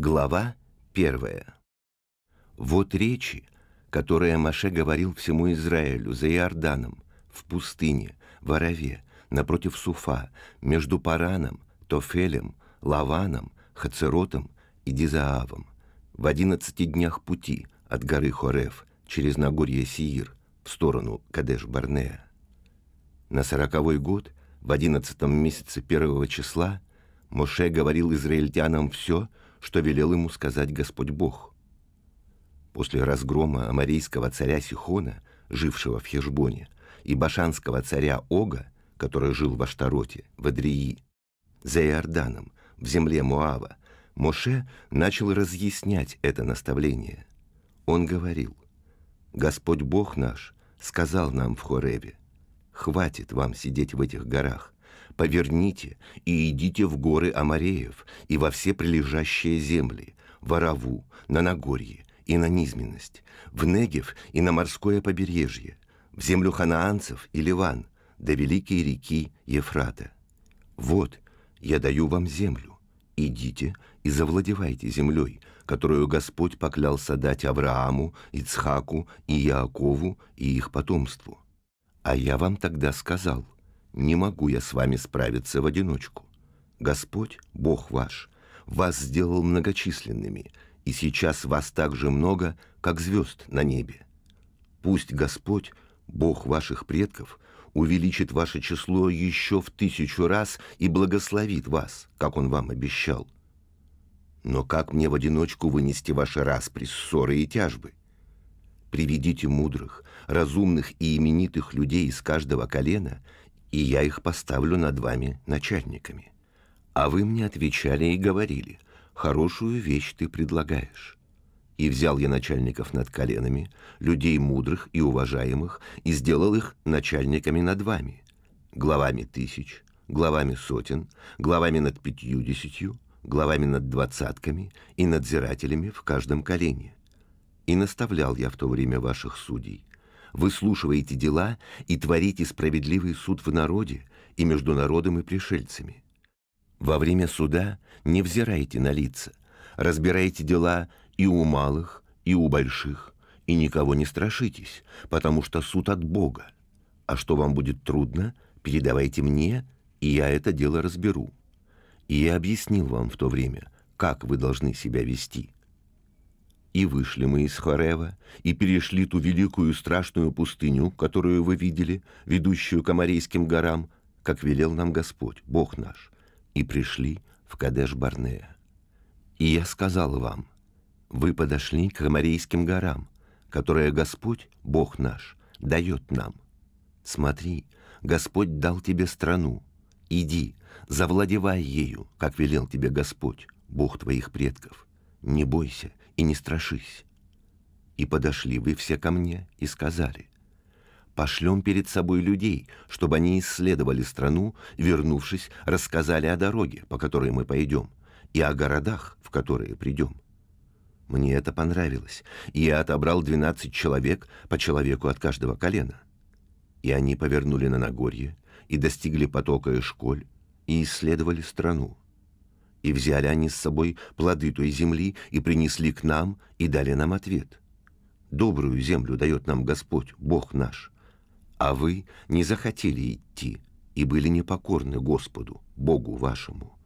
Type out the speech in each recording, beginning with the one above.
Глава 1. Вот речи, которые Моше говорил всему Израилю за Иорданом, в пустыне, в Араве, напротив Суфа, между Параном, Тофелем, Лаваном, Хацеротом и Дизаавом, в одиннадцати днях пути от горы Хорев через Нагорье Сиир в сторону Кадеш-Барнея. На сороковой год, в одиннадцатом месяце первого числа, Моше говорил израильтянам все, что велел ему сказать Господь Бог. После разгрома амарийского царя Сихона, жившего в Хешбоне, и башанского царя Ога, который жил в Аштароте, в Адрии, за Иорданом, в земле Моава, Моше начал разъяснять это наставление. Он говорил, «Господь Бог наш сказал нам в Хореве, хватит вам сидеть в этих горах, поверните и идите в горы Амареев и во все прилежащие земли, Ворову, на Нагорье и на Низменность, в Негев и на морское побережье, в землю ханаанцев и Ливан, до великой реки Ефрата. Вот, я даю вам землю, идите и завладевайте землей, которую Господь поклялся дать Аврааму, Ицхаку и Иакову и их потомству. А я вам тогда сказал – не могу я с вами справиться в одиночку. Господь, Бог ваш, вас сделал многочисленными, и сейчас вас так же много, как звезд на небе. Пусть Господь, Бог ваших предков, увеличит ваше число еще в тысячу раз и благословит вас, как Он вам обещал. Но как мне в одиночку вынести ваши распри, ссоры и тяжбы? Приведите мудрых, разумных и именитых людей из каждого колена и я их поставлю над вами начальниками. А вы мне отвечали и говорили, хорошую вещь ты предлагаешь. И взял я начальников над коленами, людей мудрых и уважаемых, и сделал их начальниками над вами, главами тысяч, главами сотен, главами над пятьюдесятью, главами над двадцатками и надзирателями в каждом колене. И наставлял я в то время ваших судей, выслушиваете дела и творите справедливый суд в народе и между народом и пришельцами. Во время суда не взирайте на лица, разбирайте дела и у малых, и у больших, и никого не страшитесь, потому что суд от Бога. А что вам будет трудно, передавайте мне, и я это дело разберу. И я объяснил вам в то время, как вы должны себя вести – и вышли мы из Хорева, и перешли ту великую страшную пустыню, которую вы видели, ведущую к Амарейским горам, как велел нам Господь, Бог наш, и пришли в Кадеш-Барнея. И я сказал вам, вы подошли к Амарейским горам, которые Господь, Бог наш, дает нам. Смотри, Господь дал тебе страну. Иди, завладевай ею, как велел тебе Господь, Бог твоих предков. Не бойся и не страшись. И подошли вы все ко мне и сказали, пошлем перед собой людей, чтобы они исследовали страну, вернувшись, рассказали о дороге, по которой мы пойдем, и о городах, в которые придем. Мне это понравилось, и я отобрал двенадцать человек по человеку от каждого колена. И они повернули на Нагорье, и достигли потока Эшколь, и исследовали страну. И взяли они с собой плоды той земли и принесли к нам и дали нам ответ. Добрую землю дает нам Господь, Бог наш. А вы не захотели идти и были непокорны Господу, Богу вашему.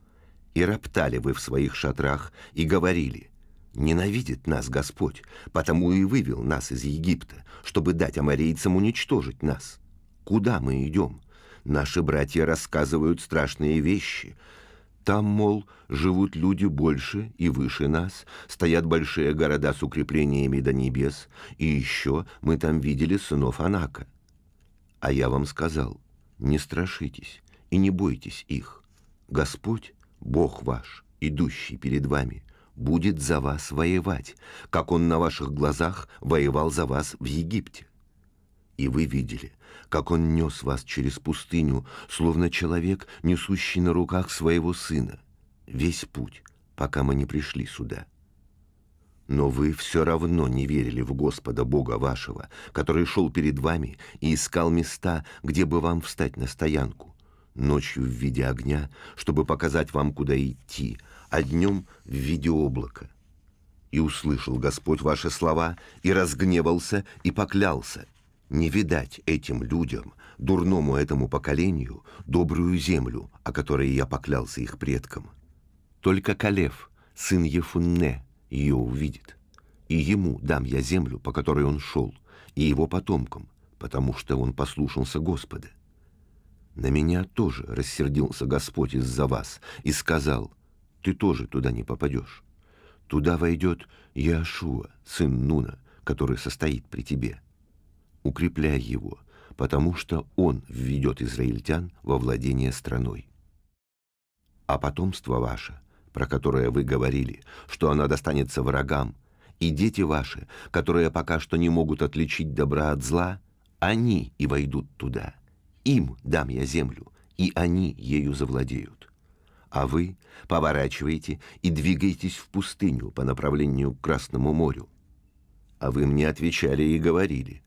И роптали вы в своих шатрах и говорили, «Ненавидит нас Господь, потому и вывел нас из Египта, чтобы дать аморейцам уничтожить нас. Куда мы идем? Наши братья рассказывают страшные вещи, там, мол, живут люди больше и выше нас, стоят большие города с укреплениями до небес, и еще мы там видели сынов Анака. А я вам сказал, не страшитесь и не бойтесь их. Господь, Бог ваш, идущий перед вами, будет за вас воевать, как он на ваших глазах воевал за вас в Египте. И вы видели, как он нес вас через пустыню, словно человек, несущий на руках своего сына, весь путь, пока мы не пришли сюда. Но вы все равно не верили в Господа Бога вашего, который шел перед вами и искал места, где бы вам встать на стоянку, ночью в виде огня, чтобы показать вам, куда идти, а днем в виде облака. И услышал Господь ваши слова, и разгневался, и поклялся, не видать этим людям, дурному этому поколению, добрую землю, о которой я поклялся их предкам. Только Калев, сын Ефунне, ее увидит. И ему дам я землю, по которой он шел, и его потомкам, потому что он послушался Господа. На меня тоже рассердился Господь из-за вас и сказал, ты тоже туда не попадешь. Туда войдет Яшуа, сын Нуна, который состоит при тебе укрепляя его, потому что он введет израильтян во владение страной. А потомство ваше, про которое вы говорили, что оно достанется врагам, и дети ваши, которые пока что не могут отличить добра от зла, они и войдут туда. Им дам я землю, и они ею завладеют. А вы поворачиваете и двигаетесь в пустыню по направлению к Красному морю. А вы мне отвечали и говорили,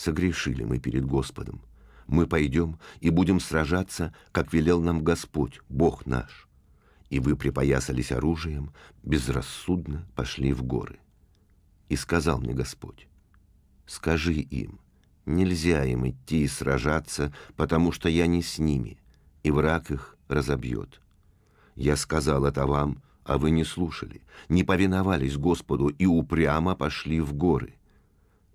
Согрешили мы перед Господом. Мы пойдем и будем сражаться, как велел нам Господь, Бог наш. И вы припоясались оружием, безрассудно пошли в горы. И сказал мне Господь, скажи им, нельзя им идти и сражаться, потому что я не с ними, и враг их разобьет. Я сказал это вам, а вы не слушали, не повиновались Господу и упрямо пошли в горы.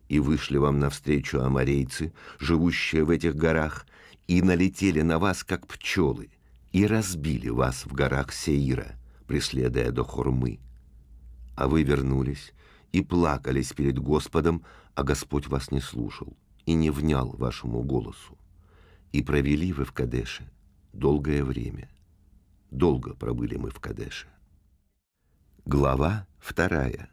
И вышли вам навстречу аморейцы, живущие в этих горах, и налетели на вас, как пчелы, и разбили вас в горах Сеира, преследуя до Хурмы. А вы вернулись и плакались перед Господом, а Господь вас не слушал и не внял вашему голосу. И провели вы в Кадеше долгое время. Долго пробыли мы в Кадеше. Глава вторая.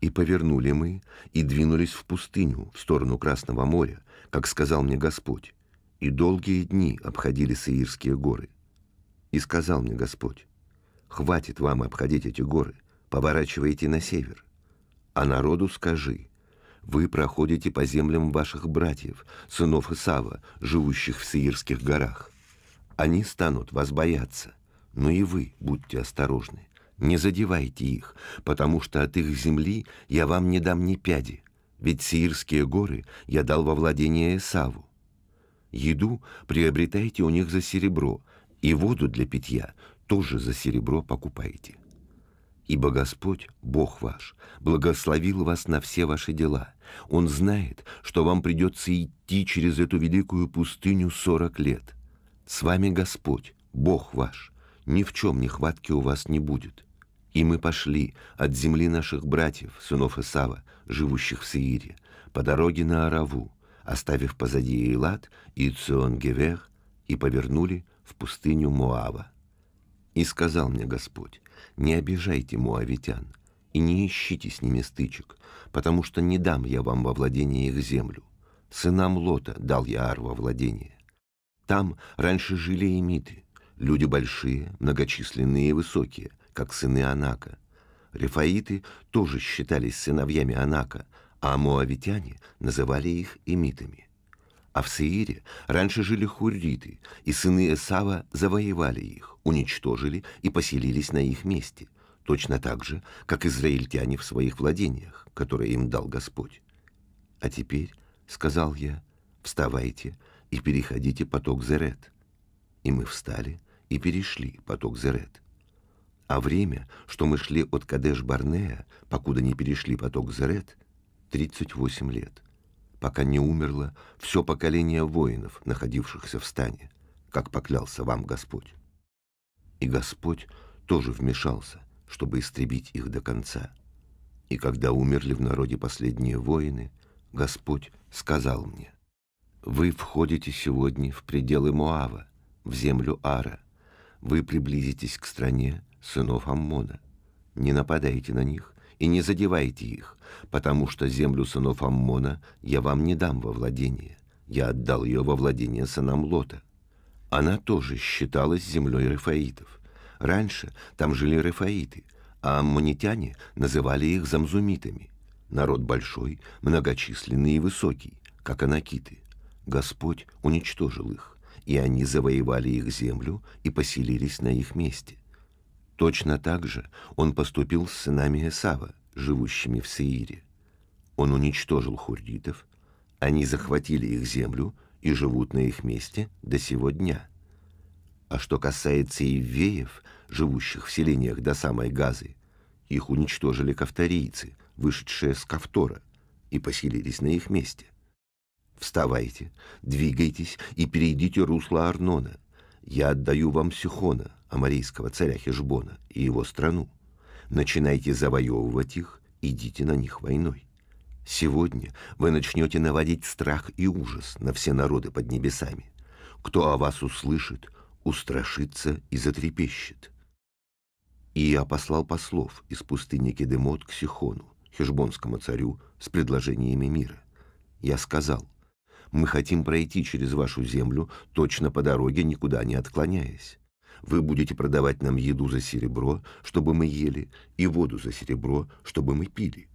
И повернули мы, и двинулись в пустыню, в сторону Красного моря, как сказал мне Господь. И долгие дни обходили Саирские горы. И сказал мне Господь, «Хватит вам обходить эти горы, поворачивайте на север. А народу скажи, вы проходите по землям ваших братьев, сынов Исава, живущих в Саирских горах. Они станут вас бояться, но и вы будьте осторожны. Не задевайте их, потому что от их земли я вам не дам ни пяди, ведь Сирские горы я дал во владение Эсаву. Еду приобретайте у них за серебро, и воду для питья тоже за серебро покупайте. Ибо Господь, Бог ваш, благословил вас на все ваши дела. Он знает, что вам придется идти через эту великую пустыню сорок лет. С вами Господь, Бог ваш, ни в чем нехватки у вас не будет». И мы пошли от земли наших братьев, сынов Исава, живущих в Сеире, по дороге на Араву, оставив позади Эйлат и Цион-Гевер, и повернули в пустыню Моава. И сказал мне Господь, не обижайте муавитян, и не ищите с ними стычек, потому что не дам я вам во владение их землю. Сынам Лота дал я Ар во владение. Там раньше жили эмиты, люди большие, многочисленные и высокие, как сыны Анака. Рефаиты тоже считались сыновьями Анака, а муавитяне называли их эмитами. А в Сеире раньше жили хурриты, и сыны Эсава завоевали их, уничтожили и поселились на их месте, точно так же, как израильтяне в своих владениях, которые им дал Господь. «А теперь, — сказал я, — вставайте и переходите поток Зерет». И мы встали и перешли поток Зерет. А время, что мы шли от Кадеш-Барнея, покуда не перешли поток Зерет, 38 лет, пока не умерло все поколение воинов, находившихся в стане, как поклялся вам Господь. И Господь тоже вмешался, чтобы истребить их до конца. И когда умерли в народе последние воины, Господь сказал мне, «Вы входите сегодня в пределы Моава, в землю Ара. Вы приблизитесь к стране, сынов Аммона. Не нападайте на них и не задевайте их, потому что землю сынов Аммона я вам не дам во владение. Я отдал ее во владение сынам Лота. Она тоже считалась землей Рафаитов. Раньше там жили Рафаиты, а аммонитяне называли их замзумитами. Народ большой, многочисленный и высокий, как анакиты. Господь уничтожил их, и они завоевали их землю и поселились на их месте. Точно так же он поступил с сынами Эсава, живущими в Сеире. Он уничтожил хурритов, они захватили их землю и живут на их месте до сего дня. А что касается ивеев, живущих в селениях до самой Газы, их уничтожили кавторийцы, вышедшие с Кавтора, и поселились на их месте. Вставайте, двигайтесь и перейдите русло Арнона – я отдаю вам Сихона, амарийского царя Хешбона, и его страну. Начинайте завоевывать их, идите на них войной. Сегодня вы начнете наводить страх и ужас на все народы под небесами. Кто о вас услышит, устрашится и затрепещет. И я послал послов из пустыни Кедемот к Сихону, хешбонскому царю, с предложениями мира. Я сказал – мы хотим пройти через вашу землю точно по дороге, никуда не отклоняясь. Вы будете продавать нам еду за серебро, чтобы мы ели, и воду за серебро, чтобы мы пили.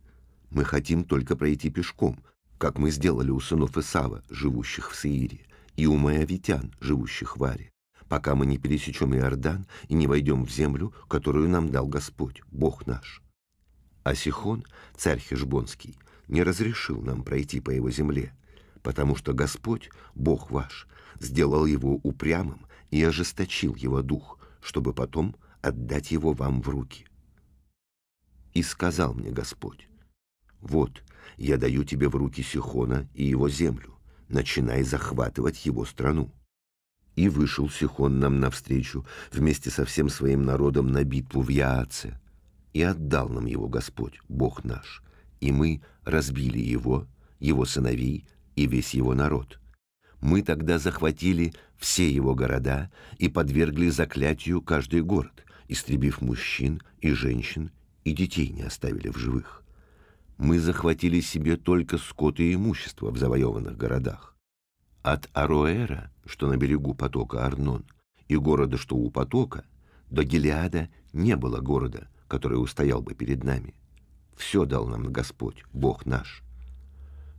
Мы хотим только пройти пешком, как мы сделали у сынов Исава, живущих в Сеире, и у моавитян, живущих в Аре, пока мы не пересечем Иордан и не войдем в землю, которую нам дал Господь, Бог наш. А Сихон, царь Хешбонский, не разрешил нам пройти по его земле, потому что Господь, Бог ваш, сделал его упрямым и ожесточил его дух, чтобы потом отдать его вам в руки. И сказал мне Господь, «Вот, я даю тебе в руки Сихона и его землю, начинай захватывать его страну». И вышел Сихон нам навстречу вместе со всем своим народом на битву в Яаце. И отдал нам его Господь, Бог наш, и мы разбили его, его сыновей, и весь его народ. Мы тогда захватили все его города и подвергли заклятию каждый город, истребив мужчин и женщин, и детей не оставили в живых. Мы захватили себе только скот и имущество в завоеванных городах. От Ароэра, что на берегу потока Арнон, и города, что у потока, до Гелиада не было города, который устоял бы перед нами. Все дал нам Господь, Бог наш.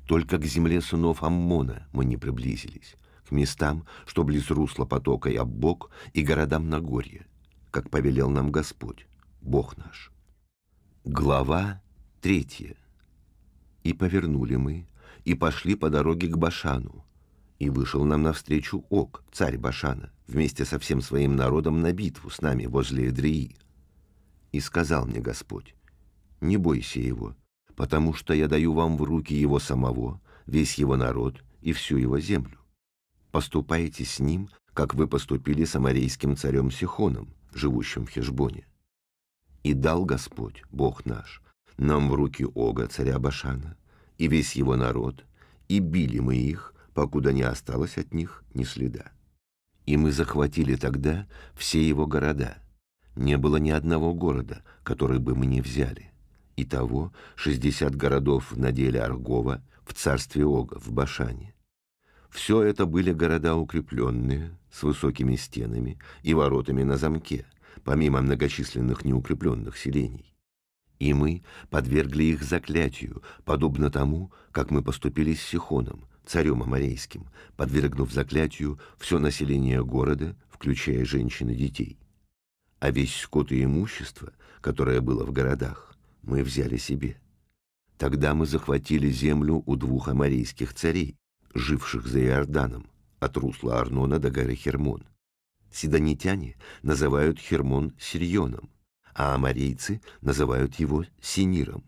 Только к земле сынов Аммона мы не приблизились, к местам, что близ русла потока и оббок, и городам Нагорья, как повелел нам Господь, Бог наш. Глава третья. И повернули мы, и пошли по дороге к Башану, и вышел нам навстречу Ок, царь Башана, вместе со всем своим народом на битву с нами возле Эдрии, И сказал мне Господь, не бойся его, потому что я даю вам в руки его самого, весь его народ и всю его землю. Поступайте с ним, как вы поступили с амарейским царем Сихоном, живущим в Хешбоне. И дал Господь, Бог наш, нам в руки Ога, царя Башана, и весь его народ, и били мы их, покуда не осталось от них ни следа. И мы захватили тогда все его города. Не было ни одного города, который бы мы не взяли. И того 60 городов в наделе Аргова в царстве Ога, в Башане. Все это были города укрепленные, с высокими стенами и воротами на замке, помимо многочисленных неукрепленных селений. И мы подвергли их заклятию, подобно тому, как мы поступили с Сихоном, царем Аморейским, подвергнув заклятию все население города, включая женщин и детей. А весь скот и имущество, которое было в городах, мы взяли себе. Тогда мы захватили землю у двух амарийских царей, живших за Иорданом, от русла Арнона до горы Хермон. Сидонитяне называют Хермон Сирьоном, а амарийцы называют его Синиром.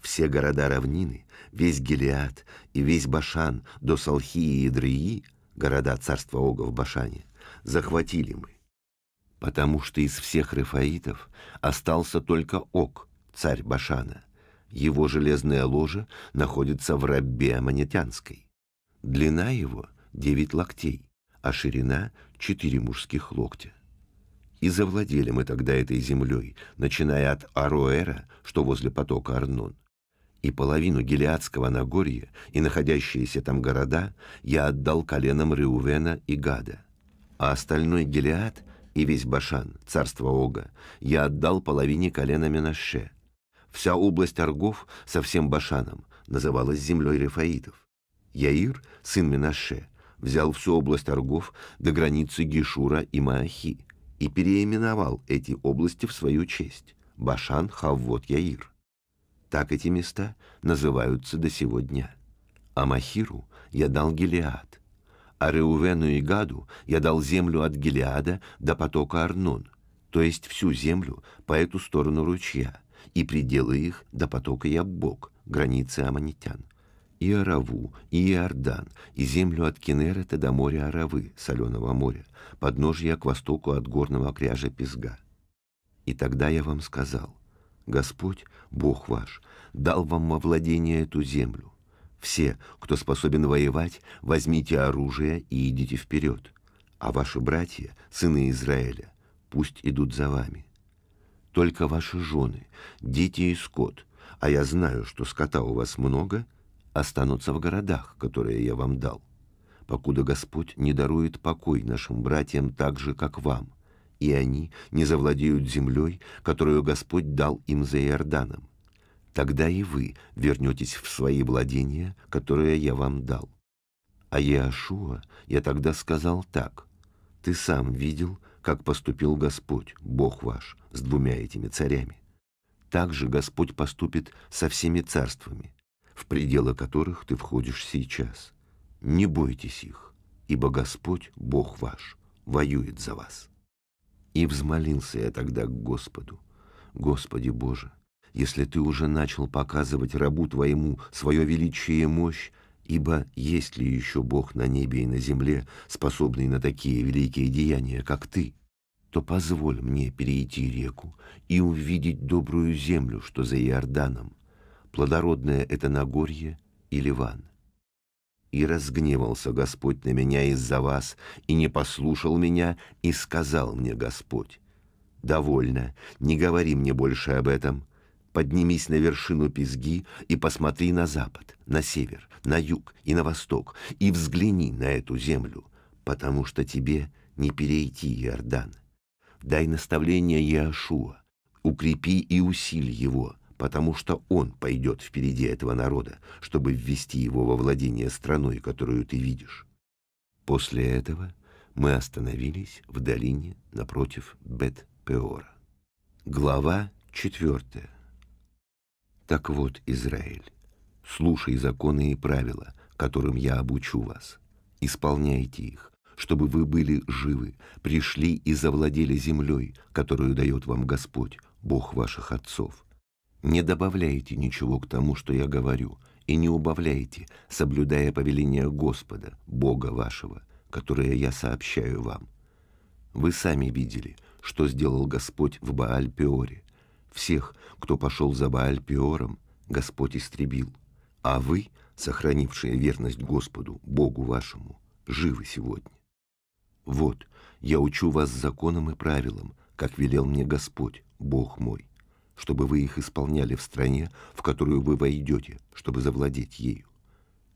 Все города равнины, весь Гелиад и весь Башан до Салхии и Дрии, города царства Ога в Башане, захватили мы. Потому что из всех рефаитов остался только Ог – царь Башана. Его железное ложе находится в Раббе Аманетянской. Длина его — девять локтей, а ширина — четыре мужских локтя. И завладели мы тогда этой землей, начиная от Ароэра, что возле потока Арнон, и половину Гелиадского Нагорья и находящиеся там города я отдал коленам Реувена и Гада. А остальной Гелиад и весь Башан, царство Ога, я отдал половине колена Менаше — Вся область Аргов со всем Башаном называлась землей рефаитов. Яир, сын Минаше, взял всю область Аргов до границы Гешура и Маахи и переименовал эти области в свою честь – Башан, Хаввот, Яир. Так эти места называются до сего дня. А Махиру я дал Гелиад, а Реувену и Гаду я дал землю от Гелиада до потока Арнон, то есть всю землю по эту сторону ручья – и пределы их до потока Яббок, границы аманитян, и Араву, и Иордан, и землю от Кенерета до моря Аравы, Соленого моря, подножья к востоку от горного окряжа Пизга. И тогда я вам сказал, Господь, Бог ваш, дал вам во владение эту землю. Все, кто способен воевать, возьмите оружие и идите вперед. А ваши братья, сыны Израиля, пусть идут за вами только ваши жены, дети и скот, а я знаю, что скота у вас много, останутся в городах, которые я вам дал, покуда Господь не дарует покой нашим братьям так же, как вам, и они не завладеют землей, которую Господь дал им за Иорданом. Тогда и вы вернетесь в свои владения, которые я вам дал. А Иошуа я тогда сказал так. Ты сам видел, как поступил Господь, Бог ваш, с двумя этими царями. Так же Господь поступит со всеми царствами, в пределы которых ты входишь сейчас. Не бойтесь их, ибо Господь, Бог ваш, воюет за вас. И взмолился я тогда к Господу, Господи Боже, если Ты уже начал показывать рабу Твоему свое величие и мощь, Ибо есть ли еще Бог на небе и на земле, способный на такие великие деяния, как ты? То позволь мне перейти реку и увидеть добрую землю, что за Иорданом, плодородное это Нагорье и Ливан. И разгневался Господь на меня из-за вас, и не послушал меня, и сказал мне Господь, «Довольно, не говори мне больше об этом, Поднимись на вершину Пизги и посмотри на запад, на север, на юг и на восток, и взгляни на эту землю, потому что тебе не перейти Иордан. Дай наставление Иошуа, укрепи и усиль его, потому что он пойдет впереди этого народа, чтобы ввести его во владение страной, которую ты видишь. После этого мы остановились в долине напротив Бет-Пеора. Глава четвертая. Так вот, Израиль, слушай законы и правила, которым я обучу вас. Исполняйте их, чтобы вы были живы, пришли и завладели землей, которую дает вам Господь, Бог ваших отцов. Не добавляйте ничего к тому, что я говорю, и не убавляйте, соблюдая повеление Господа, Бога вашего, которое я сообщаю вам. Вы сами видели, что сделал Господь в Бааль-Пеоре, всех, кто пошел за Бааль-Пиором, Господь истребил. А вы, сохранившие верность Господу, Богу вашему, живы сегодня. Вот, я учу вас законам и правилам, как велел мне Господь, Бог мой, чтобы вы их исполняли в стране, в которую вы войдете, чтобы завладеть ею.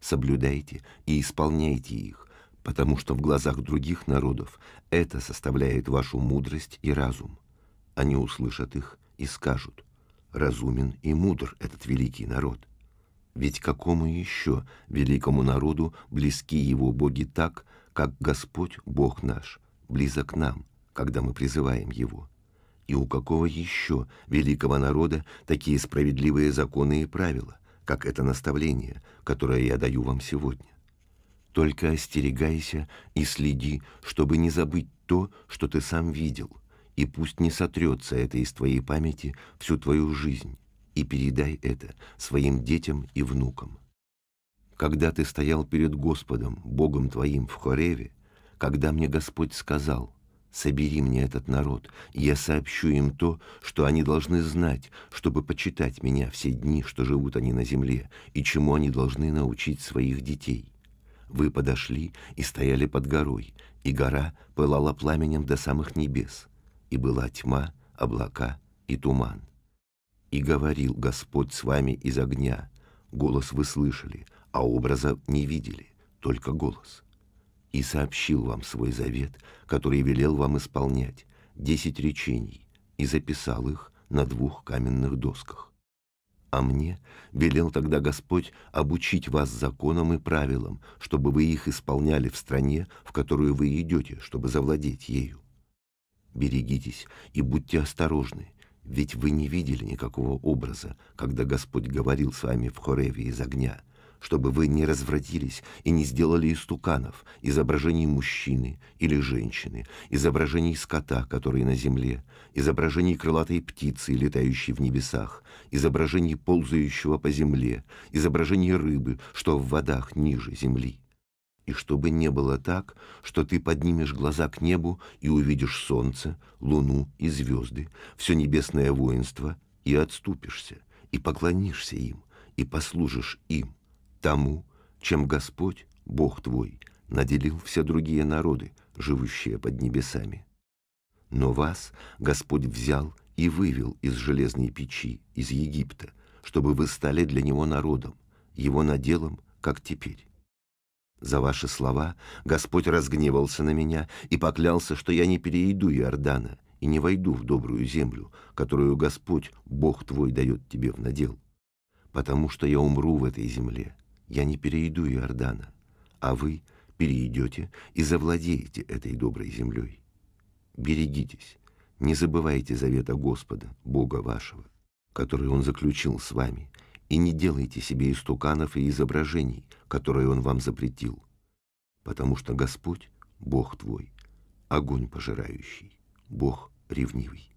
Соблюдайте и исполняйте их, потому что в глазах других народов это составляет вашу мудрость и разум. Они услышат их и скажут, разумен и мудр этот великий народ. Ведь какому еще великому народу близки его боги так, как Господь, Бог наш, близок нам, когда мы призываем Его? И у какого еще великого народа такие справедливые законы и правила, как это наставление, которое я даю вам сегодня? Только остерегайся и следи, чтобы не забыть то, что ты сам видел – и пусть не сотрется это из твоей памяти всю твою жизнь, и передай это своим детям и внукам. Когда ты стоял перед Господом, Богом твоим в Хореве, когда мне Господь сказал, «Собери мне этот народ, и я сообщу им то, что они должны знать, чтобы почитать меня все дни, что живут они на земле, и чему они должны научить своих детей». Вы подошли и стояли под горой, и гора пылала пламенем до самых небес – и была тьма, облака и туман. И говорил Господь с вами из огня, голос вы слышали, а образа не видели, только голос. И сообщил вам свой завет, который велел вам исполнять, десять речений, и записал их на двух каменных досках. А мне велел тогда Господь обучить вас законам и правилам, чтобы вы их исполняли в стране, в которую вы идете, чтобы завладеть ею берегитесь и будьте осторожны, ведь вы не видели никакого образа, когда Господь говорил с вами в Хореве из огня, чтобы вы не развратились и не сделали истуканов, изображений мужчины или женщины, изображений скота, который на земле, изображений крылатой птицы, летающей в небесах, изображений ползающего по земле, изображений рыбы, что в водах ниже земли и чтобы не было так, что ты поднимешь глаза к небу и увидишь солнце, луну и звезды, все небесное воинство, и отступишься, и поклонишься им, и послужишь им, тому, чем Господь, Бог твой, наделил все другие народы, живущие под небесами. Но вас Господь взял и вывел из железной печи, из Египта, чтобы вы стали для Него народом, Его наделом, как теперь. За ваши слова Господь разгневался на меня и поклялся, что я не перейду Иордана и не войду в добрую землю, которую Господь, Бог твой, дает тебе в надел. Потому что я умру в этой земле, я не перейду Иордана, а вы перейдете и завладеете этой доброй землей. Берегитесь, не забывайте завета Господа, Бога вашего, который Он заключил с вами, и не делайте себе истуканов и изображений, которые Он вам запретил, потому что Господь — Бог твой, огонь пожирающий, Бог ревнивый.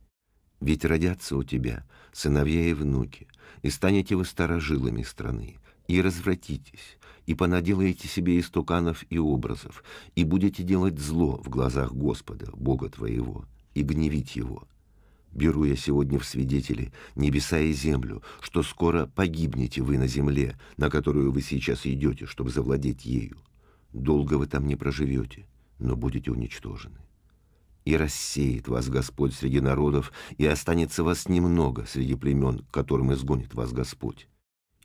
Ведь родятся у тебя сыновья и внуки, и станете вы старожилами страны, и развратитесь, и понаделаете себе истуканов и образов, и будете делать зло в глазах Господа, Бога твоего, и гневить Его, Беру я сегодня в свидетели небеса и землю, что скоро погибнете вы на земле, на которую вы сейчас идете, чтобы завладеть ею. Долго вы там не проживете, но будете уничтожены. И рассеет вас Господь среди народов, и останется вас немного среди племен, которым изгонит вас Господь.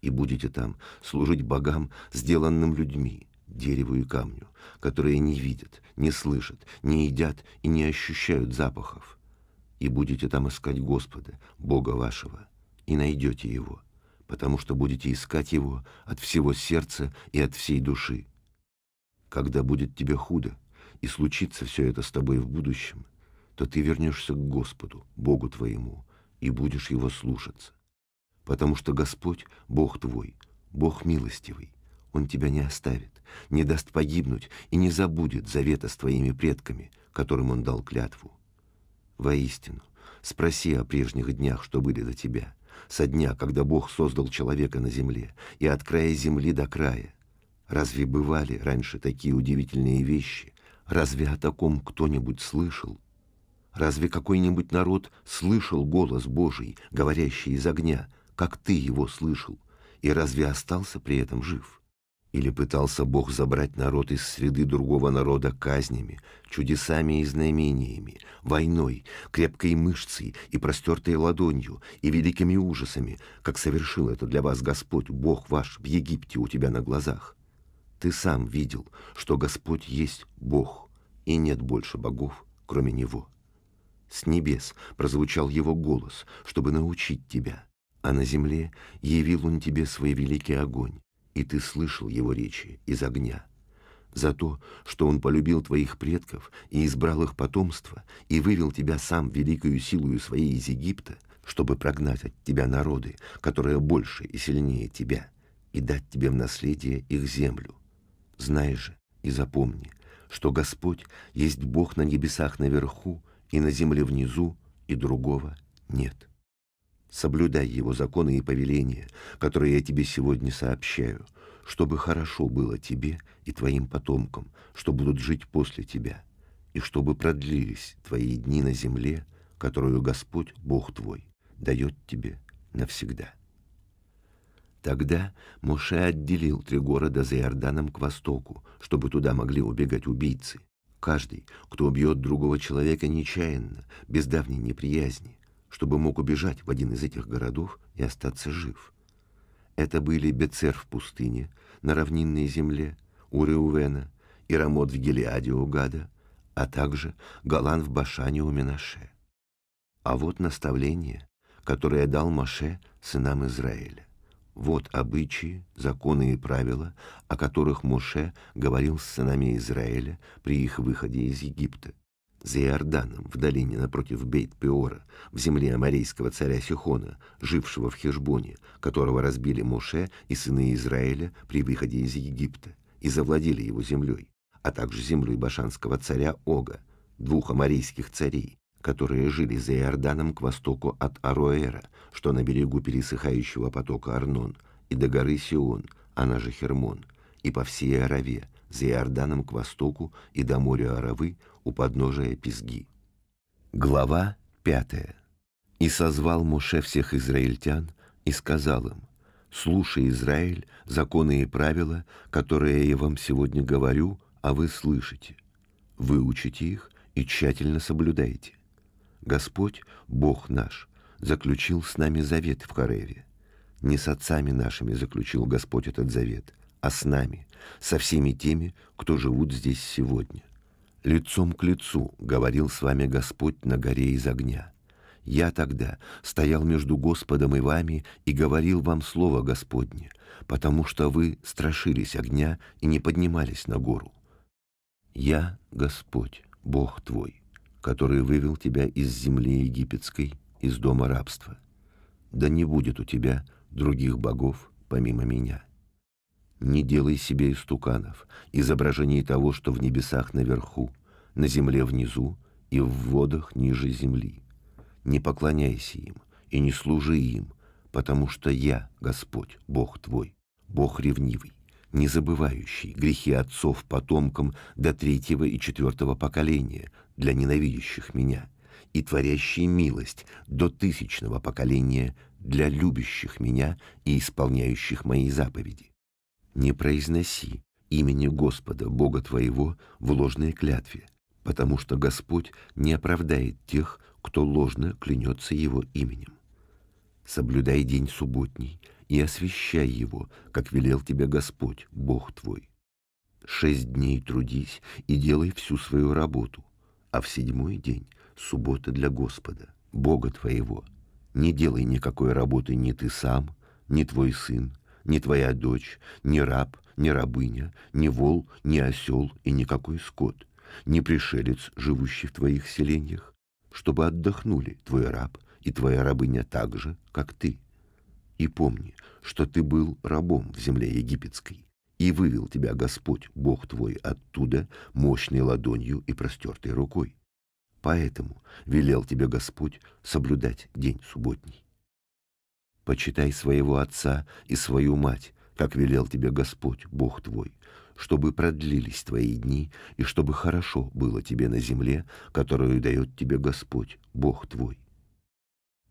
И будете там служить богам, сделанным людьми, дереву и камню, которые не видят, не слышат, не едят и не ощущают запахов и будете там искать Господа, Бога вашего, и найдете Его, потому что будете искать Его от всего сердца и от всей души. Когда будет тебе худо, и случится все это с тобой в будущем, то ты вернешься к Господу, Богу твоему, и будешь Его слушаться. Потому что Господь — Бог твой, Бог милостивый, Он тебя не оставит, не даст погибнуть и не забудет завета с твоими предками, которым Он дал клятву. Воистину, спроси о прежних днях, что были до тебя, со дня, когда Бог создал человека на земле, и от края земли до края. Разве бывали раньше такие удивительные вещи? Разве о таком кто-нибудь слышал? Разве какой-нибудь народ слышал голос Божий, говорящий из огня, как ты его слышал, и разве остался при этом жив?» Или пытался Бог забрать народ из среды другого народа казнями, чудесами и знамениями, войной, крепкой мышцей и простертой ладонью, и великими ужасами, как совершил это для вас Господь, Бог ваш, в Египте у тебя на глазах? Ты сам видел, что Господь есть Бог, и нет больше богов, кроме Него. С небес прозвучал Его голос, чтобы научить тебя, а на земле явил Он тебе свой великий огонь, и ты слышал его речи из огня. За то, что он полюбил твоих предков и избрал их потомство, и вывел тебя сам великою силою своей из Египта, чтобы прогнать от тебя народы, которые больше и сильнее тебя, и дать тебе в наследие их землю. Знай же и запомни, что Господь есть Бог на небесах наверху и на земле внизу, и другого нет» соблюдай его законы и повеления, которые я тебе сегодня сообщаю, чтобы хорошо было тебе и твоим потомкам, что будут жить после тебя, и чтобы продлились твои дни на земле, которую Господь, Бог твой, дает тебе навсегда. Тогда Моше отделил три города за Иорданом к востоку, чтобы туда могли убегать убийцы. Каждый, кто убьет другого человека нечаянно, без давней неприязни, чтобы мог убежать в один из этих городов и остаться жив. Это были Бецер в пустыне, на равнинной земле, у и Рамот в Гелиаде у Гада, а также Галан в Башане у Менаше. А вот наставление, которое дал Маше сынам Израиля. Вот обычаи, законы и правила, о которых Моше говорил с сынами Израиля при их выходе из Египта. За Иорданом, в долине напротив Бейт-Пеора, в земле аморейского царя Сихона, жившего в Хешбоне, которого разбили Моше и сыны Израиля при выходе из Египта, и завладели его землей, а также землей башанского царя Ога, двух аморейских царей, которые жили за Иорданом к востоку от Ароэра, что на берегу пересыхающего потока Арнон, и до горы Сион, она же Хермон, и по всей Араве, за Иорданом к востоку и до моря Аравы у подножия Пизги. Глава 5. «И созвал Моше всех израильтян и сказал им, «Слушай, Израиль, законы и правила, которые я вам сегодня говорю, а вы слышите. Выучите их и тщательно соблюдайте. Господь, Бог наш, заключил с нами завет в Хареве. Не с отцами нашими заключил Господь этот завет, а с нами, со всеми теми, кто живут здесь сегодня. «Лицом к лицу говорил с вами Господь на горе из огня. Я тогда стоял между Господом и вами и говорил вам слово Господне, потому что вы страшились огня и не поднимались на гору. Я Господь, Бог твой, который вывел тебя из земли египетской, из дома рабства. Да не будет у тебя других богов помимо меня». Не делай себе истуканов, изображений того, что в небесах наверху, на земле внизу и в водах ниже земли. Не поклоняйся им и не служи им, потому что я, Господь, Бог твой, Бог ревнивый, не забывающий грехи отцов потомкам до третьего и четвертого поколения для ненавидящих меня и творящий милость до тысячного поколения для любящих меня и исполняющих мои заповеди не произноси имени Господа, Бога твоего, в ложной клятве, потому что Господь не оправдает тех, кто ложно клянется его именем. Соблюдай день субботний и освящай его, как велел тебе Господь, Бог твой. Шесть дней трудись и делай всю свою работу, а в седьмой день — суббота для Господа, Бога твоего. Не делай никакой работы ни ты сам, ни твой сын, ни твоя дочь, ни раб, ни рабыня, ни вол, ни осел и никакой скот, ни пришелец, живущий в твоих селениях, чтобы отдохнули твой раб и твоя рабыня так же, как ты. И помни, что ты был рабом в земле египетской, и вывел тебя Господь, Бог твой, оттуда мощной ладонью и простертой рукой. Поэтому велел тебе Господь соблюдать день субботний. Почитай своего отца и свою мать, как велел тебе Господь, Бог твой, чтобы продлились твои дни и чтобы хорошо было тебе на земле, которую дает тебе Господь, Бог твой.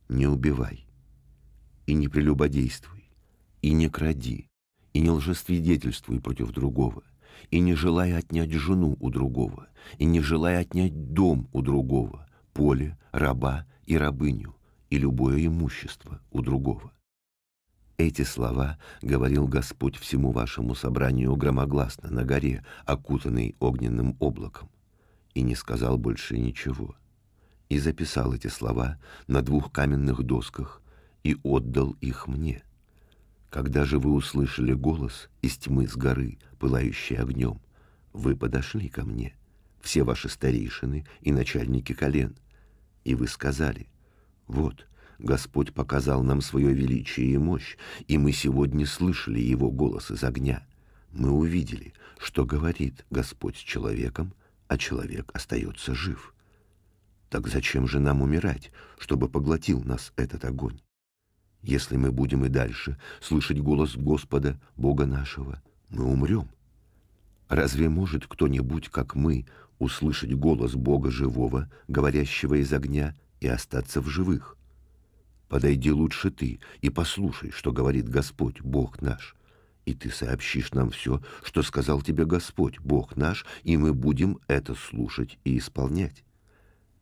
Не убивай, и не прелюбодействуй, и не кради, и не лжесвидетельствуй против другого, и не желай отнять жену у другого, и не желай отнять дом у другого, поле, раба и рабыню, и любое имущество у другого. Эти слова говорил Господь всему вашему собранию громогласно на горе, окутанный огненным облаком, и не сказал больше ничего. И записал эти слова на двух каменных досках и отдал их мне. Когда же вы услышали голос из тьмы с горы, пылающей огнем, вы подошли ко мне, все ваши старейшины и начальники колен, и вы сказали, вот, Господь показал нам свое величие и мощь, и мы сегодня слышали Его голос из огня. Мы увидели, что говорит Господь с человеком, а человек остается жив. Так зачем же нам умирать, чтобы поглотил нас этот огонь? Если мы будем и дальше слышать голос Господа, Бога нашего, мы умрем. Разве может кто-нибудь, как мы, услышать голос Бога живого, говорящего из огня, и остаться в живых. Подойди лучше ты и послушай, что говорит Господь, Бог наш, и ты сообщишь нам все, что сказал тебе Господь, Бог наш, и мы будем это слушать и исполнять.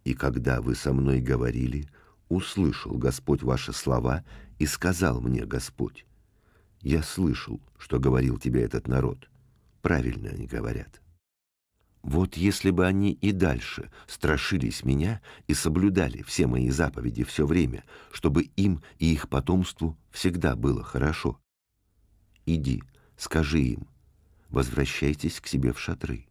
И когда вы со мной говорили, услышал Господь ваши слова и сказал мне Господь, я слышал, что говорил тебе этот народ. Правильно они говорят. Вот если бы они и дальше страшились меня и соблюдали все мои заповеди все время, чтобы им и их потомству всегда было хорошо. Иди, скажи им, возвращайтесь к себе в шатры,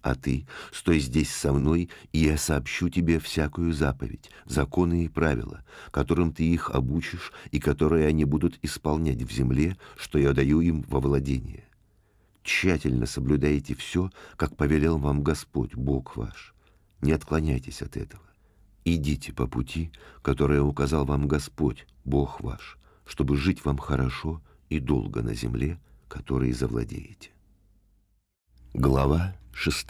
а ты стой здесь со мной, и я сообщу тебе всякую заповедь, законы и правила, которым ты их обучишь и которые они будут исполнять в земле, что я даю им во владение Тщательно соблюдаете все, как повелел вам Господь, Бог ваш. Не отклоняйтесь от этого. Идите по пути, который указал вам Господь, Бог ваш, чтобы жить вам хорошо и долго на земле, которой завладеете. Глава 6.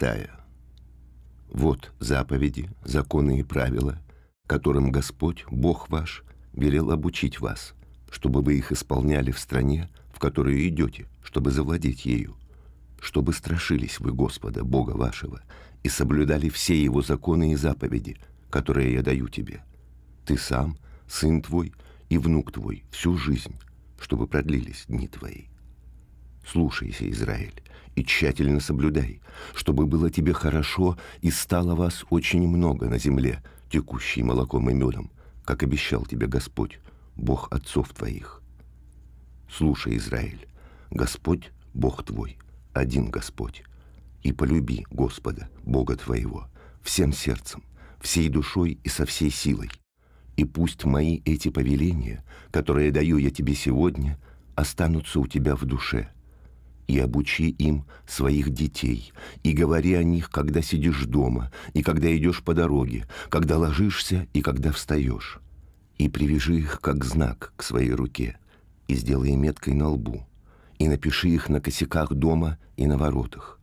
Вот заповеди, законы и правила, которым Господь, Бог ваш, велел обучить вас, чтобы вы их исполняли в стране, в которую идете, чтобы завладеть ею, чтобы страшились вы Господа, Бога вашего, и соблюдали все Его законы и заповеди, которые я даю тебе. Ты сам, сын твой и внук твой всю жизнь, чтобы продлились дни твои. Слушайся, Израиль, и тщательно соблюдай, чтобы было тебе хорошо и стало вас очень много на земле, текущей молоком и медом, как обещал тебе Господь, Бог отцов твоих. Слушай, Израиль, Господь – Бог твой – один Господь. И полюби Господа, Бога твоего, всем сердцем, всей душой и со всей силой. И пусть мои эти повеления, которые даю я тебе сегодня, останутся у тебя в душе. И обучи им своих детей, и говори о них, когда сидишь дома, и когда идешь по дороге, когда ложишься и когда встаешь. И привяжи их как знак к своей руке, и сделай меткой на лбу – и напиши их на косяках дома и на воротах.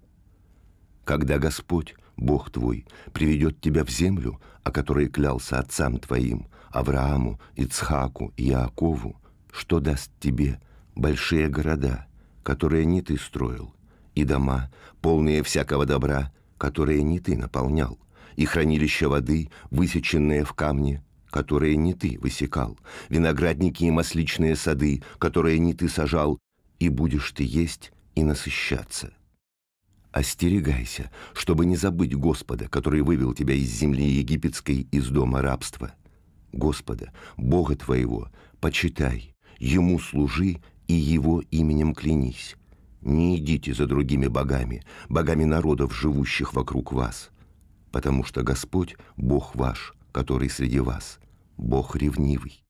Когда Господь, Бог твой, приведет тебя в землю, о которой клялся отцам твоим, Аврааму, Ицхаку и Иакову, что даст тебе большие города, которые не ты строил, и дома, полные всякого добра, которые не ты наполнял, и хранилища воды, высеченные в камне, которые не ты высекал, виноградники и масличные сады, которые не ты сажал и будешь ты есть и насыщаться. Остерегайся, чтобы не забыть Господа, который вывел тебя из земли египетской, из дома рабства. Господа, Бога твоего, почитай, Ему служи и Его именем клянись. Не идите за другими богами, богами народов, живущих вокруг вас, потому что Господь – Бог ваш, который среди вас, Бог ревнивый.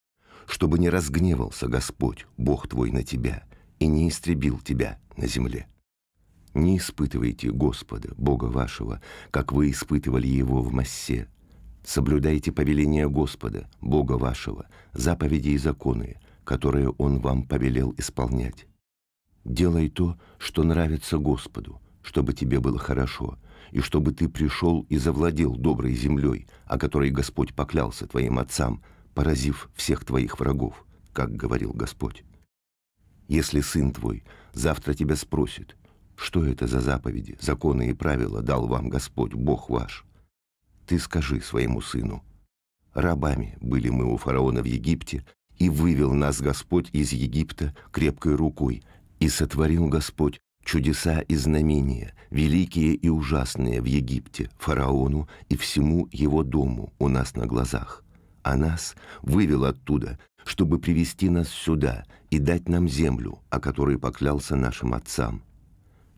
Чтобы не разгневался Господь, Бог твой на тебя – и не истребил тебя на земле. Не испытывайте Господа, Бога вашего, как вы испытывали Его в массе. Соблюдайте повеления Господа, Бога вашего, заповеди и законы, которые Он вам повелел исполнять. Делай то, что нравится Господу, чтобы тебе было хорошо, и чтобы ты пришел и завладел доброй землей, о которой Господь поклялся твоим отцам, поразив всех твоих врагов, как говорил Господь. Если сын твой завтра тебя спросит, что это за заповеди, законы и правила дал вам Господь, Бог ваш, ты скажи своему сыну, рабами были мы у фараона в Египте, и вывел нас Господь из Египта крепкой рукой, и сотворил Господь чудеса и знамения, великие и ужасные в Египте, фараону и всему его дому у нас на глазах. А нас вывел оттуда чтобы привести нас сюда и дать нам землю, о которой поклялся нашим отцам.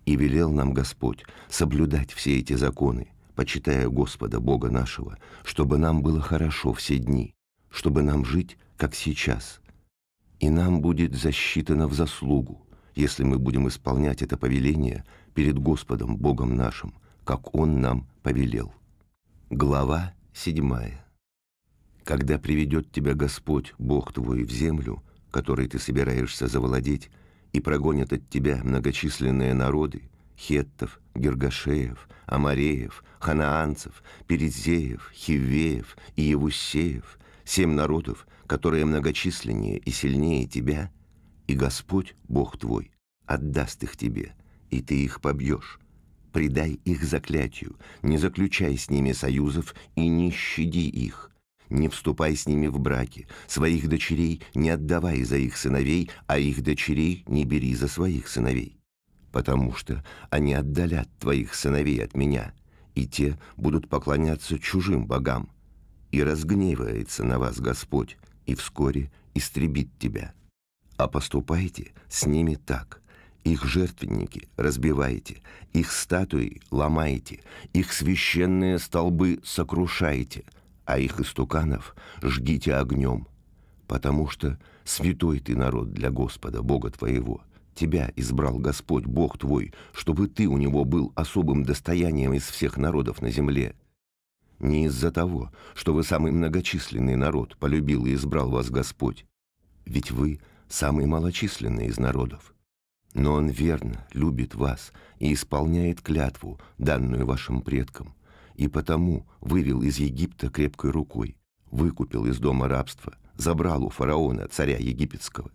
И велел нам Господь соблюдать все эти законы, почитая Господа Бога нашего, чтобы нам было хорошо все дни, чтобы нам жить, как сейчас. И нам будет засчитано в заслугу, если мы будем исполнять это повеление перед Господом Богом нашим, как Он нам повелел. Глава седьмая. Когда приведет тебя Господь, Бог твой, в землю, которой ты собираешься завладеть, и прогонят от тебя многочисленные народы, хеттов, гергашеев, амореев, ханаанцев, перезеев, хивеев и евусеев, семь народов, которые многочисленнее и сильнее тебя, и Господь, Бог твой, отдаст их тебе, и ты их побьешь. Предай их заклятию, не заключай с ними союзов и не щади их, не вступай с ними в браки, своих дочерей не отдавай за их сыновей, а их дочерей не бери за своих сыновей, потому что они отдалят твоих сыновей от меня, и те будут поклоняться чужим богам. И разгневается на вас Господь, и вскоре истребит тебя. А поступайте с ними так. Их жертвенники разбивайте, их статуи ломайте, их священные столбы сокрушайте – а их истуканов жгите огнем, потому что святой ты народ для Господа, Бога твоего. Тебя избрал Господь, Бог твой, чтобы ты у него был особым достоянием из всех народов на земле. Не из-за того, что вы самый многочисленный народ, полюбил и избрал вас Господь, ведь вы самый малочисленный из народов. Но Он верно любит вас и исполняет клятву, данную вашим предкам – и потому вывел из Египта крепкой рукой, выкупил из дома рабства, забрал у фараона, царя египетского.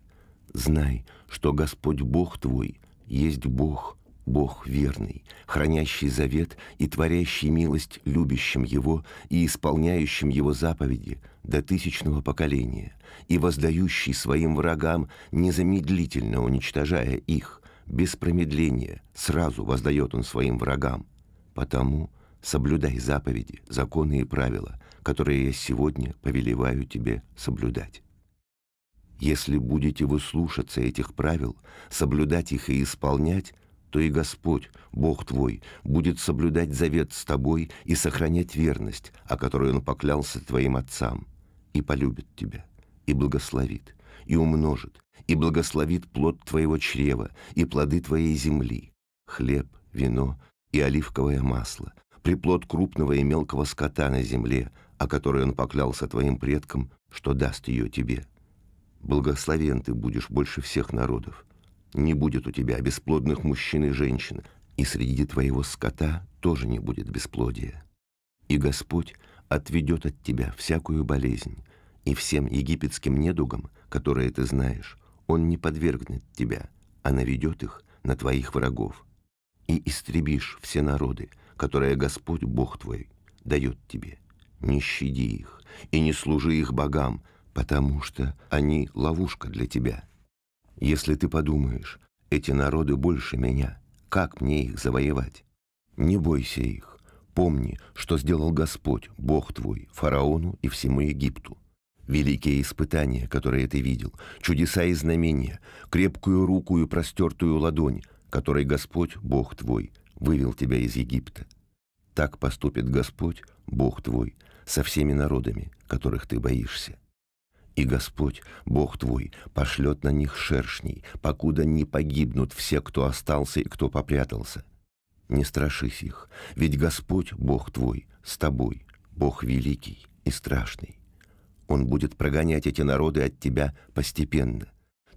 Знай, что Господь Бог твой есть Бог, Бог верный, хранящий завет и творящий милость любящим Его и исполняющим Его заповеди до тысячного поколения, и воздающий своим врагам, незамедлительно уничтожая их, без промедления, сразу воздает Он своим врагам. Потому соблюдай заповеди, законы и правила, которые я сегодня повелеваю тебе соблюдать. Если будете вы слушаться этих правил, соблюдать их и исполнять, то и Господь, Бог твой, будет соблюдать завет с тобой и сохранять верность, о которой Он поклялся твоим отцам, и полюбит тебя, и благословит, и умножит, и благословит плод твоего чрева и плоды твоей земли, хлеб, вино и оливковое масло, приплод крупного и мелкого скота на земле, о которой он поклялся твоим предкам, что даст ее тебе. Благословен ты будешь больше всех народов. Не будет у тебя бесплодных мужчин и женщин, и среди твоего скота тоже не будет бесплодия. И Господь отведет от тебя всякую болезнь, и всем египетским недугам, которые ты знаешь, Он не подвергнет тебя, а наведет их на твоих врагов. И истребишь все народы, которое Господь Бог твой дает тебе. Не щади их и не служи их богам, потому что они ловушка для тебя. Если ты подумаешь, эти народы больше меня, как мне их завоевать? Не бойся их, помни, что сделал Господь, Бог твой, фараону и всему Египту. Великие испытания, которые ты видел, чудеса и знамения, крепкую руку и простертую ладонь, которой Господь, Бог твой, вывел тебя из Египта. Так поступит Господь, Бог твой, со всеми народами, которых ты боишься. И Господь, Бог твой, пошлет на них шершней, покуда не погибнут все, кто остался и кто попрятался. Не страшись их, ведь Господь, Бог твой, с тобой, Бог великий и страшный. Он будет прогонять эти народы от тебя постепенно.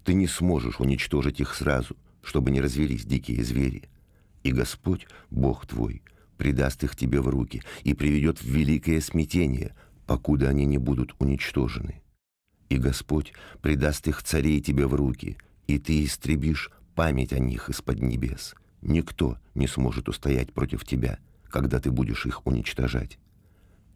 Ты не сможешь уничтожить их сразу, чтобы не развелись дикие звери. И Господь, Бог твой, предаст их тебе в руки и приведет в великое смятение, покуда они не будут уничтожены. И Господь предаст их царей тебе в руки, и ты истребишь память о них из-под небес. Никто не сможет устоять против тебя, когда ты будешь их уничтожать.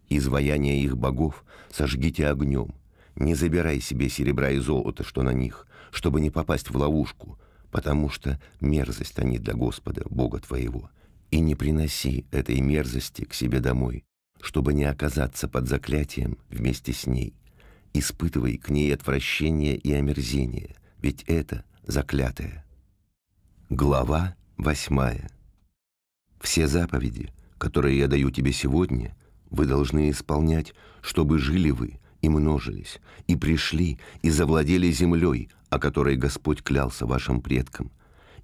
Изваяния их богов сожгите огнем. Не забирай себе серебра и золото, что на них, чтобы не попасть в ловушку, потому что мерзость они для Господа, Бога твоего. И не приноси этой мерзости к себе домой, чтобы не оказаться под заклятием вместе с ней. Испытывай к ней отвращение и омерзение, ведь это заклятое. Глава восьмая. Все заповеди, которые я даю тебе сегодня, вы должны исполнять, чтобы жили вы и множились, и пришли, и завладели землей, о которой Господь клялся вашим предкам.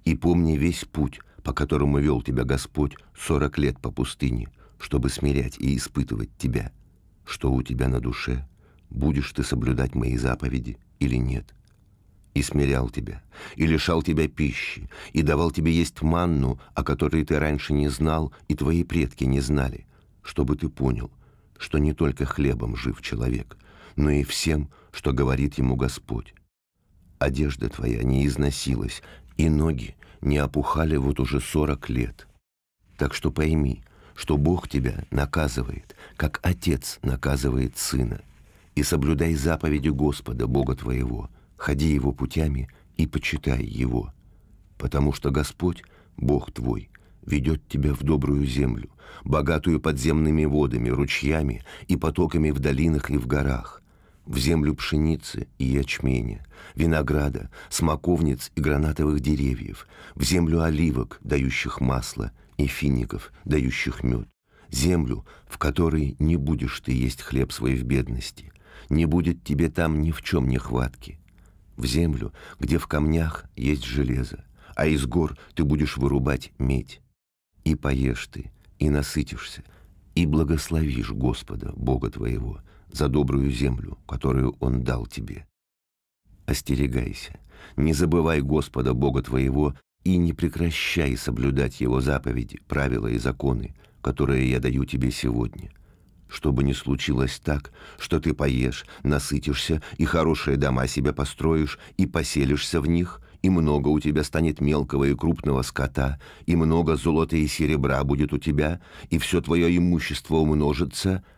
И помни весь путь, по которому вел тебя Господь сорок лет по пустыне, чтобы смирять и испытывать тебя, что у тебя на душе, будешь ты соблюдать мои заповеди или нет. И смирял тебя, и лишал тебя пищи, и давал тебе есть манну, о которой ты раньше не знал, и твои предки не знали, чтобы ты понял, что не только хлебом жив человек, но и всем, что говорит ему Господь одежда твоя не износилась, и ноги не опухали вот уже сорок лет. Так что пойми, что Бог тебя наказывает, как отец наказывает сына. И соблюдай заповеди Господа, Бога твоего, ходи его путями и почитай его. Потому что Господь, Бог твой, ведет тебя в добрую землю, богатую подземными водами, ручьями и потоками в долинах и в горах, в землю пшеницы и ячменя, винограда, смоковниц и гранатовых деревьев, в землю оливок, дающих масло, и фиников, дающих мед, землю, в которой не будешь ты есть хлеб свой в бедности, не будет тебе там ни в чем нехватки, в землю, где в камнях есть железо, а из гор ты будешь вырубать медь. И поешь ты, и насытишься, и благословишь Господа, Бога твоего, за добрую землю, которую Он дал тебе. Остерегайся, не забывай Господа Бога твоего и не прекращай соблюдать Его заповеди, правила и законы, которые я даю тебе сегодня, чтобы не случилось так, что ты поешь, насытишься и хорошие дома себе построишь и поселишься в них, и много у тебя станет мелкого и крупного скота, и много золота и серебра будет у тебя, и все твое имущество умножится –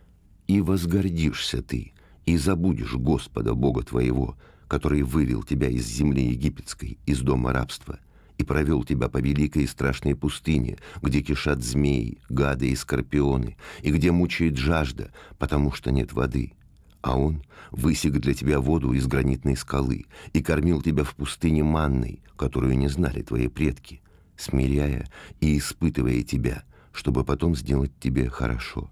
и возгордишься ты, и забудешь Господа Бога твоего, который вывел тебя из земли египетской, из дома рабства, и провел тебя по великой и страшной пустыне, где кишат змеи, гады и скорпионы, и где мучает жажда, потому что нет воды. А он высек для тебя воду из гранитной скалы и кормил тебя в пустыне манной, которую не знали твои предки, смиряя и испытывая тебя, чтобы потом сделать тебе хорошо.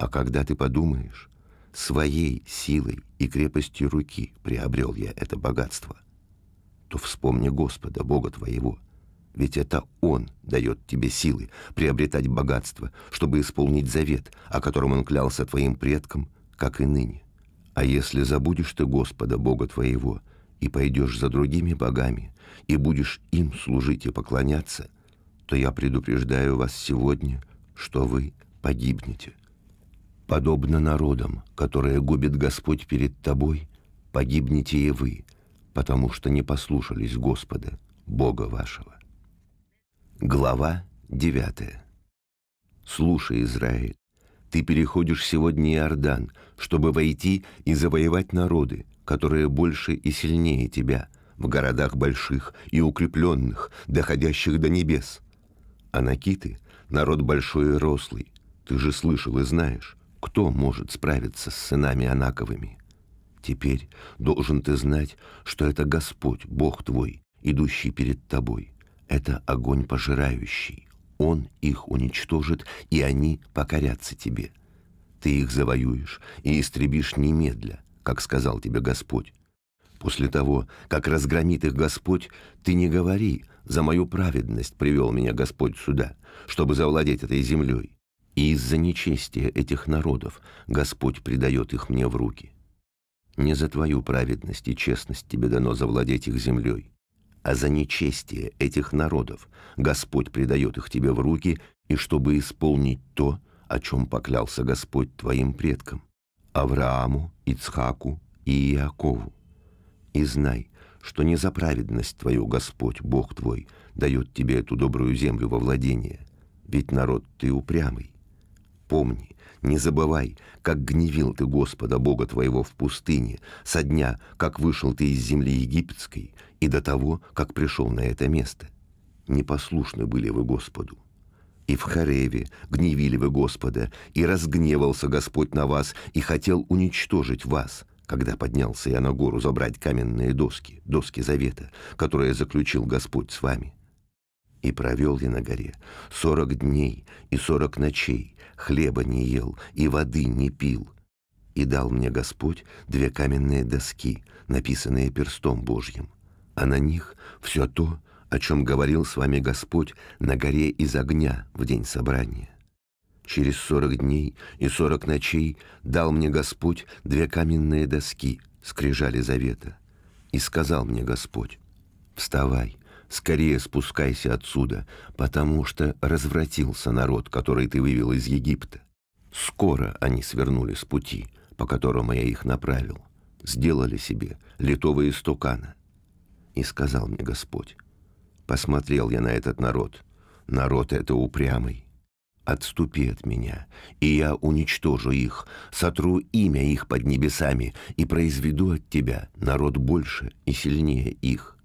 А когда ты подумаешь, своей силой и крепостью руки приобрел я это богатство, то вспомни Господа, Бога твоего, ведь это Он дает тебе силы приобретать богатство, чтобы исполнить завет, о котором Он клялся твоим предкам, как и ныне. А если забудешь ты Господа, Бога твоего, и пойдешь за другими богами, и будешь им служить и поклоняться, то я предупреждаю вас сегодня, что вы погибнете подобно народам, которые губит Господь перед тобой, погибнете и вы, потому что не послушались Господа, Бога вашего. Глава 9. Слушай, Израиль, ты переходишь сегодня Иордан, чтобы войти и завоевать народы, которые больше и сильнее тебя, в городах больших и укрепленных, доходящих до небес. Анакиты — народ большой и рослый, ты же слышал и знаешь. Кто может справиться с сынами Анаковыми? Теперь должен ты знать, что это Господь, Бог твой, идущий перед тобой. Это огонь пожирающий. Он их уничтожит, и они покорятся тебе. Ты их завоюешь и истребишь немедля, как сказал тебе Господь. После того, как разгромит их Господь, ты не говори, за мою праведность привел меня Господь сюда, чтобы завладеть этой землей и из-за нечестия этих народов Господь предает их мне в руки. Не за твою праведность и честность тебе дано завладеть их землей, а за нечестие этих народов Господь предает их тебе в руки, и чтобы исполнить то, о чем поклялся Господь твоим предкам, Аврааму, Ицхаку и Иакову. И знай, что не за праведность твою Господь, Бог твой, дает тебе эту добрую землю во владение, ведь народ ты упрямый. Помни, не забывай, как гневил ты Господа Бога твоего в пустыне, со дня, как вышел ты из земли египетской, и до того, как пришел на это место. Непослушны были вы Господу. И в Хареве гневили вы Господа, и разгневался Господь на вас, и хотел уничтожить вас, когда поднялся я на гору забрать каменные доски, доски завета, которые заключил Господь с вами. И провел я на горе сорок дней и сорок ночей, хлеба не ел и воды не пил. И дал мне Господь две каменные доски, написанные перстом Божьим, а на них все то, о чем говорил с вами Господь на горе из огня в день собрания. Через сорок дней и сорок ночей дал мне Господь две каменные доски, скрижали завета, и сказал мне Господь, «Вставай, Скорее спускайся отсюда, потому что развратился народ, который ты вывел из Египта. Скоро они свернули с пути, по которому я их направил. Сделали себе литого истукана. И сказал мне Господь, посмотрел я на этот народ. Народ это упрямый. Отступи от меня, и я уничтожу их, сотру имя их под небесами и произведу от тебя народ больше и сильнее их.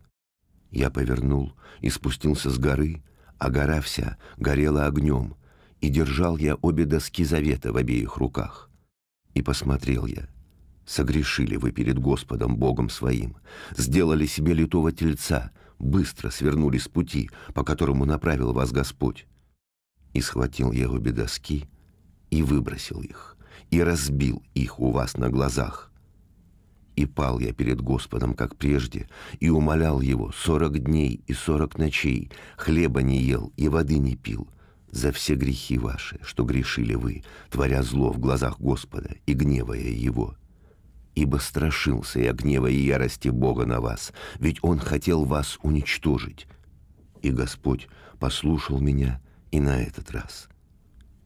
Я повернул и спустился с горы, а гора вся горела огнем, и держал я обе доски завета в обеих руках. И посмотрел я. Согрешили вы перед Господом, Богом своим, сделали себе литого тельца, быстро свернули с пути, по которому направил вас Господь. И схватил я обе доски и выбросил их, и разбил их у вас на глазах, и пал я перед Господом, как прежде, и умолял Его сорок дней и сорок ночей, хлеба не ел и воды не пил, за все грехи ваши, что грешили вы, творя зло в глазах Господа и гневая Его. Ибо страшился я гнева и ярости Бога на вас, ведь Он хотел вас уничтожить. И Господь послушал меня и на этот раз.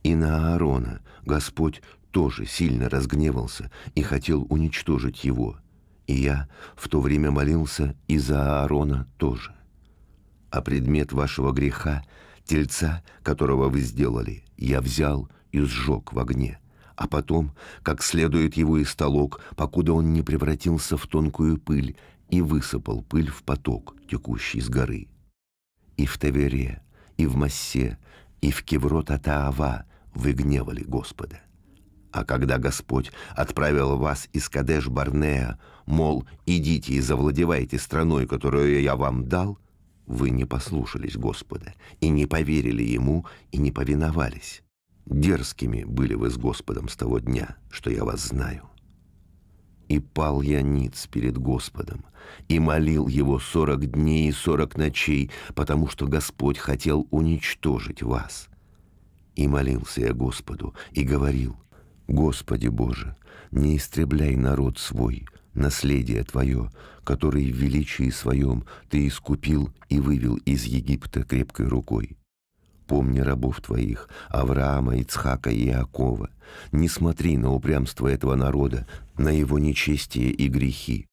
И на Аарона Господь тоже сильно разгневался и хотел уничтожить его. И я в то время молился и за Аарона тоже. А предмет вашего греха, тельца, которого вы сделали, я взял и сжег в огне, а потом, как следует его истолок, покуда он не превратился в тонкую пыль, и высыпал пыль в поток, текущий с горы. И в Тавере, и в Массе, и в Кеврот-Атаава выгневали Господа. А когда Господь отправил вас из Кадеш-Барнея, мол, идите и завладевайте страной, которую я вам дал, вы не послушались Господа и не поверили Ему и не повиновались. Дерзкими были вы с Господом с того дня, что я вас знаю. И пал я ниц перед Господом, и молил его сорок дней и сорок ночей, потому что Господь хотел уничтожить вас. И молился я Господу, и говорил — Господи Боже, не истребляй народ свой, наследие Твое, которое в величии своем Ты искупил и вывел из Египта крепкой рукой. Помни рабов Твоих, Авраама, Ицхака и Иакова. Не смотри на упрямство этого народа, на его нечестие и грехи,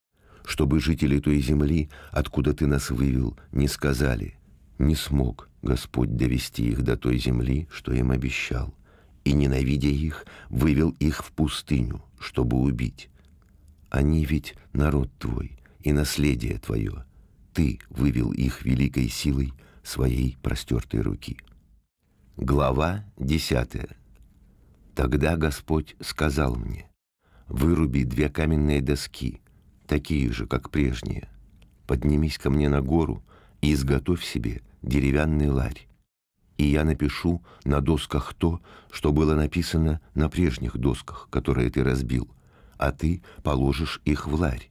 чтобы жители той земли, откуда Ты нас вывел, не сказали, не смог Господь довести их до той земли, что им обещал и, ненавидя их, вывел их в пустыню, чтобы убить. Они ведь народ твой и наследие твое. Ты вывел их великой силой своей простертой руки. Глава десятая. Тогда Господь сказал мне, «Выруби две каменные доски, такие же, как прежние. Поднимись ко мне на гору и изготовь себе деревянный ларь и я напишу на досках то, что было написано на прежних досках, которые ты разбил, а ты положишь их в ларь.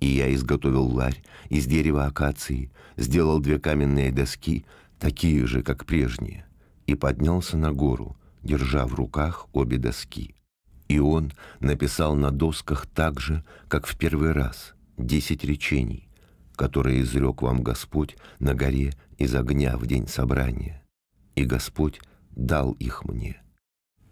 И я изготовил ларь из дерева акации, сделал две каменные доски, такие же, как прежние, и поднялся на гору, держа в руках обе доски. И он написал на досках так же, как в первый раз, десять речений, которые изрек вам Господь на горе из огня в день собрания и Господь дал их мне.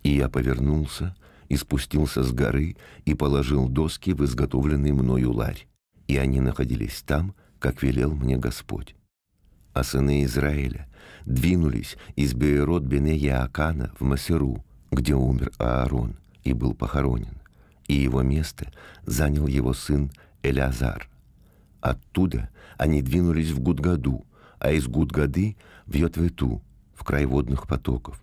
И я повернулся, и спустился с горы, и положил доски в изготовленный мною ларь, и они находились там, как велел мне Господь. А сыны Израиля двинулись из Беерот Бене Яакана в Масеру, где умер Аарон и был похоронен, и его место занял его сын Элязар. Оттуда они двинулись в Гудгаду, а из Гудгады в Йответу, в край водных потоков.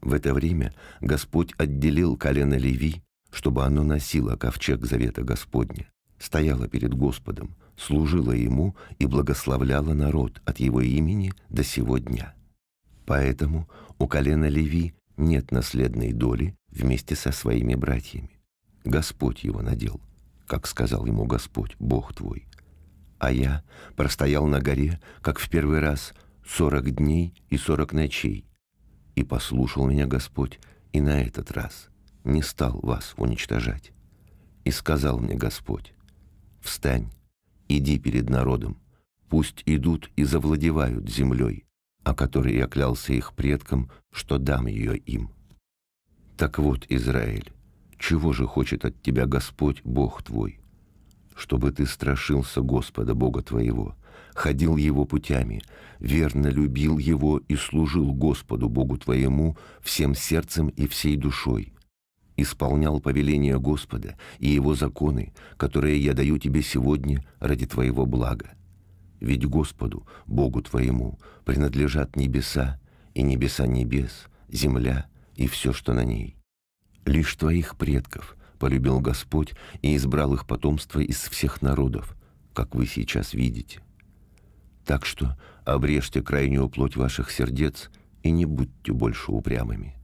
В это время Господь отделил колено Леви, чтобы оно носило ковчег завета Господня, стояло перед Господом, служило Ему и благословляло народ от Его имени до сего дня. Поэтому у колена Леви нет наследной доли вместе со своими братьями. Господь его надел, как сказал ему Господь, Бог твой. А я простоял на горе, как в первый раз, сорок дней и сорок ночей. И послушал меня Господь, и на этот раз не стал вас уничтожать. И сказал мне Господь, встань, иди перед народом, пусть идут и завладевают землей, о которой я клялся их предкам, что дам ее им. Так вот, Израиль, чего же хочет от тебя Господь, Бог твой? чтобы ты страшился Господа Бога твоего, ходил Его путями, верно любил Его и служил Господу Богу твоему всем сердцем и всей душой, исполнял повеления Господа и Его законы, которые я даю тебе сегодня ради твоего блага. Ведь Господу, Богу твоему, принадлежат небеса и небеса небес, земля и все, что на ней. Лишь твоих предков – полюбил Господь и избрал их потомство из всех народов, как вы сейчас видите. Так что обрежьте крайнюю плоть ваших сердец и не будьте больше упрямыми,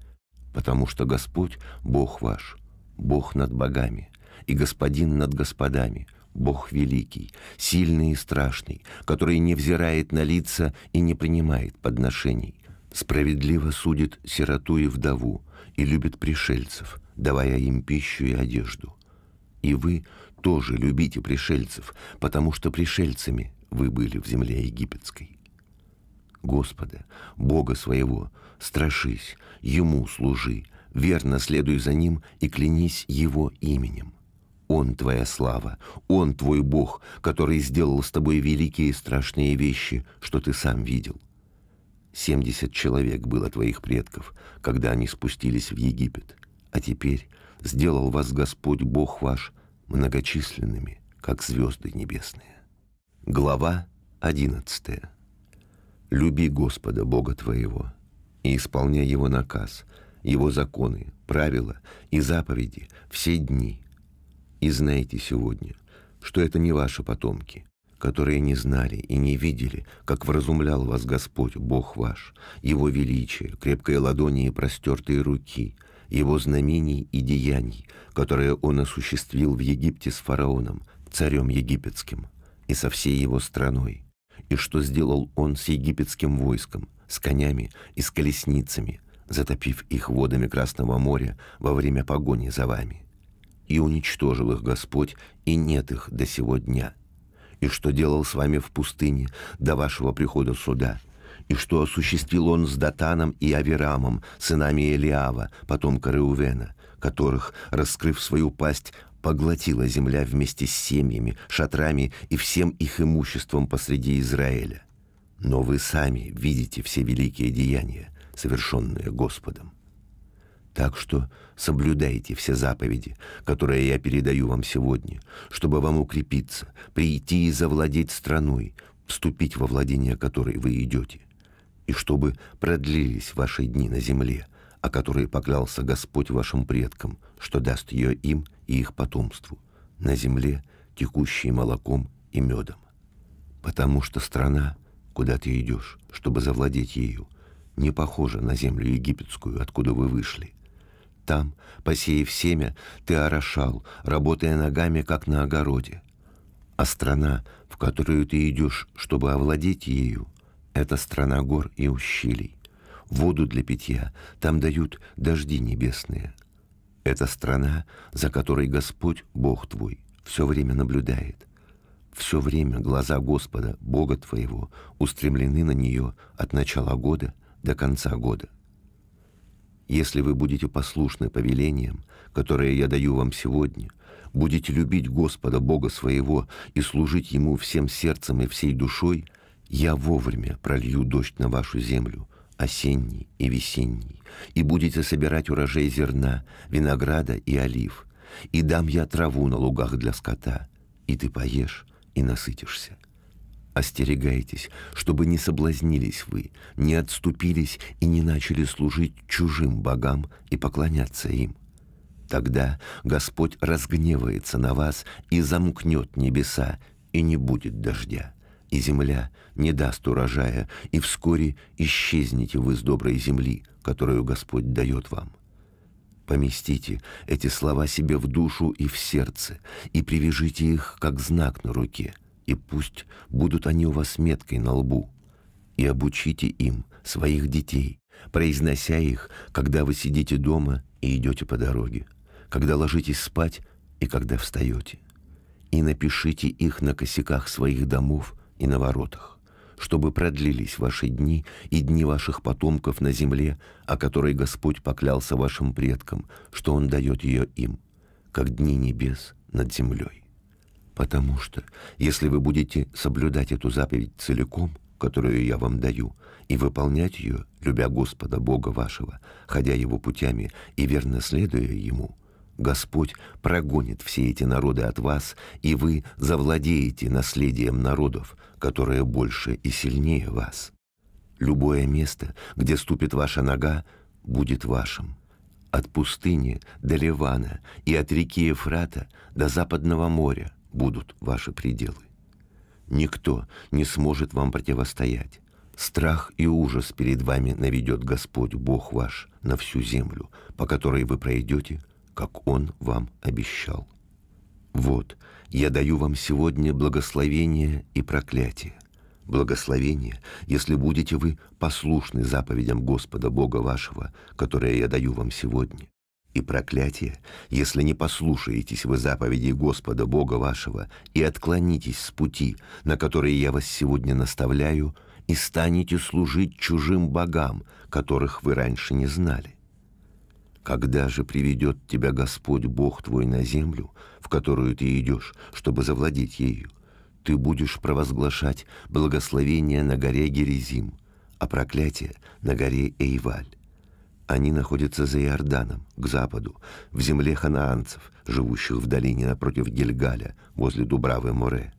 потому что Господь — Бог ваш, Бог над богами, и Господин над господами, Бог великий, сильный и страшный, который не взирает на лица и не принимает подношений, справедливо судит сироту и вдову и любит пришельцев, давая им пищу и одежду. И вы тоже любите пришельцев, потому что пришельцами вы были в земле египетской. Господа, Бога своего, страшись, Ему служи, верно следуй за Ним и клянись Его именем. Он твоя слава, Он твой Бог, который сделал с тобой великие и страшные вещи, что ты сам видел – Семьдесят человек было твоих предков, когда они спустились в Египет. А теперь сделал вас Господь Бог ваш многочисленными, как звезды небесные. Глава 11. Люби Господа Бога твоего и исполняй Его наказ, Его законы, правила и заповеди все дни. И знайте сегодня, что это не ваши потомки, которые не знали и не видели, как вразумлял вас Господь, Бог ваш, Его величие, крепкие ладони и простертые руки, Его знамений и деяний, которые Он осуществил в Египте с фараоном, царем египетским, и со всей его страной, и что сделал Он с египетским войском, с конями и с колесницами, затопив их водами Красного моря во время погони за вами. И уничтожил их Господь, и нет их до сего дня – и что делал с вами в пустыне до вашего прихода сюда, и что осуществил он с Датаном и Авирамом, сынами Элиава, потомка Реувена, которых, раскрыв свою пасть, поглотила земля вместе с семьями, шатрами и всем их имуществом посреди Израиля. Но вы сами видите все великие деяния, совершенные Господом. Так что соблюдайте все заповеди, которые я передаю вам сегодня, чтобы вам укрепиться, прийти и завладеть страной, вступить во владение которой вы идете, и чтобы продлились ваши дни на земле, о которой поклялся Господь вашим предкам, что даст ее им и их потомству, на земле, текущей молоком и медом. Потому что страна, куда ты идешь, чтобы завладеть ею, не похожа на землю египетскую, откуда вы вышли – там, посеяв семя, ты орошал, работая ногами, как на огороде. А страна, в которую ты идешь, чтобы овладеть ею, это страна гор и ущелий. Воду для питья там дают дожди небесные. Это страна, за которой Господь, Бог твой, все время наблюдает. Все время глаза Господа, Бога твоего, устремлены на нее от начала года до конца года. Если вы будете послушны повелениям, которые я даю вам сегодня, будете любить Господа Бога своего и служить Ему всем сердцем и всей душой, я вовремя пролью дождь на вашу землю, осенний и весенний, и будете собирать урожай зерна, винограда и олив, и дам я траву на лугах для скота, и ты поешь и насытишься. Остерегайтесь, чтобы не соблазнились вы, не отступились и не начали служить чужим богам и поклоняться им. Тогда Господь разгневается на вас и замкнет небеса, и не будет дождя, и земля не даст урожая, и вскоре исчезнете вы с доброй земли, которую Господь дает вам. Поместите эти слова себе в душу и в сердце, и привяжите их как знак на руке – и пусть будут они у вас меткой на лбу. И обучите им, своих детей, произнося их, когда вы сидите дома и идете по дороге, когда ложитесь спать и когда встаете. И напишите их на косяках своих домов и на воротах, чтобы продлились ваши дни и дни ваших потомков на земле, о которой Господь поклялся вашим предкам, что Он дает ее им, как дни небес над землей. Потому что, если вы будете соблюдать эту заповедь целиком, которую я вам даю, и выполнять ее, любя Господа Бога вашего, ходя Его путями и верно следуя Ему, Господь прогонит все эти народы от вас, и вы завладеете наследием народов, которое больше и сильнее вас. Любое место, где ступит ваша нога, будет вашим. От пустыни до Ливана и от реки Ефрата до Западного моря – будут ваши пределы. Никто не сможет вам противостоять. Страх и ужас перед вами наведет Господь, Бог ваш, на всю землю, по которой вы пройдете, как Он вам обещал. Вот, я даю вам сегодня благословение и проклятие. Благословение, если будете вы послушны заповедям Господа Бога вашего, которые я даю вам сегодня, и проклятие, если не послушаетесь вы заповедей Господа Бога вашего и отклонитесь с пути, на который я вас сегодня наставляю, и станете служить чужим богам, которых вы раньше не знали. Когда же приведет тебя Господь Бог твой на землю, в которую ты идешь, чтобы завладеть ею, ты будешь провозглашать благословение на горе Герезим, а проклятие на горе Эйваль. Они находятся за Иорданом, к западу, в земле ханаанцев, живущих в долине напротив Гильгаля, возле Дубравы-Море.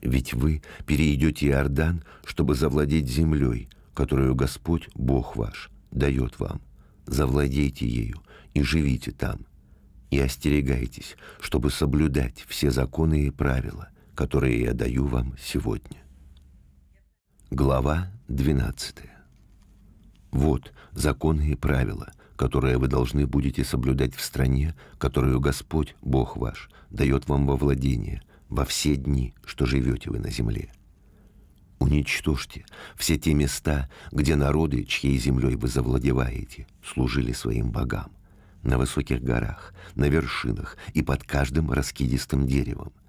Ведь вы перейдете Иордан, чтобы завладеть землей, которую Господь, Бог ваш, дает вам. Завладейте ею и живите там. И остерегайтесь, чтобы соблюдать все законы и правила, которые я даю вам сегодня. Глава 12. Вот законы и правила, которые вы должны будете соблюдать в стране, которую Господь, Бог ваш, дает вам во владение во все дни, что живете вы на земле. Уничтожьте все те места, где народы, чьей землей вы завладеваете, служили своим богам, на высоких горах, на вершинах и под каждым раскидистым деревом –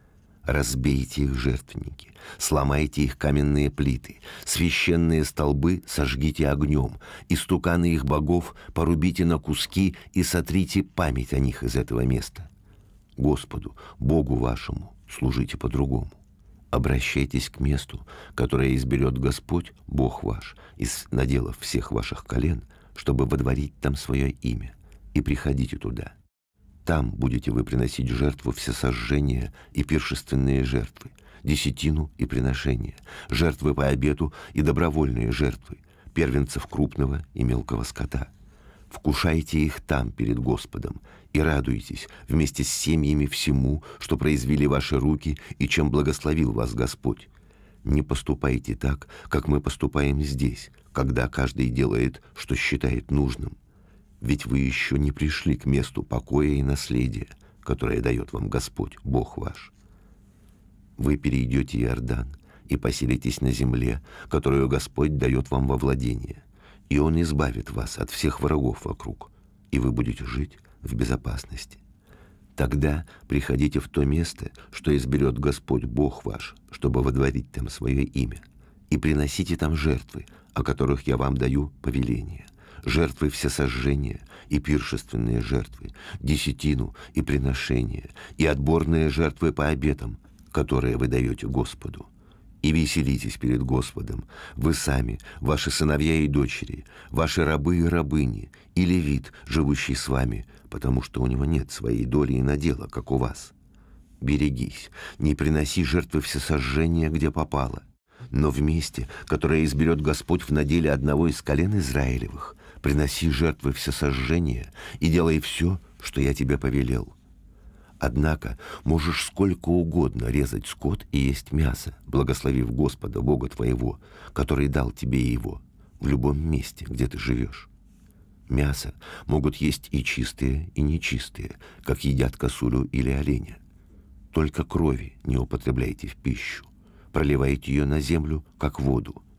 Разбейте их жертвенники, сломайте их каменные плиты, священные столбы сожгите огнем, истуканы их богов порубите на куски и сотрите память о них из этого места. Господу, Богу вашему, служите по-другому. Обращайтесь к месту, которое изберет Господь, Бог ваш, из наделов всех ваших колен, чтобы водворить там свое имя, и приходите туда – там будете вы приносить жертву всесожжения и пиршественные жертвы, десятину и приношения, жертвы по обету и добровольные жертвы, первенцев крупного и мелкого скота. Вкушайте их там перед Господом и радуйтесь вместе с семьями всему, что произвели ваши руки и чем благословил вас Господь. Не поступайте так, как мы поступаем здесь, когда каждый делает, что считает нужным. Ведь вы еще не пришли к месту покоя и наследия, которое дает вам Господь, Бог ваш. Вы перейдете Иордан и поселитесь на земле, которую Господь дает вам во владение, и Он избавит вас от всех врагов вокруг, и вы будете жить в безопасности. Тогда приходите в то место, что изберет Господь Бог ваш, чтобы водворить там свое имя, и приносите там жертвы, о которых я вам даю повеление жертвы всесожжения и пиршественные жертвы, десятину и приношения, и отборные жертвы по обетам, которые вы даете Господу. И веселитесь перед Господом, вы сами, ваши сыновья и дочери, ваши рабы и рабыни, и левит, живущий с вами, потому что у него нет своей доли и надела, как у вас. Берегись, не приноси жертвы всесожжения, где попало, но в месте, которое изберет Господь в наделе одного из колен Израилевых, приноси жертвы всесожжения и делай все, что я тебе повелел. Однако можешь сколько угодно резать скот и есть мясо, благословив Господа, Бога твоего, который дал тебе его, в любом месте, где ты живешь. Мясо могут есть и чистые, и нечистые, как едят косулю или оленя. Только крови не употребляйте в пищу, проливайте ее на землю, как воду –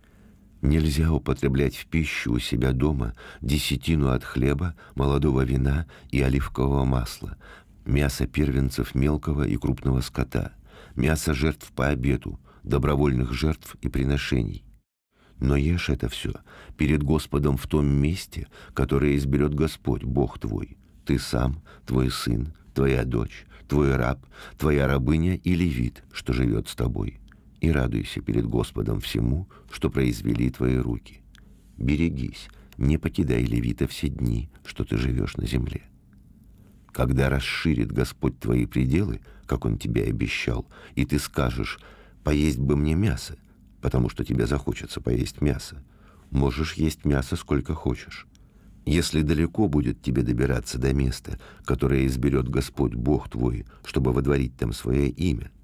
Нельзя употреблять в пищу у себя дома десятину от хлеба, молодого вина и оливкового масла, мясо первенцев мелкого и крупного скота, мясо жертв по обету, добровольных жертв и приношений. Но ешь это все перед Господом в том месте, которое изберет Господь, Бог твой, ты сам, твой сын, твоя дочь, твой раб, твоя рабыня и левит, что живет с тобой и радуйся перед Господом всему, что произвели твои руки. Берегись, не покидай левита все дни, что ты живешь на земле. Когда расширит Господь твои пределы, как Он тебе обещал, и ты скажешь «поесть бы мне мясо», потому что тебе захочется поесть мясо, можешь есть мясо сколько хочешь. Если далеко будет тебе добираться до места, которое изберет Господь Бог твой, чтобы водворить там свое имя –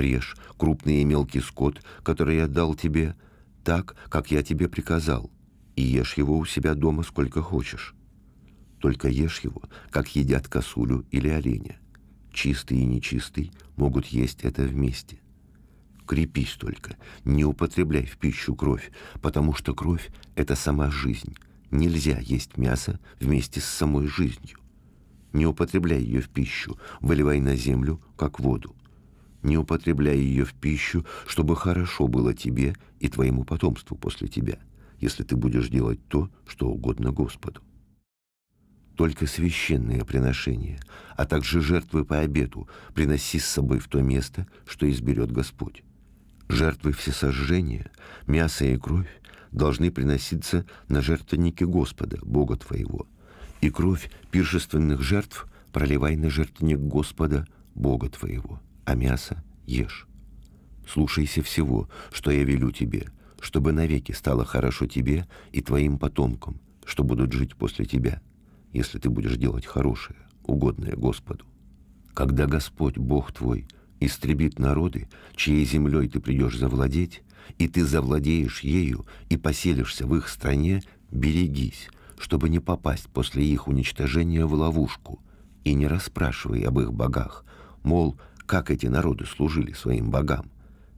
режь крупный и мелкий скот, который я дал тебе, так, как я тебе приказал, и ешь его у себя дома сколько хочешь. Только ешь его, как едят косулю или оленя. Чистый и нечистый могут есть это вместе. Крепись только, не употребляй в пищу кровь, потому что кровь — это сама жизнь. Нельзя есть мясо вместе с самой жизнью. Не употребляй ее в пищу, выливай на землю, как воду не употребляй ее в пищу, чтобы хорошо было тебе и твоему потомству после тебя, если ты будешь делать то, что угодно Господу. Только священные приношения, а также жертвы по обету приноси с собой в то место, что изберет Господь. Жертвы всесожжения, мясо и кровь должны приноситься на жертвенники Господа, Бога твоего, и кровь пиршественных жертв проливай на жертвенник Господа, Бога твоего а мясо ешь. Слушайся всего, что я велю тебе, чтобы навеки стало хорошо тебе и твоим потомкам, что будут жить после тебя, если ты будешь делать хорошее, угодное Господу. Когда Господь, Бог твой, истребит народы, чьей землей ты придешь завладеть, и ты завладеешь ею и поселишься в их стране, берегись, чтобы не попасть после их уничтожения в ловушку, и не расспрашивай об их богах, мол, как эти народы служили своим богам,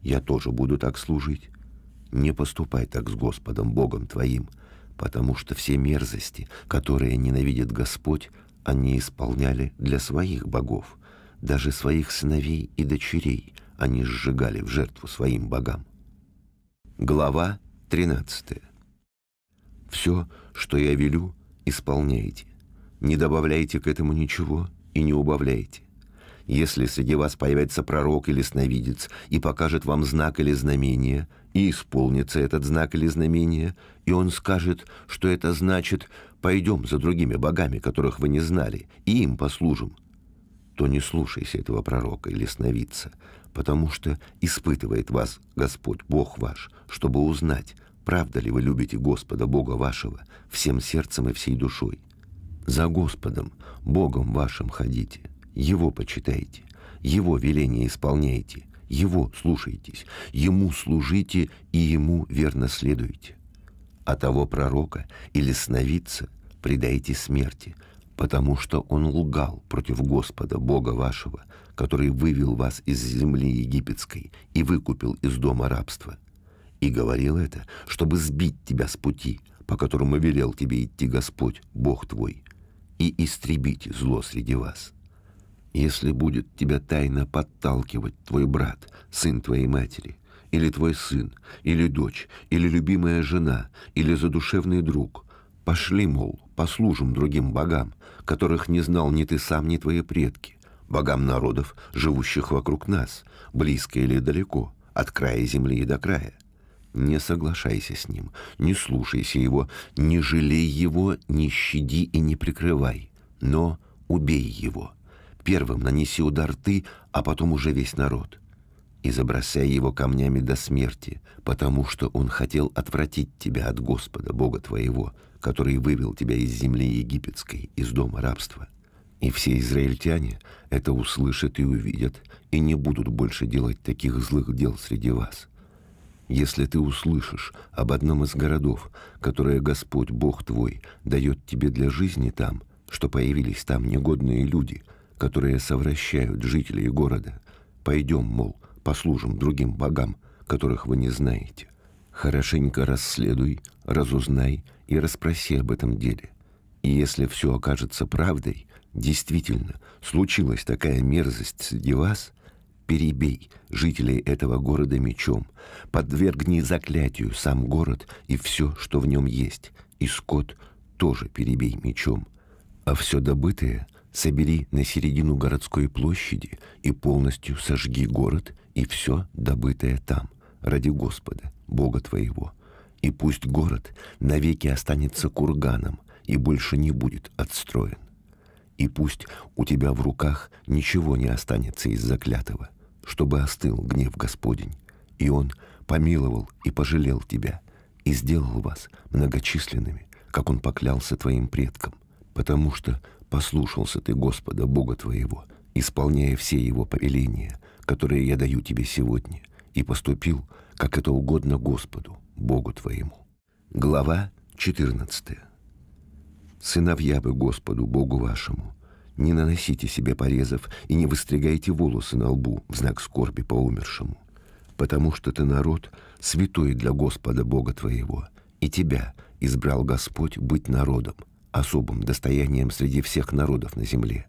я тоже буду так служить. Не поступай так с Господом Богом твоим, потому что все мерзости, которые ненавидит Господь, они исполняли для своих богов, даже своих сыновей и дочерей они сжигали в жертву своим богам. Глава 13. Все, что я велю, исполняйте. Не добавляйте к этому ничего и не убавляйте. Если среди вас появится пророк или сновидец и покажет вам знак или знамение, и исполнится этот знак или знамение, и он скажет, что это значит «пойдем за другими богами, которых вы не знали, и им послужим», то не слушайся этого пророка или сновидца, потому что испытывает вас Господь, Бог ваш, чтобы узнать, правда ли вы любите Господа, Бога вашего, всем сердцем и всей душой. За Господом, Богом вашим ходите – его почитаете, Его веление исполняете, Его слушаетесь, Ему служите и Ему верно следуйте. А того пророка или сновидца предайте смерти, потому что он лгал против Господа, Бога вашего, который вывел вас из земли египетской и выкупил из дома рабства. И говорил это, чтобы сбить тебя с пути, по которому велел тебе идти Господь, Бог твой, и истребить зло среди вас. Если будет тебя тайно подталкивать твой брат, сын твоей матери, или твой сын, или дочь, или любимая жена, или задушевный друг, пошли, мол, послужим другим богам, которых не знал ни ты сам, ни твои предки, богам народов, живущих вокруг нас, близко или далеко, от края земли и до края. Не соглашайся с ним, не слушайся его, не жалей его, не щади и не прикрывай, но убей его». Первым нанеси удар ты, а потом уже весь народ. И забросай его камнями до смерти, потому что он хотел отвратить тебя от Господа, Бога твоего, который вывел тебя из земли египетской, из дома рабства. И все израильтяне это услышат и увидят, и не будут больше делать таких злых дел среди вас. Если ты услышишь об одном из городов, которое Господь, Бог твой, дает тебе для жизни там, что появились там негодные люди – которые совращают жителей города. Пойдем, мол, послужим другим богам, которых вы не знаете. Хорошенько расследуй, разузнай и расспроси об этом деле. И если все окажется правдой, действительно, случилась такая мерзость среди вас, перебей жителей этого города мечом, подвергни заклятию сам город и все, что в нем есть, и скот тоже перебей мечом. А все добытое Собери на середину городской площади и полностью сожги город и все добытое там, ради Господа, Бога твоего. И пусть город навеки останется курганом и больше не будет отстроен. И пусть у тебя в руках ничего не останется из заклятого, чтобы остыл гнев Господень, и Он помиловал и пожалел тебя, и сделал вас многочисленными, как Он поклялся твоим предкам, потому что послушался ты Господа, Бога твоего, исполняя все его повеления, которые я даю тебе сегодня, и поступил, как это угодно Господу, Богу твоему». Глава 14. «Сыновья вы Господу, Богу вашему, не наносите себе порезов и не выстригайте волосы на лбу в знак скорби по умершему, потому что ты народ, святой для Господа Бога твоего, и тебя избрал Господь быть народом, особым достоянием среди всех народов на земле.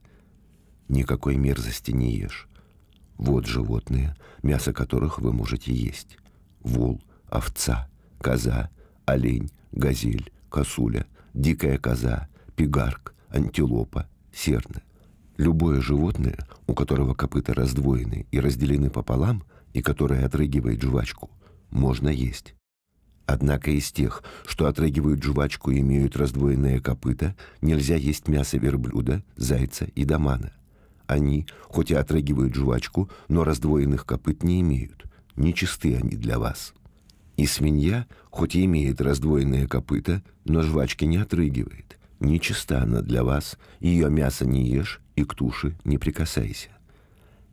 Никакой мерзости не ешь. Вот животные, мясо которых вы можете есть. Вол, овца, коза, олень, газель, косуля, дикая коза, пигарк, антилопа, серна. Любое животное, у которого копыта раздвоены и разделены пополам, и которое отрыгивает жвачку, можно есть. Однако из тех, что отрыгивают жвачку и имеют раздвоенные копыта, нельзя есть мясо верблюда, зайца и домана. Они, хоть и отрыгивают жвачку, но раздвоенных копыт не имеют. Нечисты они для вас. И свинья, хоть и имеет раздвоенные копыта, но жвачки не отрыгивает. Нечиста она для вас, ее мясо не ешь и к туше не прикасайся.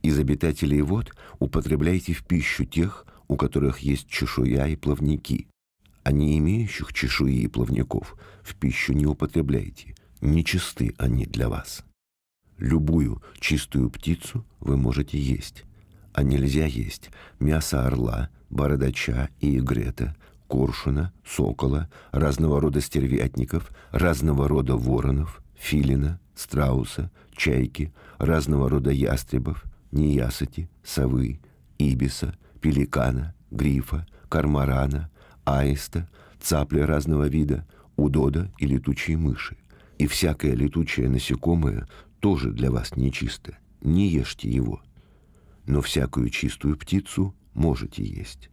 Из обитателей вод употребляйте в пищу тех, у которых есть чешуя и плавники – а не имеющих чешуи и плавников, в пищу не употребляйте, нечисты они для вас. Любую чистую птицу вы можете есть, а нельзя есть мясо орла, бородача и игрета, коршуна, сокола, разного рода стервятников, разного рода воронов, филина, страуса, чайки, разного рода ястребов, неясыти, совы, ибиса, пеликана, грифа, кармарана, аиста, цапля разного вида, удода и летучие мыши. И всякое летучее насекомое тоже для вас нечисто. Не ешьте его. Но всякую чистую птицу можете есть.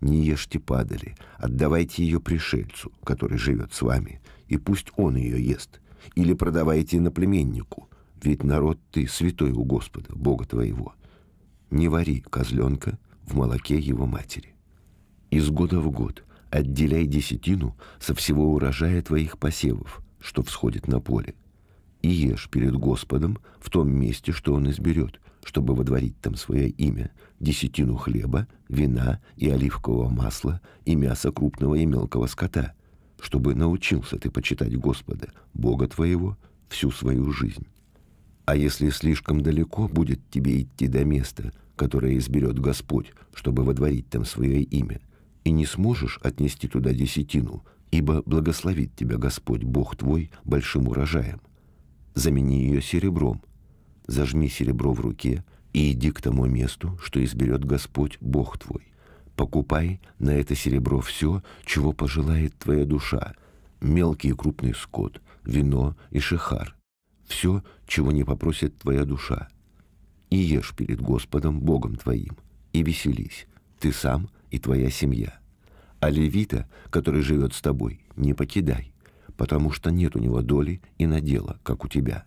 Не ешьте падали, отдавайте ее пришельцу, который живет с вами, и пусть он ее ест. Или продавайте на племеннику ведь народ ты святой у Господа, Бога твоего. Не вари козленка в молоке его матери. Из года в год отделяй десятину со всего урожая твоих посевов, что всходит на поле, и ешь перед Господом в том месте, что Он изберет, чтобы водворить там свое имя, десятину хлеба, вина и оливкового масла и мяса крупного и мелкого скота, чтобы научился ты почитать Господа, Бога твоего, всю свою жизнь. А если слишком далеко будет тебе идти до места, которое изберет Господь, чтобы водворить там свое имя – и не сможешь отнести туда десятину, ибо благословит тебя Господь, Бог твой, большим урожаем. Замени ее серебром, зажми серебро в руке и иди к тому месту, что изберет Господь, Бог твой. Покупай на это серебро все, чего пожелает твоя душа, мелкий и крупный скот, вино и шихар, все, чего не попросит твоя душа. И ешь перед Господом, Богом твоим, и веселись, ты сам и твоя семья. А левита, который живет с тобой, не покидай, потому что нет у него доли и надела, как у тебя.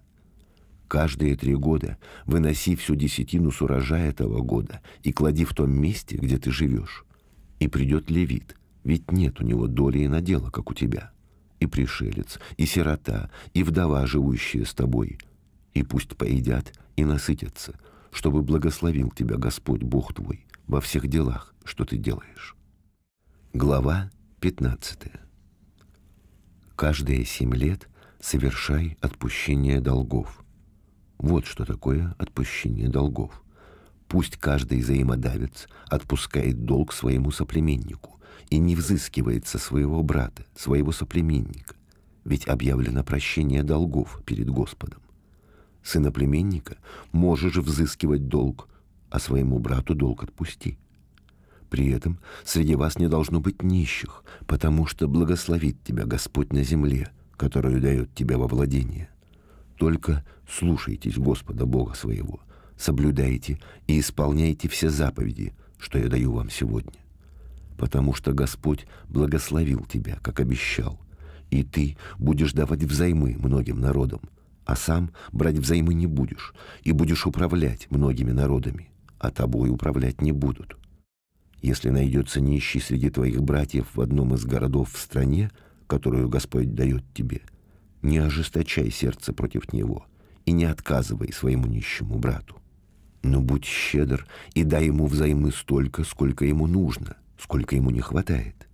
Каждые три года выноси всю десятину с урожая этого года и клади в том месте, где ты живешь. И придет левит, ведь нет у него доли и надела, как у тебя. И пришелец, и сирота, и вдова, живущая с тобой. И пусть поедят и насытятся, чтобы благословил тебя Господь Бог твой, во всех делах, что ты делаешь. Глава 15. Каждые семь лет совершай отпущение долгов. Вот что такое отпущение долгов. Пусть каждый взаимодавец отпускает долг своему соплеменнику и не взыскивает со своего брата, своего соплеменника, ведь объявлено прощение долгов перед Господом. Сына племенника можешь взыскивать долг – а своему брату долг отпусти. При этом среди вас не должно быть нищих, потому что благословит тебя Господь на земле, которую дает тебе во владение. Только слушайтесь Господа Бога своего, соблюдайте и исполняйте все заповеди, что я даю вам сегодня. Потому что Господь благословил тебя, как обещал, и ты будешь давать взаймы многим народам, а сам брать взаймы не будешь, и будешь управлять многими народами а тобой управлять не будут. Если найдется нищий среди твоих братьев в одном из городов в стране, которую Господь дает тебе, не ожесточай сердце против него и не отказывай своему нищему брату. Но будь щедр и дай ему взаймы столько, сколько ему нужно, сколько ему не хватает.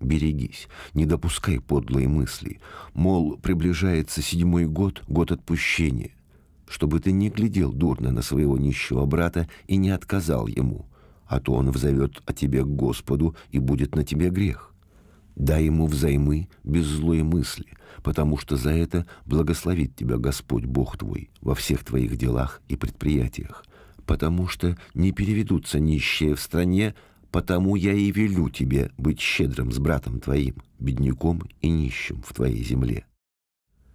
Берегись, не допускай подлые мысли. Мол, приближается седьмой год, год отпущения чтобы ты не глядел дурно на своего нищего брата и не отказал ему, а то он взовет о тебе к Господу и будет на тебе грех. Дай ему взаймы без злой мысли, потому что за это благословит тебя Господь Бог твой во всех твоих делах и предприятиях, потому что не переведутся нищие в стране, потому я и велю тебе быть щедрым с братом твоим, бедняком и нищим в твоей земле.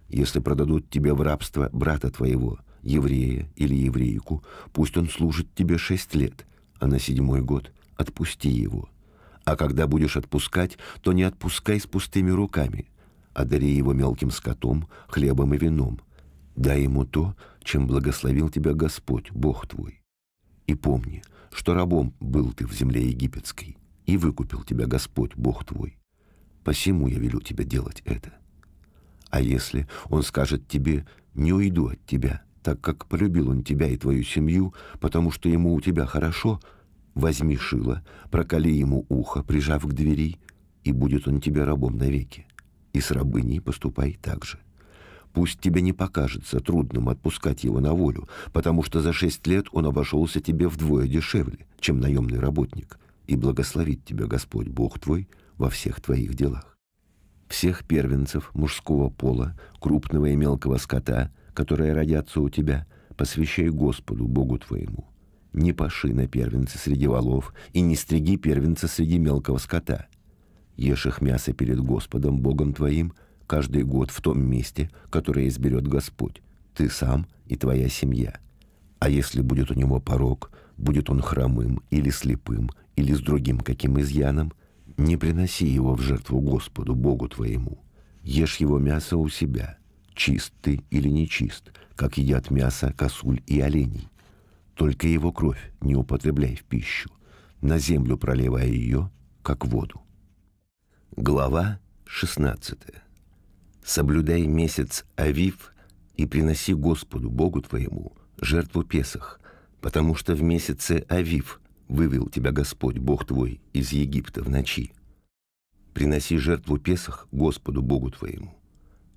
Если продадут тебе в рабство брата твоего, еврея или еврейку, пусть он служит тебе шесть лет, а на седьмой год отпусти его. А когда будешь отпускать, то не отпускай с пустыми руками, а дари его мелким скотом, хлебом и вином. Дай ему то, чем благословил тебя Господь, Бог твой. И помни, что рабом был ты в земле египетской, и выкупил тебя Господь, Бог твой. Посему я велю тебе делать это. А если он скажет тебе, не уйду от тебя, так как полюбил он тебя и твою семью, потому что ему у тебя хорошо, возьми шило, проколи ему ухо, прижав к двери, и будет он тебе рабом навеки. И с рабыней поступай так же. Пусть тебе не покажется трудным отпускать его на волю, потому что за шесть лет он обошелся тебе вдвое дешевле, чем наемный работник, и благословит тебя Господь Бог твой во всех твоих делах. Всех первенцев мужского пола, крупного и мелкого скота – которые родятся у тебя, посвящай Господу, Богу твоему. Не паши на первенца среди волов и не стриги первенца среди мелкого скота. Ешь их мясо перед Господом, Богом твоим, каждый год в том месте, которое изберет Господь, ты сам и твоя семья. А если будет у него порог, будет он хромым или слепым, или с другим каким изъяном, не приноси его в жертву Господу, Богу твоему. Ешь его мясо у себя – чист ты или нечист, как едят мясо, косуль и оленей. Только его кровь не употребляй в пищу, на землю проливая ее, как воду. Глава 16. Соблюдай месяц Авив и приноси Господу, Богу твоему, жертву Песах, потому что в месяце Авив вывел тебя Господь, Бог твой, из Египта в ночи. Приноси жертву Песах Господу, Богу твоему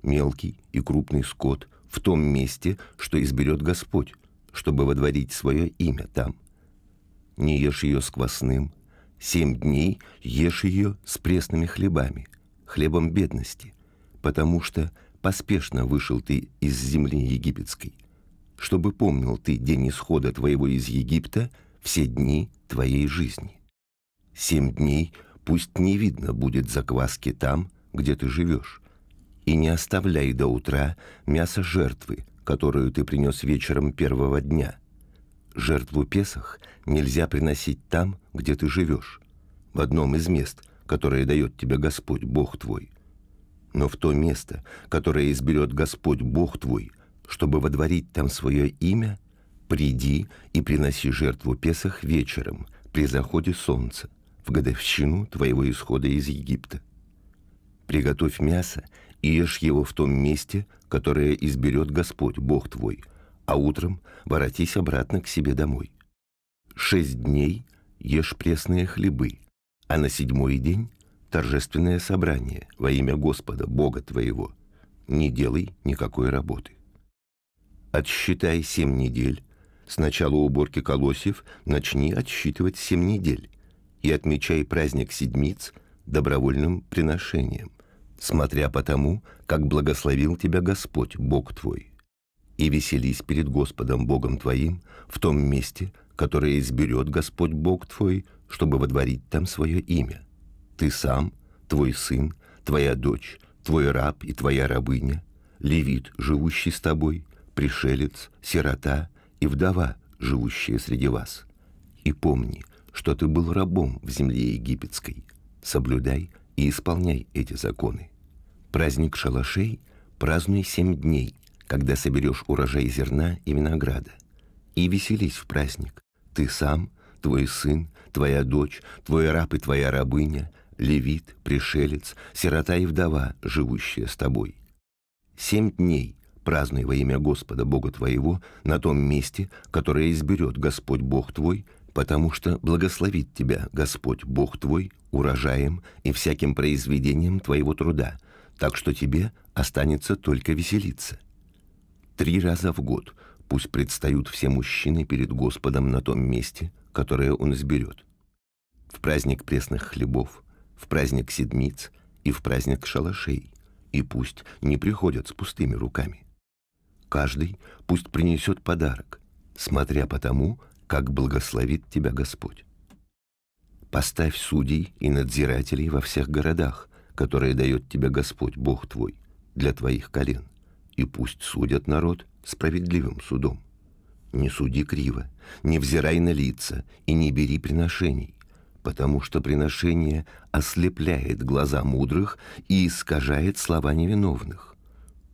мелкий и крупный скот в том месте, что изберет Господь, чтобы водворить свое имя там. Не ешь ее с квасным, семь дней ешь ее с пресными хлебами, хлебом бедности, потому что поспешно вышел ты из земли египетской, чтобы помнил ты день исхода твоего из Египта все дни твоей жизни. Семь дней пусть не видно будет закваски там, где ты живешь, и не оставляй до утра мясо жертвы, которую ты принес вечером первого дня. Жертву Песах нельзя приносить там, где ты живешь, в одном из мест, которое дает тебе Господь, Бог твой. Но в то место, которое изберет Господь, Бог твой, чтобы водворить там свое имя, приди и приноси жертву Песах вечером при заходе солнца, в годовщину твоего исхода из Египта. Приготовь мясо и ешь его в том месте, которое изберет Господь, Бог твой, а утром воротись обратно к себе домой. Шесть дней ешь пресные хлебы, а на седьмой день торжественное собрание во имя Господа, Бога твоего. Не делай никакой работы. Отсчитай семь недель, с начала уборки колосьев начни отсчитывать семь недель и отмечай праздник седмиц добровольным приношением смотря по тому, как благословил тебя Господь, Бог твой. И веселись перед Господом Богом твоим в том месте, которое изберет Господь Бог твой, чтобы водворить там свое имя. Ты сам, твой сын, твоя дочь, твой раб и твоя рабыня, левит, живущий с тобой, пришелец, сирота и вдова, живущая среди вас. И помни, что ты был рабом в земле египетской. Соблюдай и исполняй эти законы. Праздник шалашей празднуй семь дней, когда соберешь урожай зерна и винограда. И веселись в праздник. Ты сам, твой сын, твоя дочь, твой раб и твоя рабыня, левит, пришелец, сирота и вдова, живущая с тобой. Семь дней празднуй во имя Господа Бога твоего на том месте, которое изберет Господь Бог твой – потому что благословит тебя Господь Бог твой урожаем и всяким произведением твоего труда, так что тебе останется только веселиться. Три раза в год пусть предстают все мужчины перед Господом на том месте, которое Он изберет. В праздник пресных хлебов, в праздник седмиц и в праздник шалашей, и пусть не приходят с пустыми руками. Каждый пусть принесет подарок, смотря по тому, как благословит тебя Господь. Поставь судей и надзирателей во всех городах, которые дает тебе Господь, Бог твой, для твоих колен, и пусть судят народ справедливым судом. Не суди криво, не взирай на лица и не бери приношений, потому что приношение ослепляет глаза мудрых и искажает слова невиновных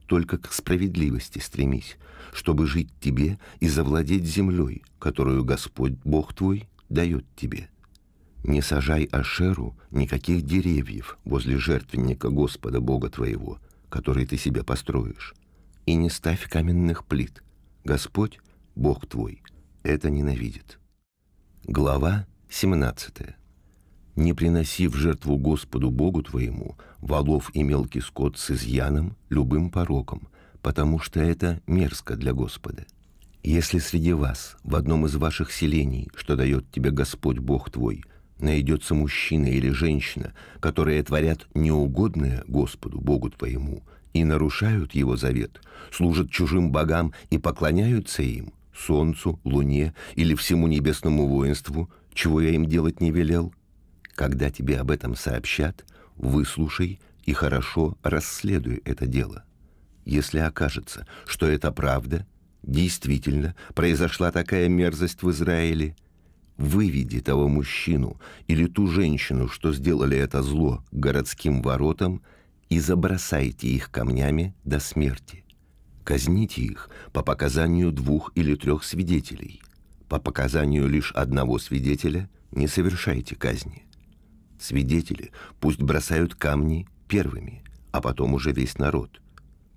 только к справедливости стремись, чтобы жить тебе и завладеть землей, которую Господь Бог твой дает тебе. Не сажай Ашеру никаких деревьев возле жертвенника Господа Бога твоего, который ты себе построишь, и не ставь каменных плит. Господь, Бог твой, это ненавидит. Глава 17. Не приноси в жертву Господу Богу твоему волов и мелкий скот с изъяном, любым пороком, потому что это мерзко для Господа. Если среди вас, в одном из ваших селений, что дает тебе Господь Бог твой, найдется мужчина или женщина, которые творят неугодное Господу Богу твоему и нарушают его завет, служат чужим богам и поклоняются им, солнцу, луне или всему небесному воинству, чего я им делать не велел – когда тебе об этом сообщат, выслушай и хорошо расследуй это дело. Если окажется, что это правда, действительно произошла такая мерзость в Израиле, выведи того мужчину или ту женщину, что сделали это зло к городским воротам, и забросайте их камнями до смерти. Казните их по показанию двух или трех свидетелей. По показанию лишь одного свидетеля не совершайте казни. Свидетели пусть бросают камни первыми, а потом уже весь народ.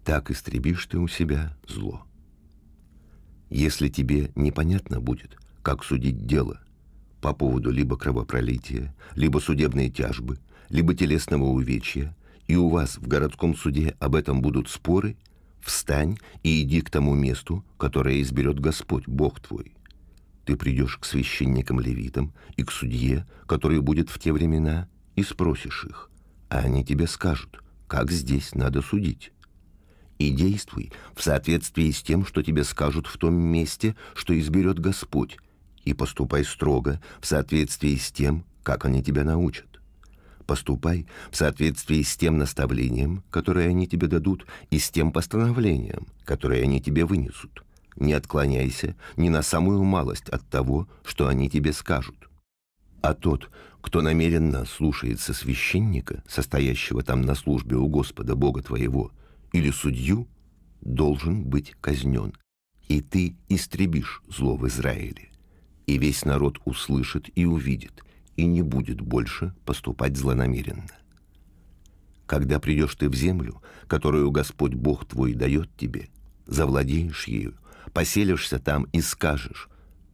Так истребишь ты у себя зло. Если тебе непонятно будет, как судить дело по поводу либо кровопролития, либо судебной тяжбы, либо телесного увечья, и у вас в городском суде об этом будут споры, встань и иди к тому месту, которое изберет Господь, Бог твой, ты придешь к священникам-левитам и к судье, который будет в те времена, и спросишь их, а они тебе скажут, как здесь надо судить. И действуй в соответствии с тем, что тебе скажут в том месте, что изберет Господь, и поступай строго в соответствии с тем, как они тебя научат. Поступай в соответствии с тем наставлением, которое они тебе дадут, и с тем постановлением, которое они тебе вынесут не отклоняйся ни на самую малость от того, что они тебе скажут. А тот, кто намеренно слушается священника, состоящего там на службе у Господа Бога твоего, или судью, должен быть казнен. И ты истребишь зло в Израиле. И весь народ услышит и увидит, и не будет больше поступать злонамеренно. Когда придешь ты в землю, которую Господь Бог твой дает тебе, завладеешь ею – Поселишься там и скажешь,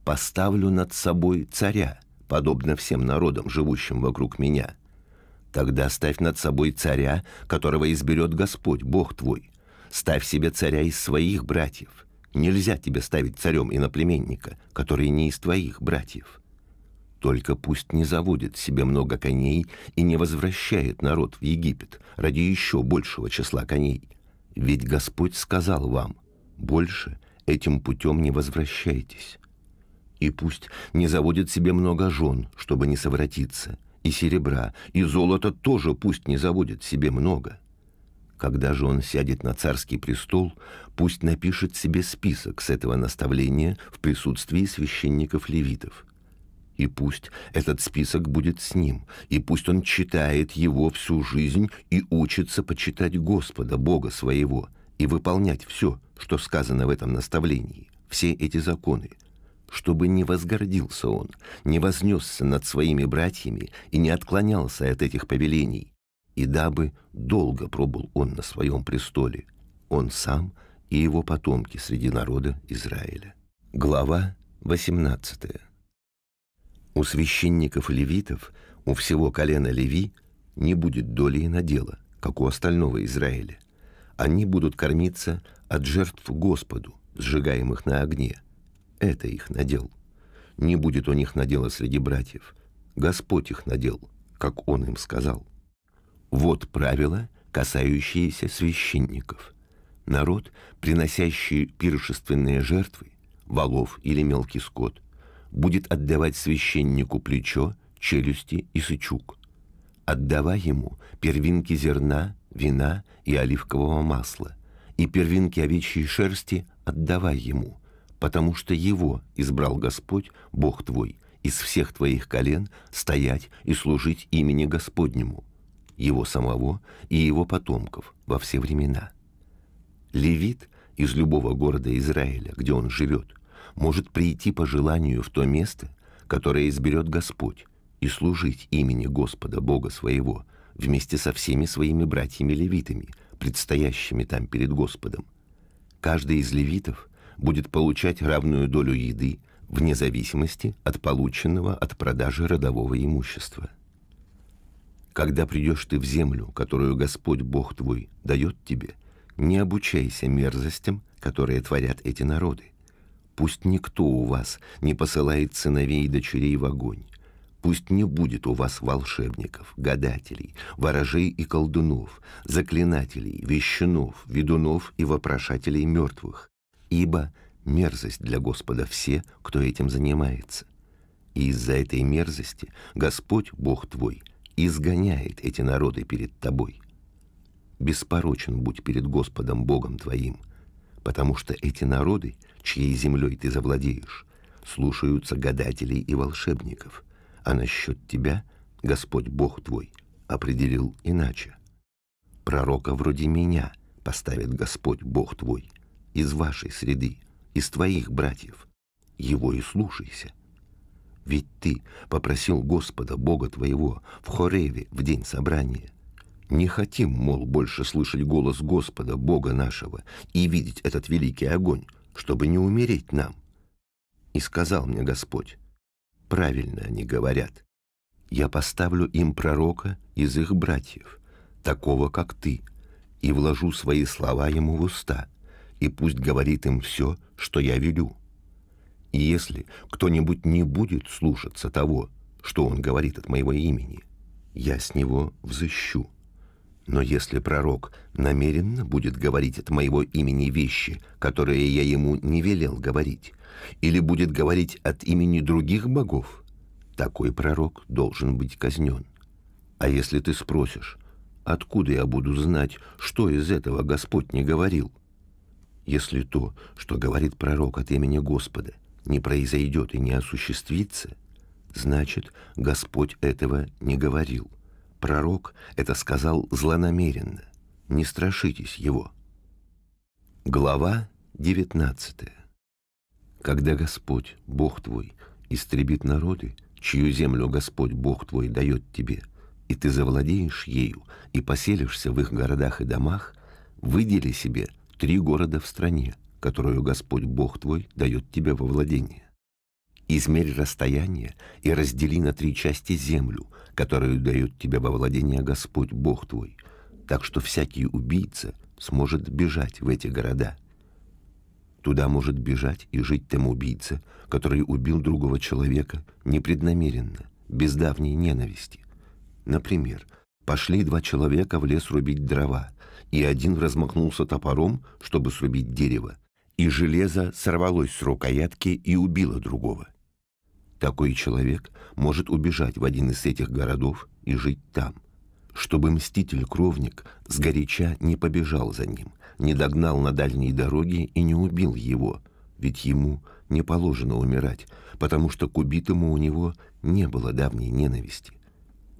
поставлю над собой царя, подобно всем народам, живущим вокруг меня. Тогда ставь над собой царя, которого изберет Господь, Бог твой. Ставь себе царя из своих братьев. Нельзя тебе ставить царем иноплеменника, который не из твоих братьев. Только пусть не заводит себе много коней и не возвращает народ в Египет ради еще большего числа коней. Ведь Господь сказал вам, больше этим путем не возвращайтесь. И пусть не заводит себе много жен, чтобы не совратиться, и серебра, и золота тоже пусть не заводит себе много. Когда же он сядет на царский престол, пусть напишет себе список с этого наставления в присутствии священников-левитов. И пусть этот список будет с ним, и пусть он читает его всю жизнь и учится почитать Господа, Бога своего – и выполнять все, что сказано в этом наставлении, все эти законы, чтобы не возгордился он, не вознесся над своими братьями и не отклонялся от этих повелений, и дабы долго пробыл он на своем престоле, он сам и его потомки среди народа Израиля. Глава 18. У священников левитов, у всего колена леви, не будет доли и надела, как у остального Израиля, они будут кормиться от жертв Господу, сжигаемых на огне. Это их надел. Не будет у них надела среди братьев. Господь их надел, как Он им сказал. Вот правила, касающиеся священников. Народ, приносящий пиршественные жертвы, волов или мелкий скот, будет отдавать священнику плечо, челюсти и сычук. Отдавай ему первинки зерна вина и оливкового масла, и первинки овечьей шерсти отдавай ему, потому что его избрал Господь, Бог твой, из всех твоих колен стоять и служить имени Господнему, его самого и его потомков во все времена. Левит из любого города Израиля, где он живет, может прийти по желанию в то место, которое изберет Господь, и служить имени Господа Бога своего – вместе со всеми своими братьями-левитами, предстоящими там перед Господом. Каждый из левитов будет получать равную долю еды вне зависимости от полученного от продажи родового имущества. Когда придешь ты в землю, которую Господь Бог твой дает тебе, не обучайся мерзостям, которые творят эти народы. Пусть никто у вас не посылает сыновей и дочерей в огонь, Пусть не будет у вас волшебников, гадателей, ворожей и колдунов, заклинателей, вещунов, ведунов и вопрошателей мертвых, ибо мерзость для Господа все, кто этим занимается. И из-за этой мерзости Господь, Бог твой, изгоняет эти народы перед тобой. Беспорочен будь перед Господом Богом твоим, потому что эти народы, чьей землей ты завладеешь, слушаются гадателей и волшебников – а насчет тебя Господь Бог твой определил иначе. Пророка вроде меня поставит Господь Бог твой из вашей среды, из твоих братьев. Его и слушайся. Ведь ты попросил Господа Бога твоего в Хореве в день собрания. Не хотим, мол, больше слышать голос Господа Бога нашего и видеть этот великий огонь, чтобы не умереть нам. И сказал мне Господь, Правильно они говорят. Я поставлю им пророка из их братьев, такого, как ты, и вложу свои слова ему в уста, и пусть говорит им все, что я велю. И если кто-нибудь не будет слушаться того, что он говорит от моего имени, я с него взыщу. Но если пророк намеренно будет говорить от моего имени вещи, которые я ему не велел говорить, или будет говорить от имени других богов, такой пророк должен быть казнен. А если ты спросишь, откуда я буду знать, что из этого Господь не говорил? Если то, что говорит пророк от имени Господа, не произойдет и не осуществится, значит, Господь этого не говорил. Пророк это сказал злонамеренно. Не страшитесь его. Глава 19. Когда Господь, Бог твой, истребит народы, чью землю Господь, Бог твой, дает тебе, и ты завладеешь ею и поселишься в их городах и домах, выдели себе три города в стране, которую Господь, Бог твой, дает тебе во владение. Измерь расстояние и раздели на три части землю, которую дает тебе во владение Господь Бог твой, так что всякий убийца сможет бежать в эти города. Туда может бежать и жить тем убийца, который убил другого человека непреднамеренно, без давней ненависти. Например, пошли два человека в лес рубить дрова, и один размахнулся топором, чтобы срубить дерево, и железо сорвалось с рукоятки и убило другого. Такой человек может убежать в один из этих городов и жить там, чтобы мститель-кровник сгоряча не побежал за ним, не догнал на дальней дороге и не убил его, ведь ему не положено умирать, потому что к убитому у него не было давней ненависти.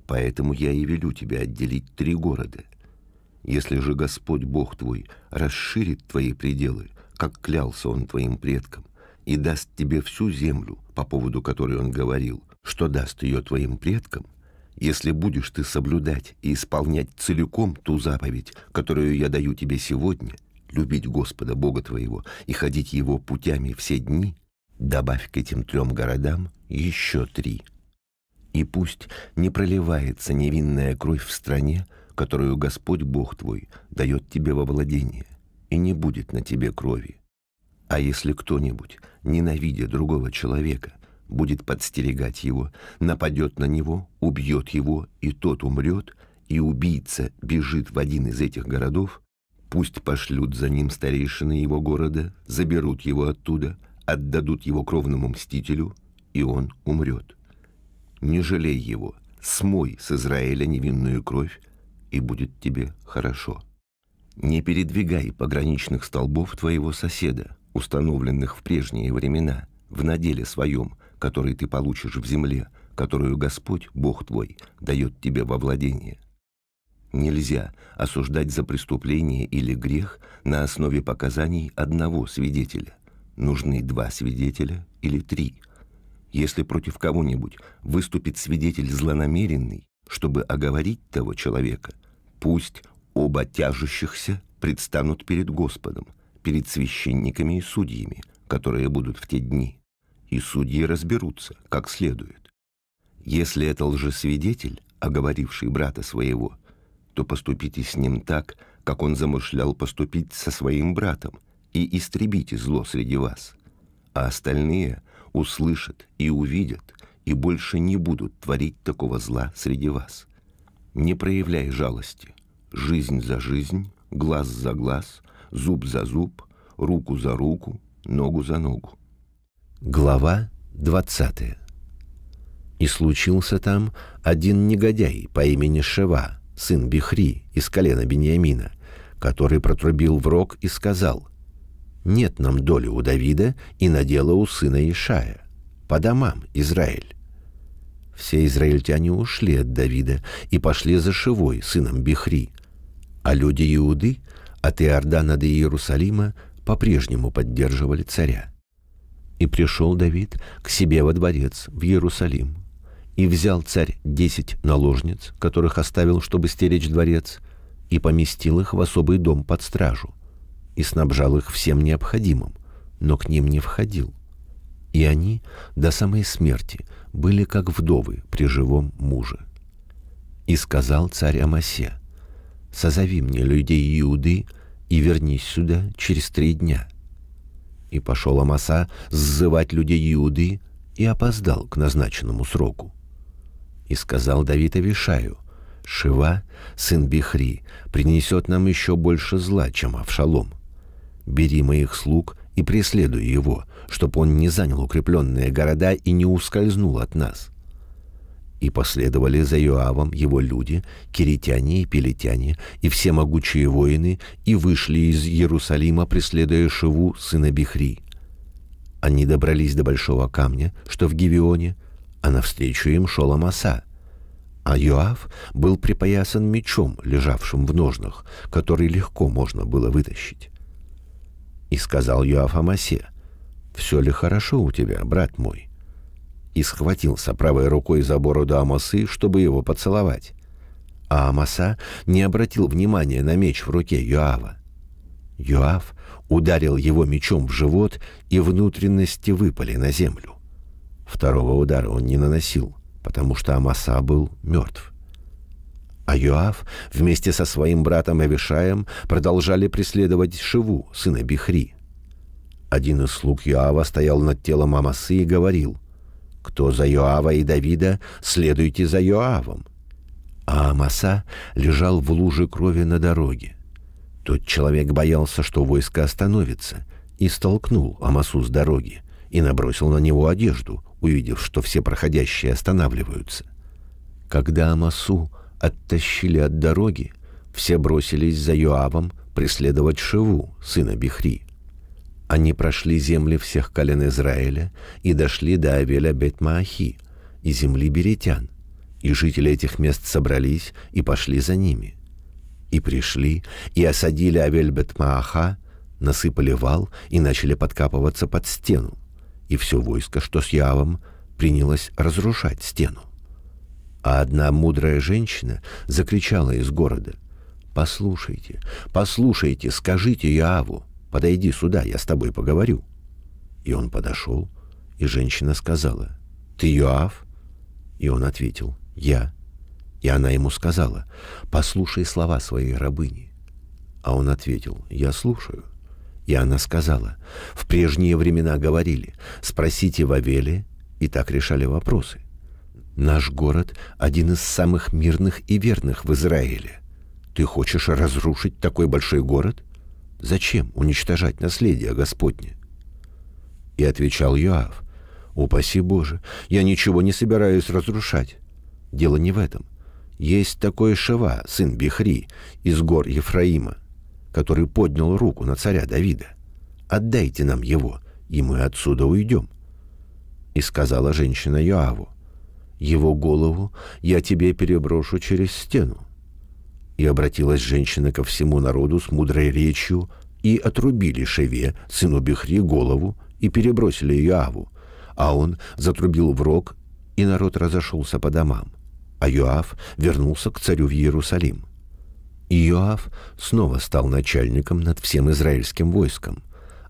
Поэтому я и велю тебе отделить три города. Если же Господь Бог твой расширит твои пределы, как клялся он твоим предкам, и даст тебе всю землю, по поводу которой он говорил, что даст ее твоим предкам, если будешь ты соблюдать и исполнять целиком ту заповедь, которую я даю тебе сегодня, любить Господа Бога твоего и ходить Его путями все дни, добавь к этим трем городам еще три. И пусть не проливается невинная кровь в стране, которую Господь Бог твой дает тебе во владение, и не будет на тебе крови. А если кто-нибудь ненавидя другого человека, будет подстерегать его, нападет на него, убьет его, и тот умрет, и убийца бежит в один из этих городов, пусть пошлют за ним старейшины его города, заберут его оттуда, отдадут его кровному мстителю, и он умрет. Не жалей его, смой с Израиля невинную кровь, и будет тебе хорошо. Не передвигай пограничных столбов твоего соседа, установленных в прежние времена, в наделе своем, который ты получишь в земле, которую Господь, Бог твой, дает тебе во владение. Нельзя осуждать за преступление или грех на основе показаний одного свидетеля. Нужны два свидетеля или три. Если против кого-нибудь выступит свидетель злонамеренный, чтобы оговорить того человека, пусть оба тяжущихся предстанут перед Господом – перед священниками и судьями, которые будут в те дни. И судьи разберутся, как следует. Если это лжесвидетель, оговоривший брата своего, то поступите с ним так, как он замышлял поступить со своим братом, и истребите зло среди вас. А остальные услышат и увидят, и больше не будут творить такого зла среди вас. Не проявляй жалости. Жизнь за жизнь, глаз за глаз – зуб за зуб, руку за руку, ногу за ногу. Глава 20. И случился там один негодяй по имени Шева, сын Бихри из колена Бениамина, который протрубил в рог и сказал, «Нет нам доли у Давида и надела у сына Ишая. По домам, Израиль». Все израильтяне ушли от Давида и пошли за Шевой, сыном Бихри, а люди Иуды — от Иордана до Иерусалима по-прежнему поддерживали царя. И пришел Давид к себе во дворец в Иерусалим, и взял царь десять наложниц, которых оставил, чтобы стеречь дворец, и поместил их в особый дом под стражу, и снабжал их всем необходимым, но к ним не входил. И они до самой смерти были как вдовы при живом муже. И сказал царь Амасе – созови мне людей Иуды и вернись сюда через три дня». И пошел Амаса сзывать людей Иуды и опоздал к назначенному сроку. И сказал Давид Авишаю, «Шива, сын Бихри, принесет нам еще больше зла, чем Авшалом. Бери моих слуг и преследуй его, чтобы он не занял укрепленные города и не ускользнул от нас и последовали за Иоавом его люди, киритяне и пелетяне, и все могучие воины, и вышли из Иерусалима, преследуя Шиву, сына Бихри. Они добрались до большого камня, что в Гивионе, а навстречу им шел Амаса. А Йоав был припоясан мечом, лежавшим в ножнах, который легко можно было вытащить. И сказал Йоав Амасе, «Все ли хорошо у тебя, брат мой?» и схватился правой рукой за бороду Амосы, чтобы его поцеловать. А Амоса не обратил внимания на меч в руке Юава. Юав ударил его мечом в живот, и внутренности выпали на землю. Второго удара он не наносил, потому что Амаса был мертв. А Юав вместе со своим братом Авишаем продолжали преследовать Шиву, сына Бихри. Один из слуг Юава стоял над телом Амасы и говорил, кто за Иоава и Давида, следуйте за Иоавом. А Амаса лежал в луже крови на дороге. Тот человек боялся, что войско остановится, и столкнул Амасу с дороги и набросил на него одежду, увидев, что все проходящие останавливаются. Когда Амасу оттащили от дороги, все бросились за Йоавом преследовать Шеву, сына Бихри. Они прошли земли всех колен Израиля и дошли до Авеля Бетмаахи и земли Беретян. И жители этих мест собрались и пошли за ними. И пришли, и осадили Авель Бетмааха, насыпали вал и начали подкапываться под стену. И все войско, что с Явом, принялось разрушать стену. А одна мудрая женщина закричала из города, «Послушайте, послушайте, скажите Яву, Подойди сюда, я с тобой поговорю». И он подошел, и женщина сказала, «Ты Йоав?» И он ответил, «Я». И она ему сказала, «Послушай слова своей рабыни». А он ответил, «Я слушаю». И она сказала, «В прежние времена говорили, спросите Вавеле, и так решали вопросы. Наш город — один из самых мирных и верных в Израиле. Ты хочешь разрушить такой большой город? Зачем уничтожать наследие Господне? И отвечал Йоав, «Упаси Боже, я ничего не собираюсь разрушать. Дело не в этом. Есть такой Шева, сын Бихри, из гор Ефраима, который поднял руку на царя Давида. Отдайте нам его, и мы отсюда уйдем». И сказала женщина Йоаву, «Его голову я тебе переброшу через стену, и обратилась женщина ко всему народу с мудрой речью, и отрубили Шеве, сыну Бехри, голову, и перебросили Иоаву. А он затрубил в рог, и народ разошелся по домам. А Иоав вернулся к царю в Иерусалим. И Иоав снова стал начальником над всем израильским войском.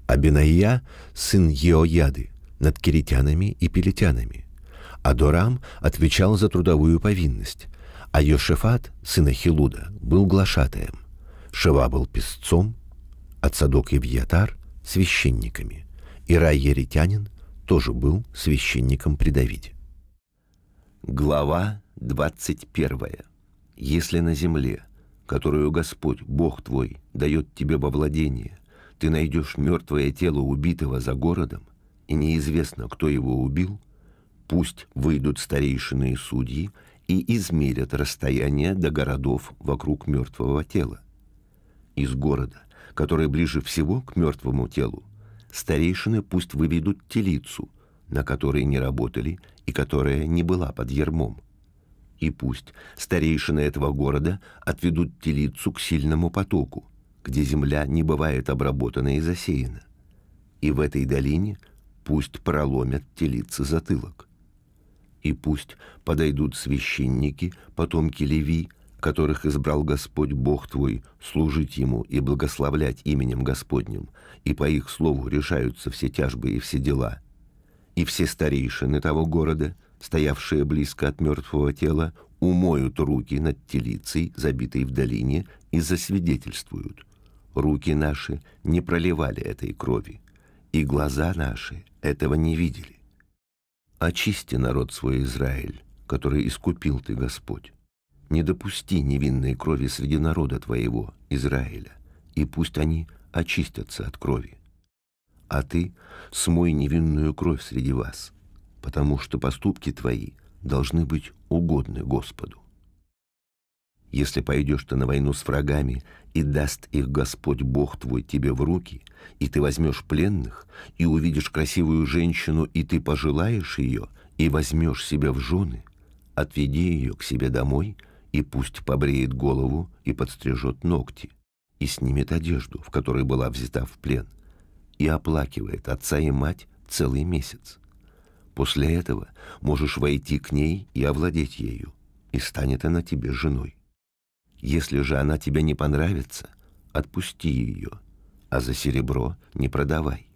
А Бенаия – сын Еояды, над киритянами и пилитянами. А Дорам отвечал за трудовую повинность, а Йошефат, сын Ахилуда, был глашатаем. Шева был песцом, а Цадок и Вьятар — священниками. И Рай Еретянин тоже был священником при Давиде. Глава 21. Если на земле, которую Господь, Бог твой, дает тебе во владение, ты найдешь мертвое тело убитого за городом, и неизвестно, кто его убил, пусть выйдут старейшины и судьи и измерят расстояние до городов вокруг мертвого тела. Из города, который ближе всего к мертвому телу, старейшины пусть выведут телицу, на которой не работали и которая не была под ермом. И пусть старейшины этого города отведут телицу к сильному потоку, где земля не бывает обработана и засеяна. И в этой долине пусть проломят телицы затылок и пусть подойдут священники, потомки Леви, которых избрал Господь Бог твой, служить Ему и благословлять именем Господним, и по их слову решаются все тяжбы и все дела. И все старейшины того города, стоявшие близко от мертвого тела, умоют руки над телицей, забитой в долине, и засвидетельствуют. Руки наши не проливали этой крови, и глаза наши этого не видели, Очисти народ свой Израиль, который искупил ты, Господь. Не допусти невинной крови среди народа твоего, Израиля, и пусть они очистятся от крови. А ты смой невинную кровь среди вас, потому что поступки твои должны быть угодны Господу. Если пойдешь ты на войну с врагами, и даст их Господь Бог твой тебе в руки, и ты возьмешь пленных, и увидишь красивую женщину, и ты пожелаешь ее, и возьмешь себя в жены, отведи ее к себе домой, и пусть побреет голову и подстрижет ногти, и снимет одежду, в которой была взята в плен, и оплакивает отца и мать целый месяц. После этого можешь войти к ней и овладеть ею, и станет она тебе женой. Если же она тебе не понравится, отпусти ее, а за серебро не продавай.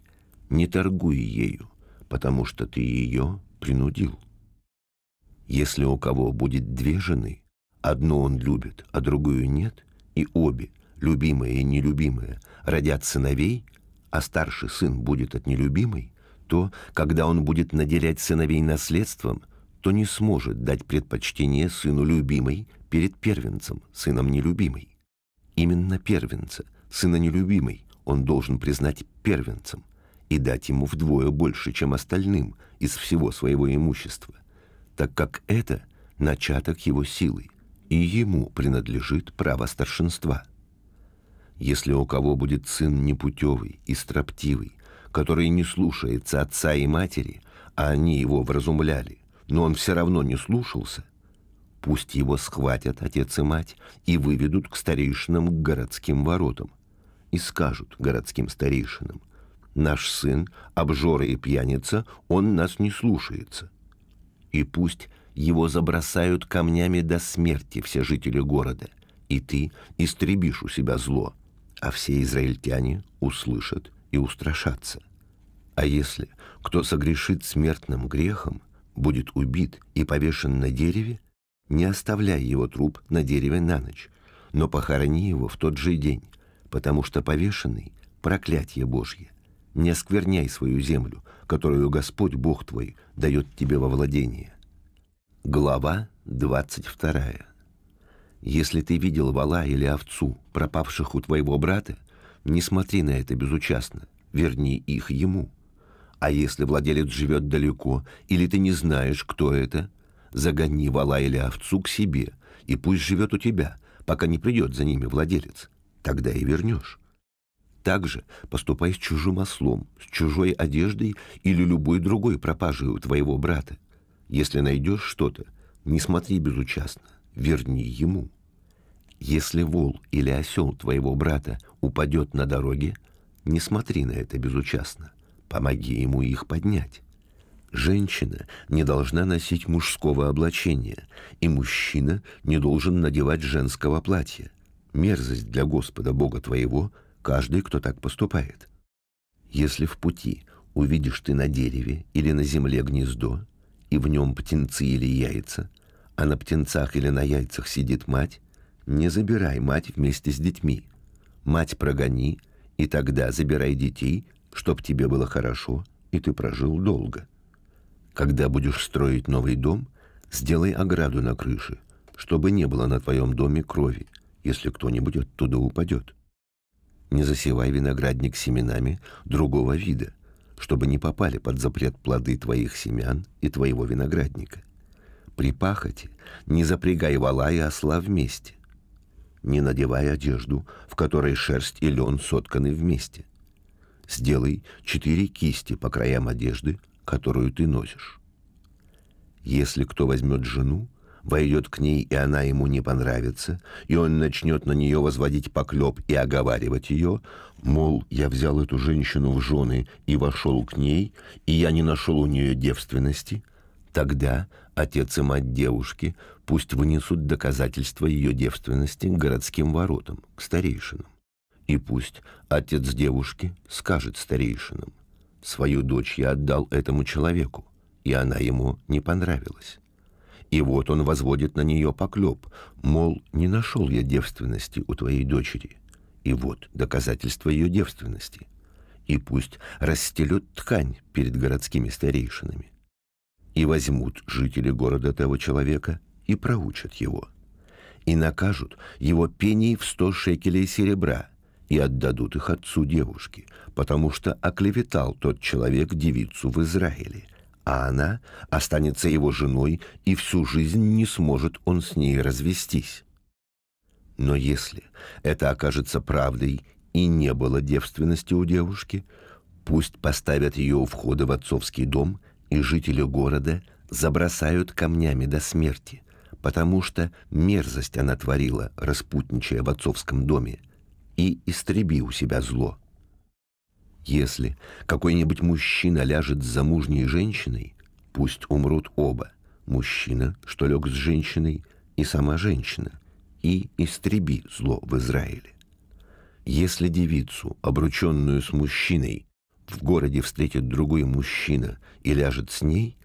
Не торгуй ею, потому что ты ее принудил. Если у кого будет две жены, одну он любит, а другую нет, и обе, любимая и нелюбимая, родят сыновей, а старший сын будет от нелюбимой, то, когда он будет наделять сыновей наследством, то не сможет дать предпочтение сыну любимой, перед первенцем, сыном нелюбимой Именно первенца, сына нелюбимой он должен признать первенцем и дать ему вдвое больше, чем остальным из всего своего имущества, так как это начаток его силы, и ему принадлежит право старшинства. Если у кого будет сын непутевый и строптивый, который не слушается отца и матери, а они его вразумляли, но он все равно не слушался, Пусть его схватят отец и мать и выведут к старейшинам к городским воротам. И скажут городским старейшинам, «Наш сын, обжора и пьяница, он нас не слушается». И пусть его забросают камнями до смерти все жители города, и ты истребишь у себя зло, а все израильтяне услышат и устрашатся. А если кто согрешит смертным грехом, будет убит и повешен на дереве, не оставляй его труп на дереве на ночь, но похорони его в тот же день, потому что повешенный – проклятие Божье. Не оскверняй свою землю, которую Господь Бог твой дает тебе во владение. Глава 22. Если ты видел вала или овцу, пропавших у твоего брата, не смотри на это безучастно, верни их ему. А если владелец живет далеко, или ты не знаешь, кто это, Загони вала или овцу к себе, и пусть живет у тебя, пока не придет за ними владелец. Тогда и вернешь. Также поступай с чужим ослом, с чужой одеждой или любой другой пропажей у твоего брата. Если найдешь что-то, не смотри безучастно, верни ему. Если вол или осел твоего брата упадет на дороге, не смотри на это безучастно, помоги ему их поднять. Женщина не должна носить мужского облачения, и мужчина не должен надевать женского платья. Мерзость для Господа Бога твоего каждый, кто так поступает. Если в пути увидишь ты на дереве или на земле гнездо, и в нем птенцы или яйца, а на птенцах или на яйцах сидит мать, не забирай мать вместе с детьми. Мать прогони, и тогда забирай детей, чтоб тебе было хорошо, и ты прожил долго. Когда будешь строить новый дом, сделай ограду на крыше, чтобы не было на твоем доме крови, если кто-нибудь оттуда упадет. Не засевай виноградник семенами другого вида, чтобы не попали под запрет плоды твоих семян и твоего виноградника. При пахоте не запрягай вала и осла вместе. Не надевай одежду, в которой шерсть и лен сотканы вместе. Сделай четыре кисти по краям одежды которую ты носишь. Если кто возьмет жену, войдет к ней, и она ему не понравится, и он начнет на нее возводить поклеп и оговаривать ее, мол, я взял эту женщину в жены и вошел к ней, и я не нашел у нее девственности, тогда отец и мать девушки пусть вынесут доказательства ее девственности к городским воротам, к старейшинам. И пусть отец девушки скажет старейшинам, Свою дочь я отдал этому человеку, и она ему не понравилась. И вот он возводит на нее поклеп, мол, не нашел я девственности у твоей дочери. И вот доказательство ее девственности. И пусть расстелют ткань перед городскими старейшинами. И возьмут жители города того человека и проучат его. И накажут его пеней в сто шекелей серебра – и отдадут их отцу девушки, потому что оклеветал тот человек девицу в Израиле, а она останется его женой, и всю жизнь не сможет он с ней развестись. Но если это окажется правдой и не было девственности у девушки, пусть поставят ее у входа в отцовский дом, и жители города забросают камнями до смерти, потому что мерзость она творила, распутничая в отцовском доме – и истреби у себя зло. Если какой-нибудь мужчина ляжет с замужней женщиной, пусть умрут оба, мужчина, что лег с женщиной, и сама женщина, и истреби зло в Израиле. Если девицу, обрученную с мужчиной, в городе встретит другой мужчина и ляжет с ней,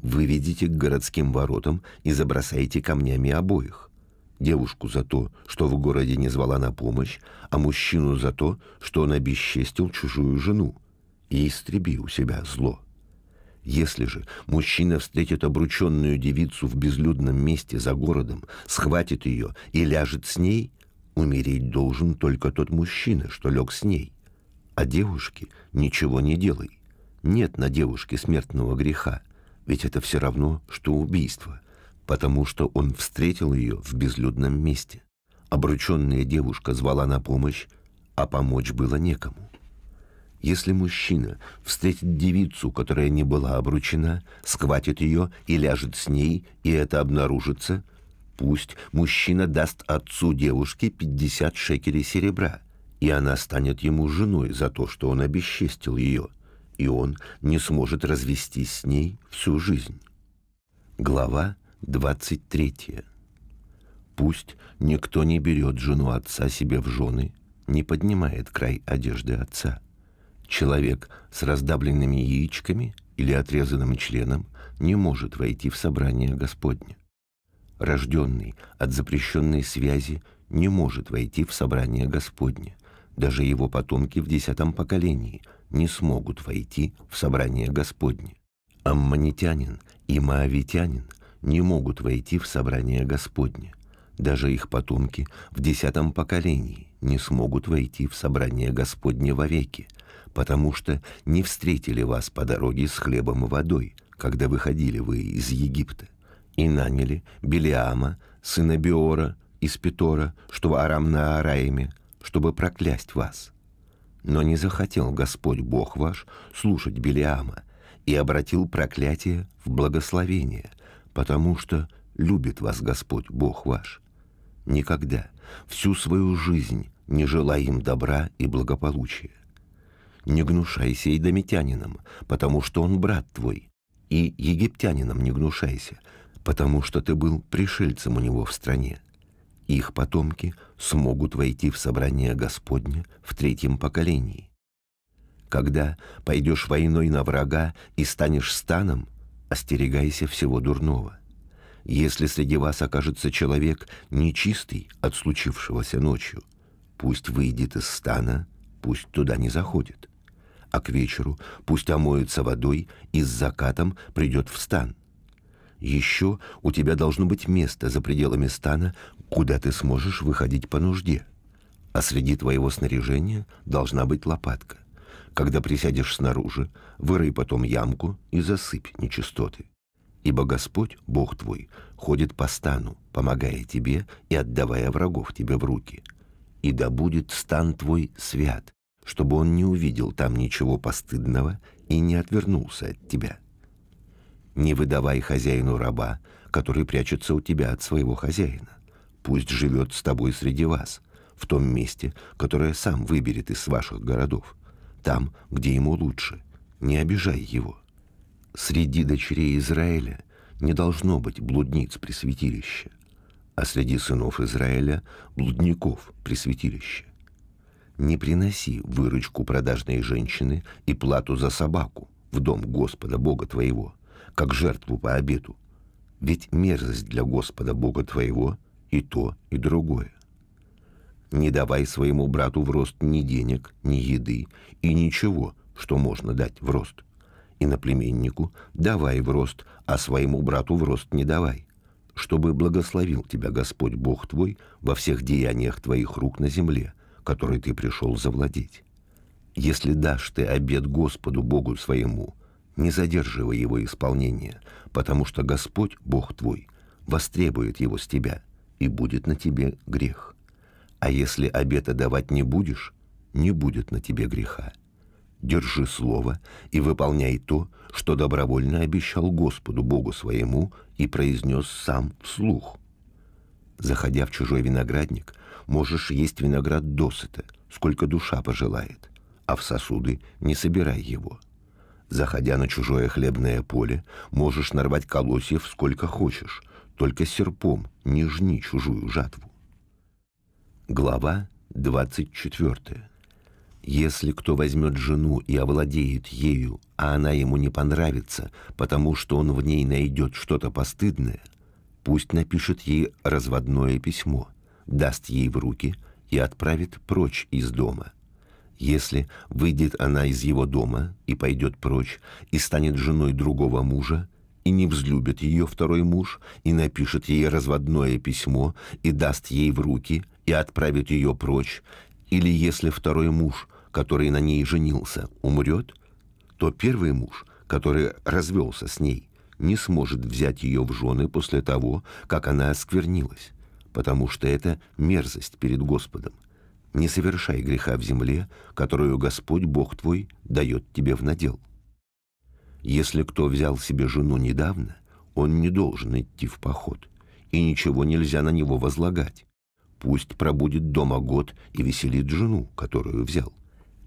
выведите к городским воротам и забросайте камнями обоих девушку за то, что в городе не звала на помощь, а мужчину за то, что он обесчестил чужую жену и истребил у себя зло. Если же мужчина встретит обрученную девицу в безлюдном месте за городом, схватит ее и ляжет с ней, умереть должен только тот мужчина, что лег с ней. А девушке ничего не делай. Нет на девушке смертного греха, ведь это все равно, что убийство – потому что он встретил ее в безлюдном месте. Обрученная девушка звала на помощь, а помочь было некому. Если мужчина встретит девицу, которая не была обручена, схватит ее и ляжет с ней, и это обнаружится, пусть мужчина даст отцу девушки 50 шекелей серебра, и она станет ему женой за то, что он обесчестил ее, и он не сможет развестись с ней всю жизнь. Глава 23. Пусть никто не берет жену отца себе в жены, не поднимает край одежды отца. Человек с раздавленными яичками или отрезанным членом не может войти в собрание Господне. Рожденный от запрещенной связи не может войти в собрание Господне. Даже его потомки в десятом поколении не смогут войти в собрание Господне. Аммонитянин и маавитянин – не могут войти в собрание Господне. Даже их потомки в десятом поколении не смогут войти в собрание Господне вовеки, потому что не встретили вас по дороге с хлебом и водой, когда выходили вы из Египта, и наняли Белиама, сына Биора, из Петора, что Арам на Араиме, чтобы проклясть вас. Но не захотел Господь Бог ваш слушать Белиама и обратил проклятие в благословение – потому что любит вас Господь Бог ваш. Никогда, всю свою жизнь не желай им добра и благополучия. Не гнушайся и домитянинам, потому что он брат твой, и египтянинам не гнушайся, потому что ты был пришельцем у него в стране. Их потомки смогут войти в собрание Господне в третьем поколении. Когда пойдешь войной на врага и станешь станом, остерегайся всего дурного. Если среди вас окажется человек нечистый от случившегося ночью, пусть выйдет из стана, пусть туда не заходит. А к вечеру пусть омоется водой и с закатом придет в стан. Еще у тебя должно быть место за пределами стана, куда ты сможешь выходить по нужде. А среди твоего снаряжения должна быть лопатка. Когда присядешь снаружи, вырой потом ямку и засыпь нечистоты. Ибо Господь, Бог твой, ходит по стану, помогая тебе и отдавая врагов тебе в руки. И да будет стан твой свят, чтобы он не увидел там ничего постыдного и не отвернулся от тебя. Не выдавай хозяину раба, который прячется у тебя от своего хозяина. Пусть живет с тобой среди вас, в том месте, которое сам выберет из ваших городов там, где ему лучше. Не обижай его. Среди дочерей Израиля не должно быть блудниц при святилище, а среди сынов Израиля – блудников при святилище. Не приноси выручку продажной женщины и плату за собаку в дом Господа Бога твоего, как жертву по обету, ведь мерзость для Господа Бога твоего и то, и другое не давай своему брату в рост ни денег, ни еды и ничего, что можно дать в рост. И на племеннику давай в рост, а своему брату в рост не давай, чтобы благословил тебя Господь Бог твой во всех деяниях твоих рук на земле, которой ты пришел завладеть. Если дашь ты обед Господу Богу своему, не задерживай его исполнение, потому что Господь, Бог твой, востребует его с тебя, и будет на тебе грех. А если обета давать не будешь, не будет на тебе греха. Держи слово и выполняй то, что добровольно обещал Господу Богу своему и произнес сам вслух. Заходя в чужой виноградник, можешь есть виноград досыта, сколько душа пожелает, а в сосуды не собирай его. Заходя на чужое хлебное поле, можешь нарвать колосьев сколько хочешь, только серпом не жни чужую жатву. Глава 24. Если кто возьмет жену и овладеет ею, а она ему не понравится, потому что он в ней найдет что-то постыдное, пусть напишет ей разводное письмо, даст ей в руки и отправит прочь из дома. Если выйдет она из его дома и пойдет прочь, и станет женой другого мужа, и не взлюбит ее второй муж, и напишет ей разводное письмо, и даст ей в руки – и отправит ее прочь, или если второй муж, который на ней женился, умрет, то первый муж, который развелся с ней, не сможет взять ее в жены после того, как она осквернилась, потому что это мерзость перед Господом. Не совершай греха в земле, которую Господь Бог твой дает тебе в надел. Если кто взял себе жену недавно, он не должен идти в поход, и ничего нельзя на него возлагать пусть пробудет дома год и веселит жену, которую взял.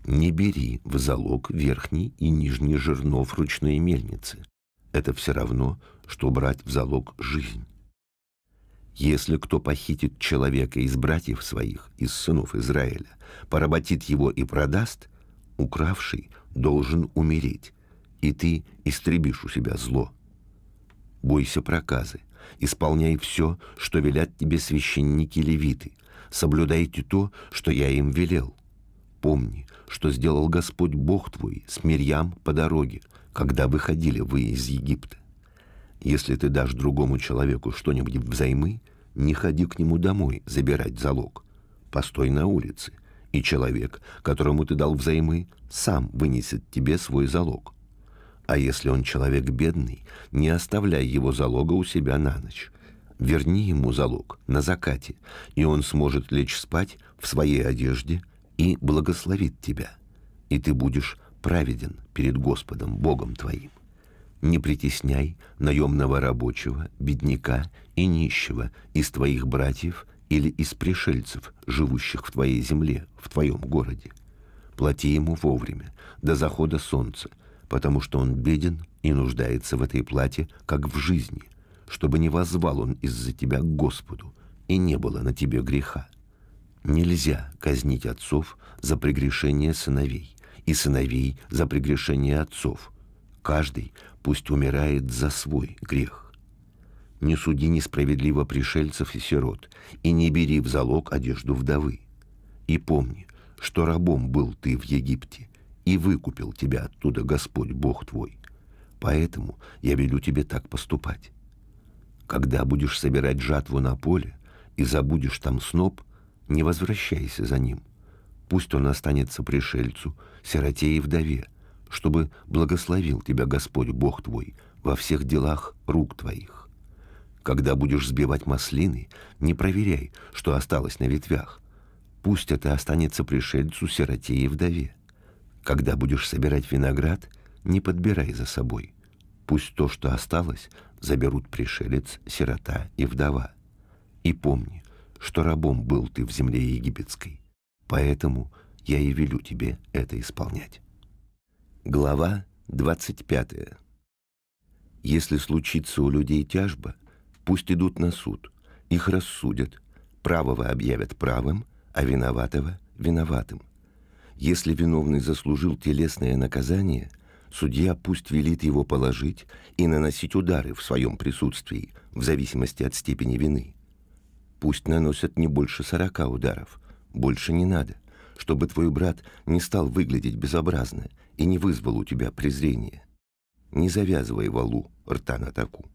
Не бери в залог верхний и нижний жернов ручной мельницы. Это все равно, что брать в залог жизнь. Если кто похитит человека из братьев своих, из сынов Израиля, поработит его и продаст, укравший должен умереть, и ты истребишь у себя зло. Бойся проказы, исполняй все, что велят тебе священники-левиты, соблюдайте то, что я им велел. Помни, что сделал Господь Бог твой с Мирьям по дороге, когда выходили вы из Египта. Если ты дашь другому человеку что-нибудь взаймы, не ходи к нему домой забирать залог. Постой на улице, и человек, которому ты дал взаймы, сам вынесет тебе свой залог. А если он человек бедный, не оставляй его залога у себя на ночь. Верни ему залог на закате, и он сможет лечь спать в своей одежде и благословит тебя. И ты будешь праведен перед Господом, Богом твоим. Не притесняй наемного рабочего, бедняка и нищего из твоих братьев или из пришельцев, живущих в твоей земле, в твоем городе. Плати ему вовремя, до захода солнца – потому что он беден и нуждается в этой плате, как в жизни, чтобы не возвал он из-за тебя к Господу, и не было на тебе греха. Нельзя казнить отцов за прегрешение сыновей, и сыновей за прегрешение отцов. Каждый пусть умирает за свой грех. Не суди несправедливо пришельцев и сирот, и не бери в залог одежду вдовы. И помни, что рабом был ты в Египте, и выкупил тебя оттуда Господь Бог твой. Поэтому я велю тебе так поступать. Когда будешь собирать жатву на поле и забудешь там сноп, не возвращайся за ним. Пусть он останется пришельцу, сироте и вдове, чтобы благословил тебя Господь Бог твой во всех делах рук твоих. Когда будешь сбивать маслины, не проверяй, что осталось на ветвях. Пусть это останется пришельцу, сироте и вдове. Когда будешь собирать виноград, не подбирай за собой. Пусть то, что осталось, заберут пришелец, сирота и вдова. И помни, что рабом был ты в земле египетской. Поэтому я и велю тебе это исполнять. Глава 25. Если случится у людей тяжба, пусть идут на суд, их рассудят, правого объявят правым, а виноватого — виноватым — если виновный заслужил телесное наказание, судья пусть велит его положить и наносить удары в своем присутствии, в зависимости от степени вины. Пусть наносят не больше сорока ударов, больше не надо, чтобы твой брат не стал выглядеть безобразно и не вызвал у тебя презрения. Не завязывай валу рта на таку.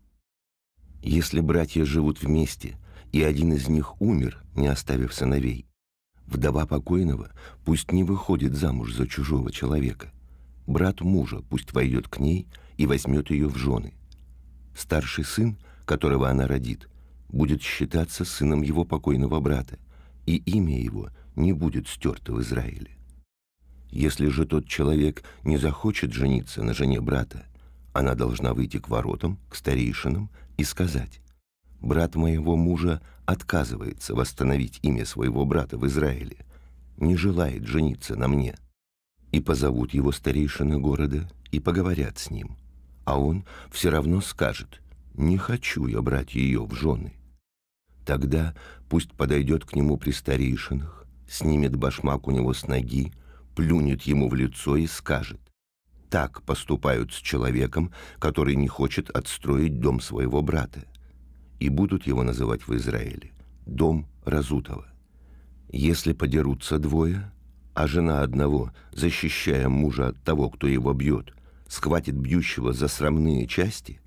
Если братья живут вместе, и один из них умер, не оставив сыновей, Вдова покойного пусть не выходит замуж за чужого человека. Брат мужа пусть войдет к ней и возьмет ее в жены. Старший сын, которого она родит, будет считаться сыном его покойного брата, и имя его не будет стерто в Израиле. Если же тот человек не захочет жениться на жене брата, она должна выйти к воротам, к старейшинам и сказать, «Брат моего мужа отказывается восстановить имя своего брата в Израиле, не желает жениться на мне. И позовут его старейшины города и поговорят с ним. А он все равно скажет, не хочу я брать ее в жены. Тогда пусть подойдет к нему при старейшинах, снимет башмак у него с ноги, плюнет ему в лицо и скажет, так поступают с человеком, который не хочет отстроить дом своего брата и будут его называть в Израиле «дом Разутова». Если подерутся двое, а жена одного, защищая мужа от того, кто его бьет, схватит бьющего за срамные части,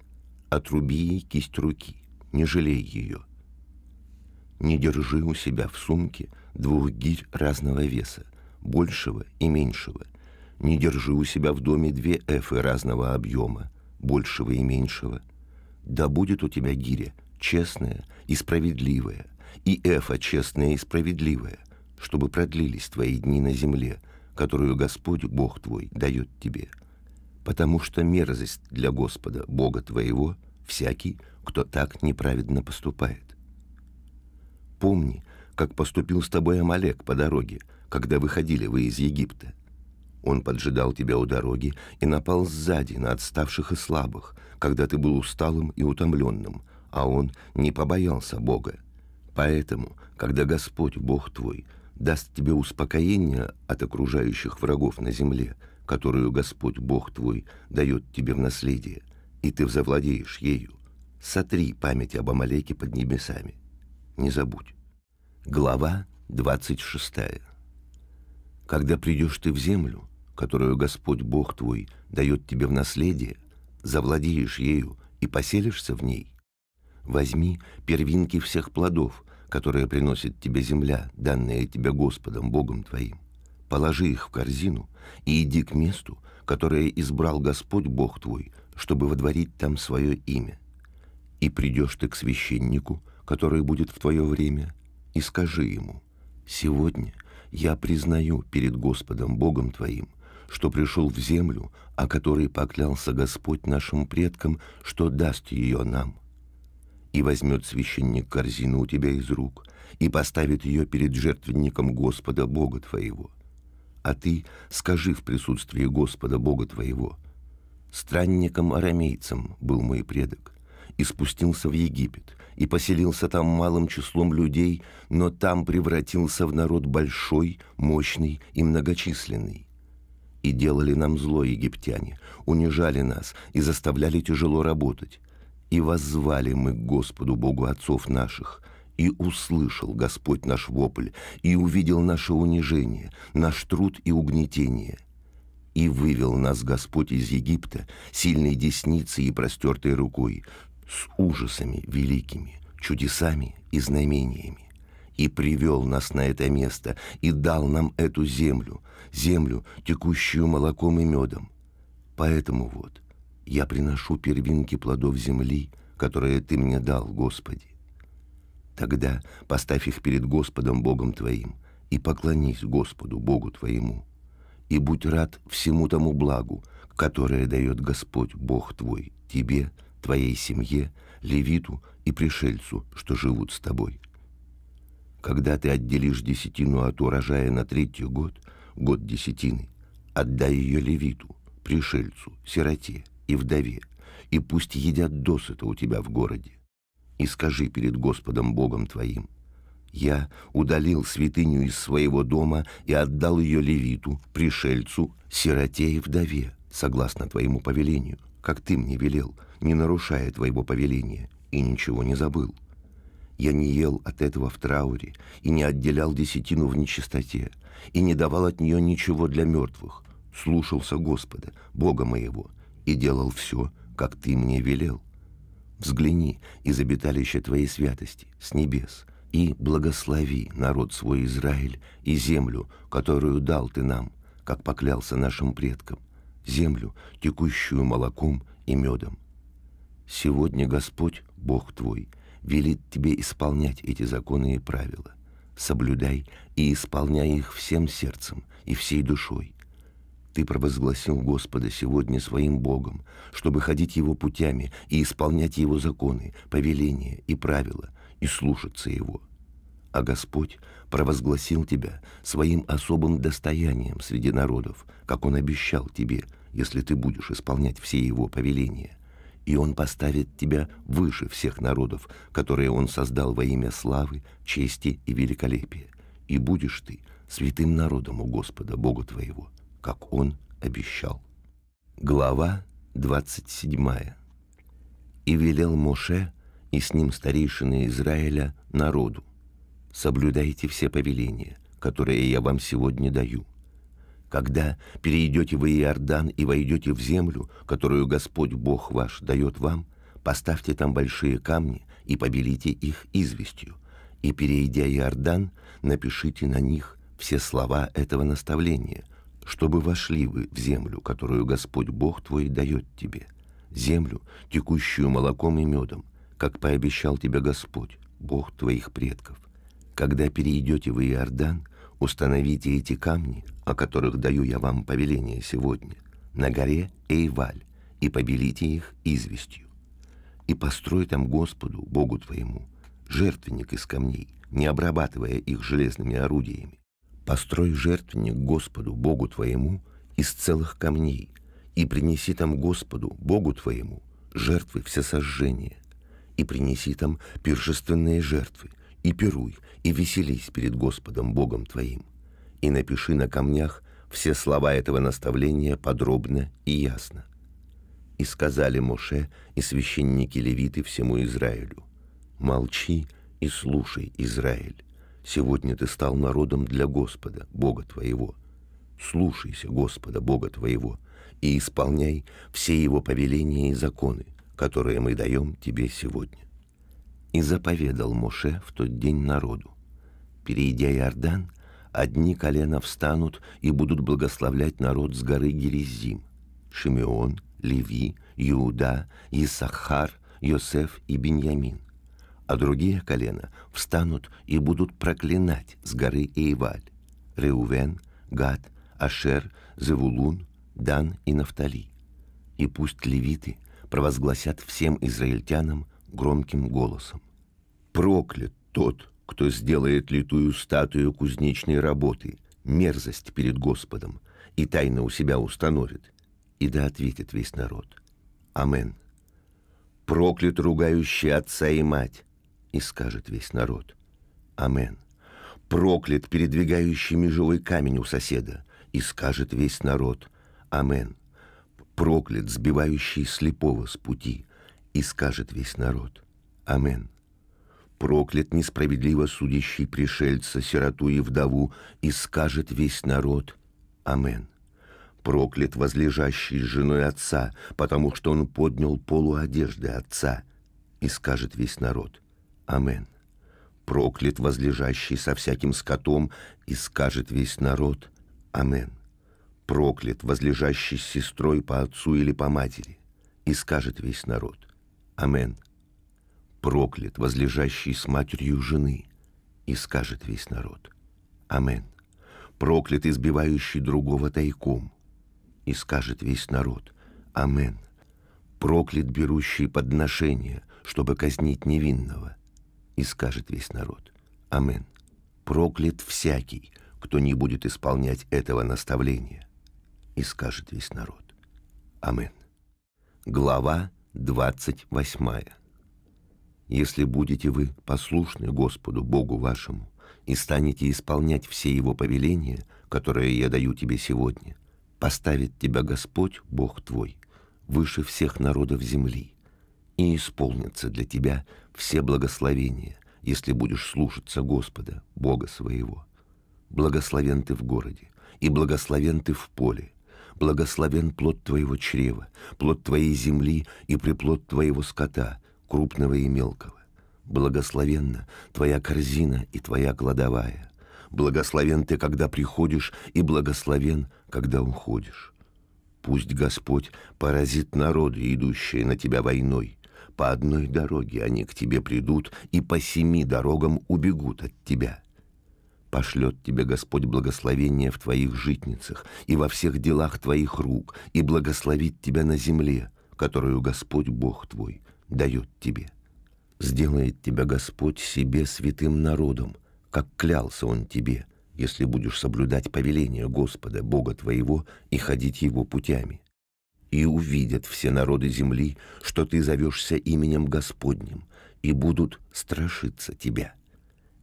отруби ей кисть руки, не жалей ее. Не держи у себя в сумке двух гирь разного веса, большего и меньшего. Не держи у себя в доме две эфы разного объема, большего и меньшего. Да будет у тебя гиря честное и справедливое, и эфа честное и справедливое, чтобы продлились твои дни на земле, которую Господь, Бог твой, дает тебе. Потому что мерзость для Господа, Бога твоего, всякий, кто так неправедно поступает. Помни, как поступил с тобой Амалек по дороге, когда выходили вы из Египта. Он поджидал тебя у дороги и напал сзади на отставших и слабых, когда ты был усталым и утомленным – а он не побоялся Бога. Поэтому, когда Господь, Бог твой, даст тебе успокоение от окружающих врагов на земле, которую Господь, Бог твой, дает тебе в наследие, и ты завладеешь ею, сотри память об Амалеке под небесами. Не забудь. Глава 26. Когда придешь ты в землю, которую Господь Бог твой дает тебе в наследие, завладеешь ею и поселишься в ней, Возьми первинки всех плодов, которые приносит тебе земля, данная тебе Господом, Богом твоим. Положи их в корзину и иди к месту, которое избрал Господь Бог твой, чтобы водворить там свое имя. И придешь ты к священнику, который будет в твое время, и скажи ему, «Сегодня я признаю перед Господом Богом твоим, что пришел в землю, о которой поклялся Господь нашим предкам, что даст ее нам» и возьмет священник корзину у тебя из рук и поставит ее перед жертвенником Господа Бога твоего. А ты скажи в присутствии Господа Бога твоего, странником-арамейцем был мой предок, и спустился в Египет, и поселился там малым числом людей, но там превратился в народ большой, мощный и многочисленный. И делали нам зло египтяне, унижали нас и заставляли тяжело работать – и воззвали мы к Господу Богу отцов наших, и услышал Господь наш вопль, и увидел наше унижение, наш труд и угнетение. И вывел нас Господь из Египта сильной десницей и простертой рукой, с ужасами великими, чудесами и знамениями. И привел нас на это место, и дал нам эту землю, землю, текущую молоком и медом. Поэтому вот, я приношу первинки плодов земли, которые Ты мне дал, Господи. Тогда поставь их перед Господом Богом Твоим и поклонись Господу Богу Твоему, и будь рад всему тому благу, которое дает Господь Бог Твой тебе, твоей семье, левиту и пришельцу, что живут с тобой. Когда ты отделишь десятину от урожая на третий год, год десятины, отдай ее левиту, пришельцу, сироте – и вдове, и пусть едят досыта у тебя в городе. И скажи перед Господом Богом твоим, я удалил святыню из своего дома и отдал ее левиту, пришельцу, сироте и вдове, согласно твоему повелению, как ты мне велел, не нарушая твоего повеления, и ничего не забыл. Я не ел от этого в трауре и не отделял десятину в нечистоте, и не давал от нее ничего для мертвых, слушался Господа, Бога моего, и делал все, как ты мне велел. Взгляни из обиталища твоей святости, с небес, и благослови народ свой Израиль и землю, которую дал ты нам, как поклялся нашим предкам, землю, текущую молоком и медом. Сегодня Господь, Бог твой, велит тебе исполнять эти законы и правила. Соблюдай и исполняй их всем сердцем и всей душой, ты провозгласил Господа сегодня своим Богом, чтобы ходить Его путями и исполнять Его законы, повеления и правила, и слушаться Его. А Господь провозгласил тебя своим особым достоянием среди народов, как Он обещал тебе, если ты будешь исполнять все Его повеления. И Он поставит тебя выше всех народов, которые Он создал во имя славы, чести и великолепия. И будешь ты святым народом у Господа, Бога твоего, как он обещал. Глава 27. «И велел Моше и с ним старейшины Израиля народу, соблюдайте все повеления, которые я вам сегодня даю. Когда перейдете вы Иордан и войдете в землю, которую Господь Бог ваш дает вам, поставьте там большие камни и побелите их известью, и, перейдя Иордан, напишите на них все слова этого наставления, чтобы вошли вы в землю, которую Господь Бог твой дает тебе, землю, текущую молоком и медом, как пообещал тебе Господь, Бог твоих предков. Когда перейдете вы Иордан, установите эти камни, о которых даю я вам повеление сегодня, на горе Эйваль, и побелите их известью. И построй там Господу, Богу твоему, жертвенник из камней, не обрабатывая их железными орудиями, Построй жертвенник Господу, Богу твоему, из целых камней, и принеси там Господу, Богу твоему, жертвы всесожжения, и принеси там пиршественные жертвы, и пируй, и веселись перед Господом Богом твоим, и напиши на камнях все слова этого наставления подробно и ясно. И сказали Моше и священники левиты всему Израилю, «Молчи и слушай, Израиль, Сегодня ты стал народом для Господа, Бога твоего. Слушайся Господа, Бога твоего, и исполняй все его повеления и законы, которые мы даем тебе сегодня. И заповедал Моше в тот день народу, перейдя Иордан, одни колена встанут и будут благословлять народ с горы Герезим, Шимеон, Леви, Иуда, Исахар, Йосеф и Беньямин – а другие колена встанут и будут проклинать с горы Эйваль, Реувен, Гад, Ашер, Зевулун, Дан и Нафтали. И пусть левиты провозгласят всем израильтянам громким голосом. Проклят тот, кто сделает литую статую кузнечной работы, мерзость перед Господом, и тайно у себя установит, и да ответит весь народ. Амен. Проклят ругающий отца и мать, и скажет весь народ «Амен». Проклят передвигающий межевой камень у соседа. И скажет весь народ «Амен». Проклят сбивающий слепого с пути. И скажет весь народ «Амен». Проклят несправедливо судящий пришельца, сироту и вдову. И скажет весь народ «Амен». Проклят возлежащий с женой отца, потому что он поднял полу одежды отца. И скажет весь народ Амен. Проклят возлежащий со всяким скотом, и скажет весь народ Амен. Проклят возлежащий с сестрой по отцу или по матери, и скажет весь народ Амен. Проклят возлежащий с матерью жены, и скажет весь народ Амен. Проклят избивающий другого тайком, и скажет весь народ Амен. Проклят берущий подношение, чтобы казнить невинного – и скажет весь народ, Амен, проклят всякий, кто не будет исполнять этого наставления. И скажет весь народ, Амен. Глава 28. Если будете вы послушны Господу Богу вашему и станете исполнять все Его повеления, которые я даю тебе сегодня, поставит тебя Господь, Бог твой, выше всех народов земли, и исполнится для тебя все благословения, если будешь слушаться Господа, Бога своего. Благословен ты в городе, и благословен ты в поле, благословен плод твоего чрева, плод твоей земли и приплод твоего скота, крупного и мелкого. Благословенна твоя корзина и твоя кладовая. Благословен ты, когда приходишь, и благословен, когда уходишь. Пусть Господь поразит народы, идущие на тебя войной, по одной дороге они к тебе придут и по семи дорогам убегут от тебя. Пошлет тебе Господь благословение в твоих житницах и во всех делах твоих рук, и благословит тебя на земле, которую Господь Бог твой дает тебе. Сделает тебя Господь себе святым народом, как клялся Он тебе, если будешь соблюдать повеление Господа, Бога твоего, и ходить Его путями и увидят все народы земли, что ты зовешься именем Господним, и будут страшиться тебя.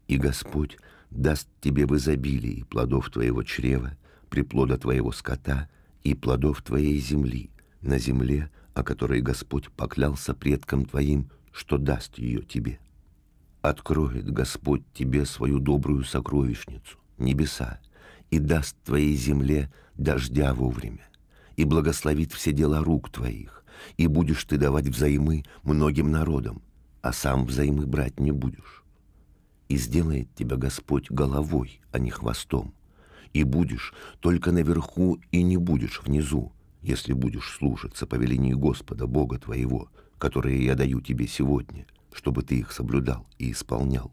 И Господь даст тебе в изобилии плодов твоего чрева, приплода твоего скота и плодов твоей земли, на земле, о которой Господь поклялся предкам твоим, что даст ее тебе. Откроет Господь тебе свою добрую сокровищницу, небеса, и даст твоей земле дождя вовремя, и благословит все дела рук твоих, и будешь ты давать взаймы многим народам, а сам взаймы брать не будешь. И сделает тебя Господь головой, а не хвостом, и будешь только наверху и не будешь внизу, если будешь слушаться повелению Господа, Бога твоего, которые я даю тебе сегодня, чтобы ты их соблюдал и исполнял.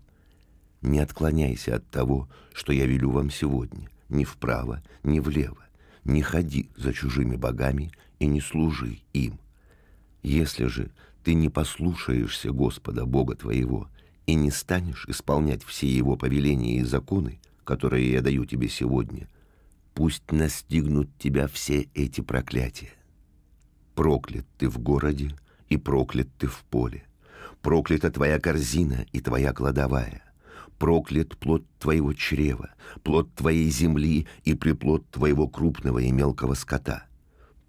Не отклоняйся от того, что я велю вам сегодня, ни вправо, ни влево, не ходи за чужими богами и не служи им. Если же ты не послушаешься Господа Бога твоего и не станешь исполнять все его повеления и законы, которые я даю тебе сегодня, пусть настигнут тебя все эти проклятия. Проклят ты в городе и проклят ты в поле. Проклята твоя корзина и твоя кладовая проклят плод твоего чрева, плод твоей земли и приплод твоего крупного и мелкого скота.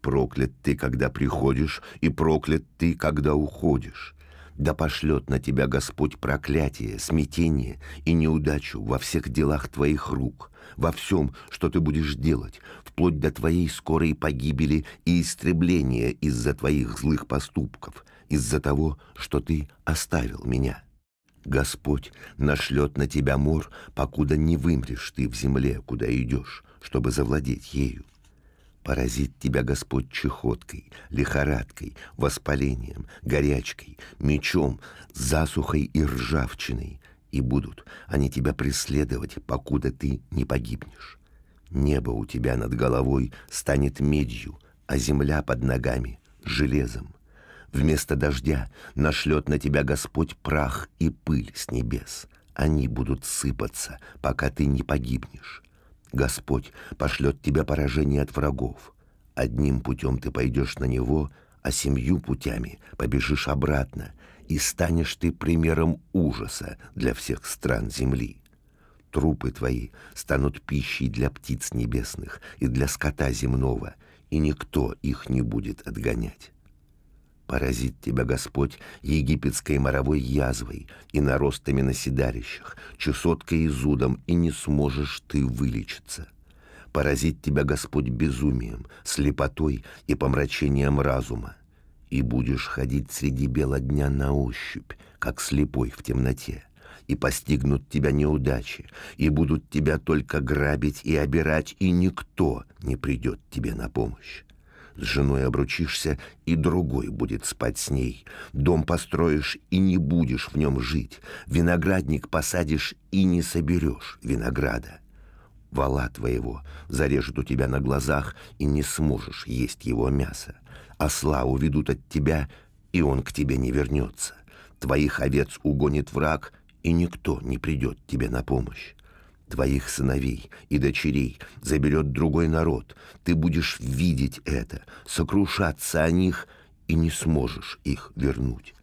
Проклят ты, когда приходишь, и проклят ты, когда уходишь. Да пошлет на тебя Господь проклятие, смятение и неудачу во всех делах твоих рук, во всем, что ты будешь делать, вплоть до твоей скорой погибели и истребления из-за твоих злых поступков, из-за того, что ты оставил меня». Господь нашлет на тебя мор, покуда не вымрешь ты в земле, куда идешь, чтобы завладеть ею. Поразит тебя Господь чехоткой, лихорадкой, воспалением, горячкой, мечом, засухой и ржавчиной, и будут они тебя преследовать, покуда ты не погибнешь. Небо у тебя над головой станет медью, а земля под ногами — железом. Вместо дождя нашлет на тебя Господь прах и пыль с небес. Они будут сыпаться, пока ты не погибнешь. Господь пошлет тебя поражение от врагов. Одним путем ты пойдешь на него, а семью путями побежишь обратно, и станешь ты примером ужаса для всех стран земли. Трупы твои станут пищей для птиц небесных и для скота земного, и никто их не будет отгонять. Поразит тебя Господь египетской моровой язвой и наростами на седалищах, чесоткой и зудом, и не сможешь ты вылечиться. Поразит тебя Господь безумием, слепотой и помрачением разума, и будешь ходить среди бела дня на ощупь, как слепой в темноте, и постигнут тебя неудачи, и будут тебя только грабить и обирать, и никто не придет тебе на помощь. С женой обручишься, и другой будет спать с ней. Дом построишь, и не будешь в нем жить. Виноградник посадишь, и не соберешь винограда. Вала твоего зарежут у тебя на глазах, и не сможешь есть его мясо. Осла уведут от тебя, и он к тебе не вернется. Твоих овец угонит враг, и никто не придет тебе на помощь твоих сыновей и дочерей заберет другой народ. Ты будешь видеть это, сокрушаться о них и не сможешь их вернуть.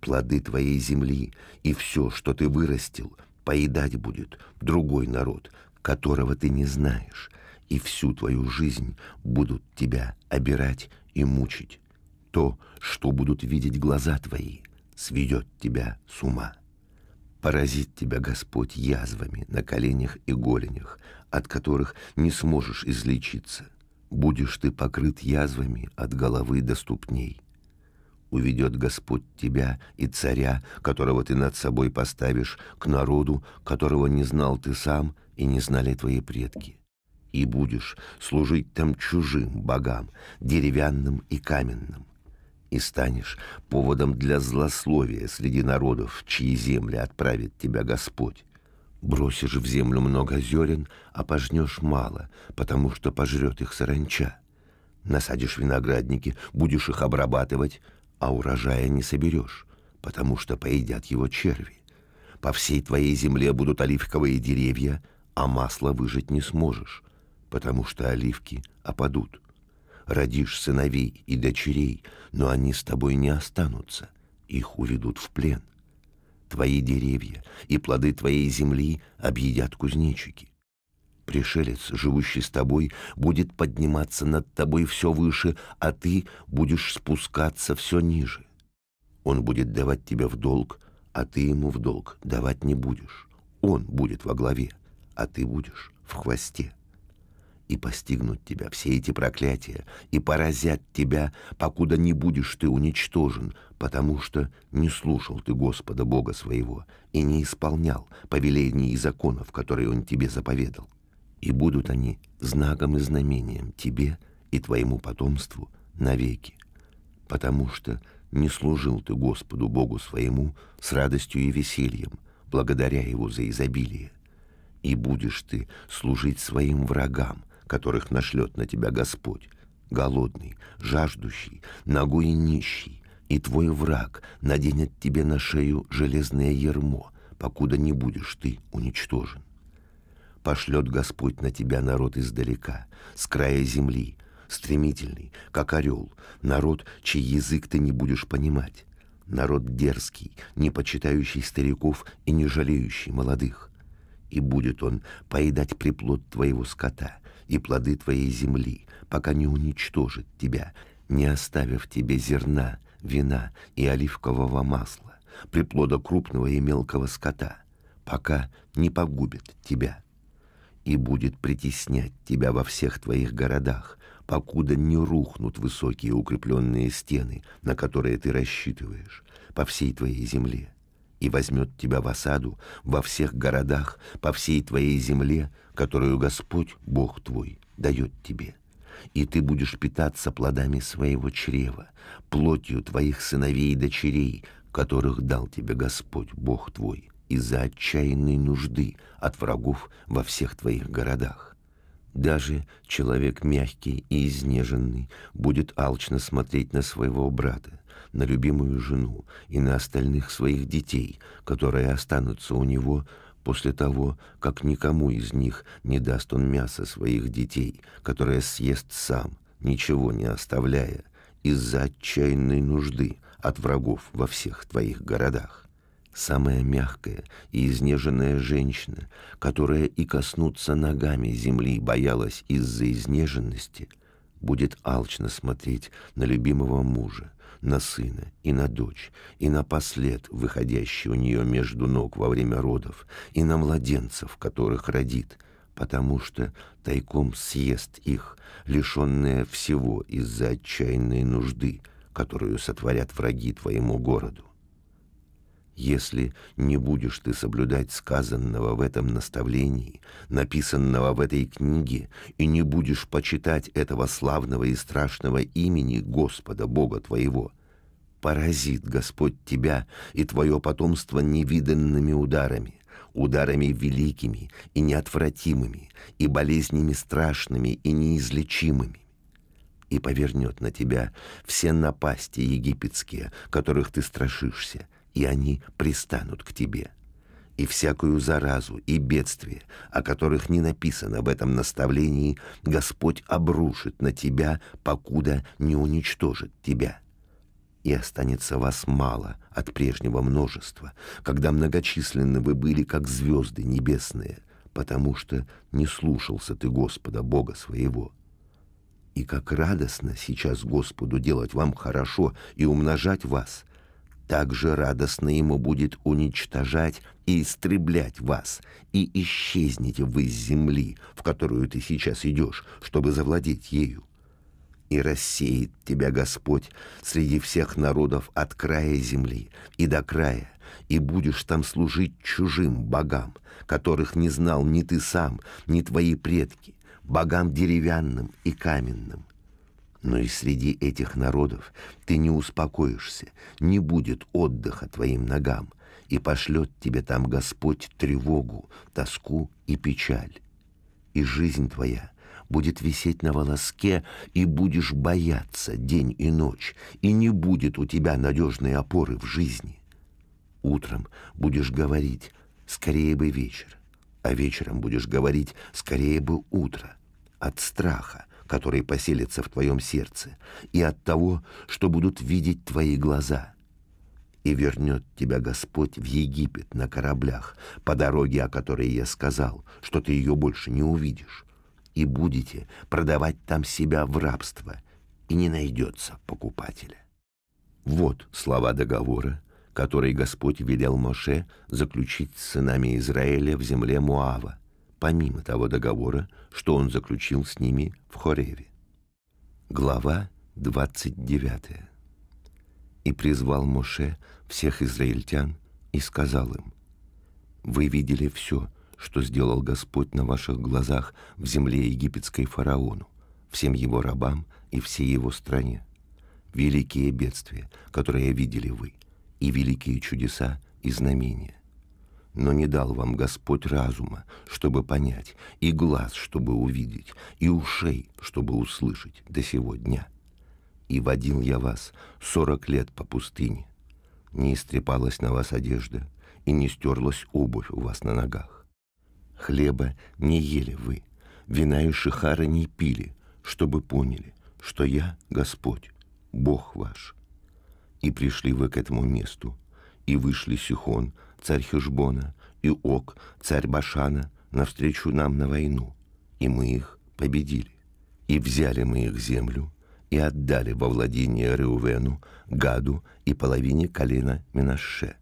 Плоды твоей земли и все, что ты вырастил, поедать будет другой народ, которого ты не знаешь, и всю твою жизнь будут тебя обирать и мучить. То, что будут видеть глаза твои, сведет тебя с ума». Поразит тебя Господь язвами на коленях и голенях, от которых не сможешь излечиться. Будешь ты покрыт язвами от головы до ступней. Уведет Господь тебя и царя, которого ты над собой поставишь, к народу, которого не знал ты сам и не знали твои предки. И будешь служить там чужим богам, деревянным и каменным и станешь поводом для злословия среди народов, чьи земли отправит тебя Господь. Бросишь в землю много зерен, а пожнешь мало, потому что пожрет их саранча. Насадишь виноградники, будешь их обрабатывать, а урожая не соберешь, потому что поедят его черви. По всей твоей земле будут оливковые деревья, а масло выжать не сможешь, потому что оливки опадут родишь сыновей и дочерей, но они с тобой не останутся, их уведут в плен. Твои деревья и плоды твоей земли объедят кузнечики. Пришелец, живущий с тобой, будет подниматься над тобой все выше, а ты будешь спускаться все ниже. Он будет давать тебе в долг, а ты ему в долг давать не будешь. Он будет во главе, а ты будешь в хвосте и постигнут тебя все эти проклятия, и поразят тебя, покуда не будешь ты уничтожен, потому что не слушал ты Господа Бога своего и не исполнял повелений и законов, которые Он тебе заповедал. И будут они знаком и знамением тебе и твоему потомству навеки, потому что не служил ты Господу Богу своему с радостью и весельем, благодаря Его за изобилие. И будешь ты служить своим врагам, которых нашлет на тебя Господь, голодный, жаждущий, ногой и нищий, и твой враг наденет тебе на шею железное ермо, покуда не будешь ты уничтожен. Пошлет Господь на тебя народ издалека, с края земли, стремительный, как орел, народ, чей язык ты не будешь понимать, народ дерзкий, не почитающий стариков и не жалеющий молодых. И будет он поедать приплод твоего скота — и плоды твоей земли, пока не уничтожит тебя, не оставив тебе зерна, вина и оливкового масла, приплода крупного и мелкого скота, пока не погубит тебя и будет притеснять тебя во всех твоих городах, покуда не рухнут высокие укрепленные стены, на которые ты рассчитываешь, по всей твоей земле и возьмет тебя в осаду во всех городах, по всей твоей земле, которую Господь, Бог твой, дает тебе. И ты будешь питаться плодами своего чрева, плотью твоих сыновей и дочерей, которых дал тебе Господь, Бог твой, из-за отчаянной нужды от врагов во всех твоих городах. Даже человек мягкий и изнеженный будет алчно смотреть на своего брата, на любимую жену и на остальных своих детей, которые останутся у него после того, как никому из них не даст он мяса своих детей, которое съест сам, ничего не оставляя, из-за отчаянной нужды от врагов во всех твоих городах. Самая мягкая и изнеженная женщина, которая и коснуться ногами земли боялась из-за изнеженности, будет алчно смотреть на любимого мужа, на сына и на дочь, и на послед, выходящий у нее между ног во время родов, и на младенцев, которых родит, потому что тайком съест их, лишенная всего из-за отчаянной нужды, которую сотворят враги твоему городу. Если не будешь ты соблюдать сказанного в этом наставлении, написанного в этой книге, и не будешь почитать этого славного и страшного имени Господа Бога твоего, поразит Господь тебя и твое потомство невиданными ударами, ударами великими и неотвратимыми, и болезнями страшными и неизлечимыми и повернет на тебя все напасти египетские, которых ты страшишься, и они пристанут к тебе. И всякую заразу и бедствие, о которых не написано в этом наставлении, Господь обрушит на тебя, покуда не уничтожит тебя» и останется вас мало от прежнего множества, когда многочисленны вы были, как звезды небесные, потому что не слушался ты Господа, Бога своего. И как радостно сейчас Господу делать вам хорошо и умножать вас, также радостно ему будет уничтожать и истреблять вас, и исчезнете вы с земли, в которую ты сейчас идешь, чтобы завладеть ею. И рассеет тебя Господь среди всех народов от края земли и до края, и будешь там служить чужим богам, которых не знал ни ты сам, ни твои предки, богам деревянным и каменным но и среди этих народов ты не успокоишься, не будет отдыха твоим ногам, и пошлет тебе там Господь тревогу, тоску и печаль. И жизнь твоя будет висеть на волоске, и будешь бояться день и ночь, и не будет у тебя надежной опоры в жизни. Утром будешь говорить «скорее бы вечер», а вечером будешь говорить «скорее бы утро» от страха, которые поселятся в твоем сердце, и от того, что будут видеть твои глаза. И вернет тебя Господь в Египет на кораблях, по дороге, о которой я сказал, что ты ее больше не увидишь, и будете продавать там себя в рабство, и не найдется покупателя. Вот слова договора, который Господь велел Моше заключить с сынами Израиля в земле Муава, помимо того договора, что он заключил с ними в Хореве. Глава 29. «И призвал Моше всех израильтян и сказал им, «Вы видели все, что сделал Господь на ваших глазах в земле египетской фараону, всем его рабам и всей его стране. Великие бедствия, которые видели вы, и великие чудеса и знамения но не дал вам Господь разума, чтобы понять, и глаз, чтобы увидеть, и ушей, чтобы услышать до сего дня. И водил я вас сорок лет по пустыне. Не истрепалась на вас одежда, и не стерлась обувь у вас на ногах. Хлеба не ели вы, вина и шихара не пили, чтобы поняли, что я Господь, Бог ваш. И пришли вы к этому месту, и вышли Сихон — царь Хижбона, и Ок, царь Башана, навстречу нам на войну, и мы их победили. И взяли мы их землю, и отдали во владение Реувену, Гаду и половине колена Минаше.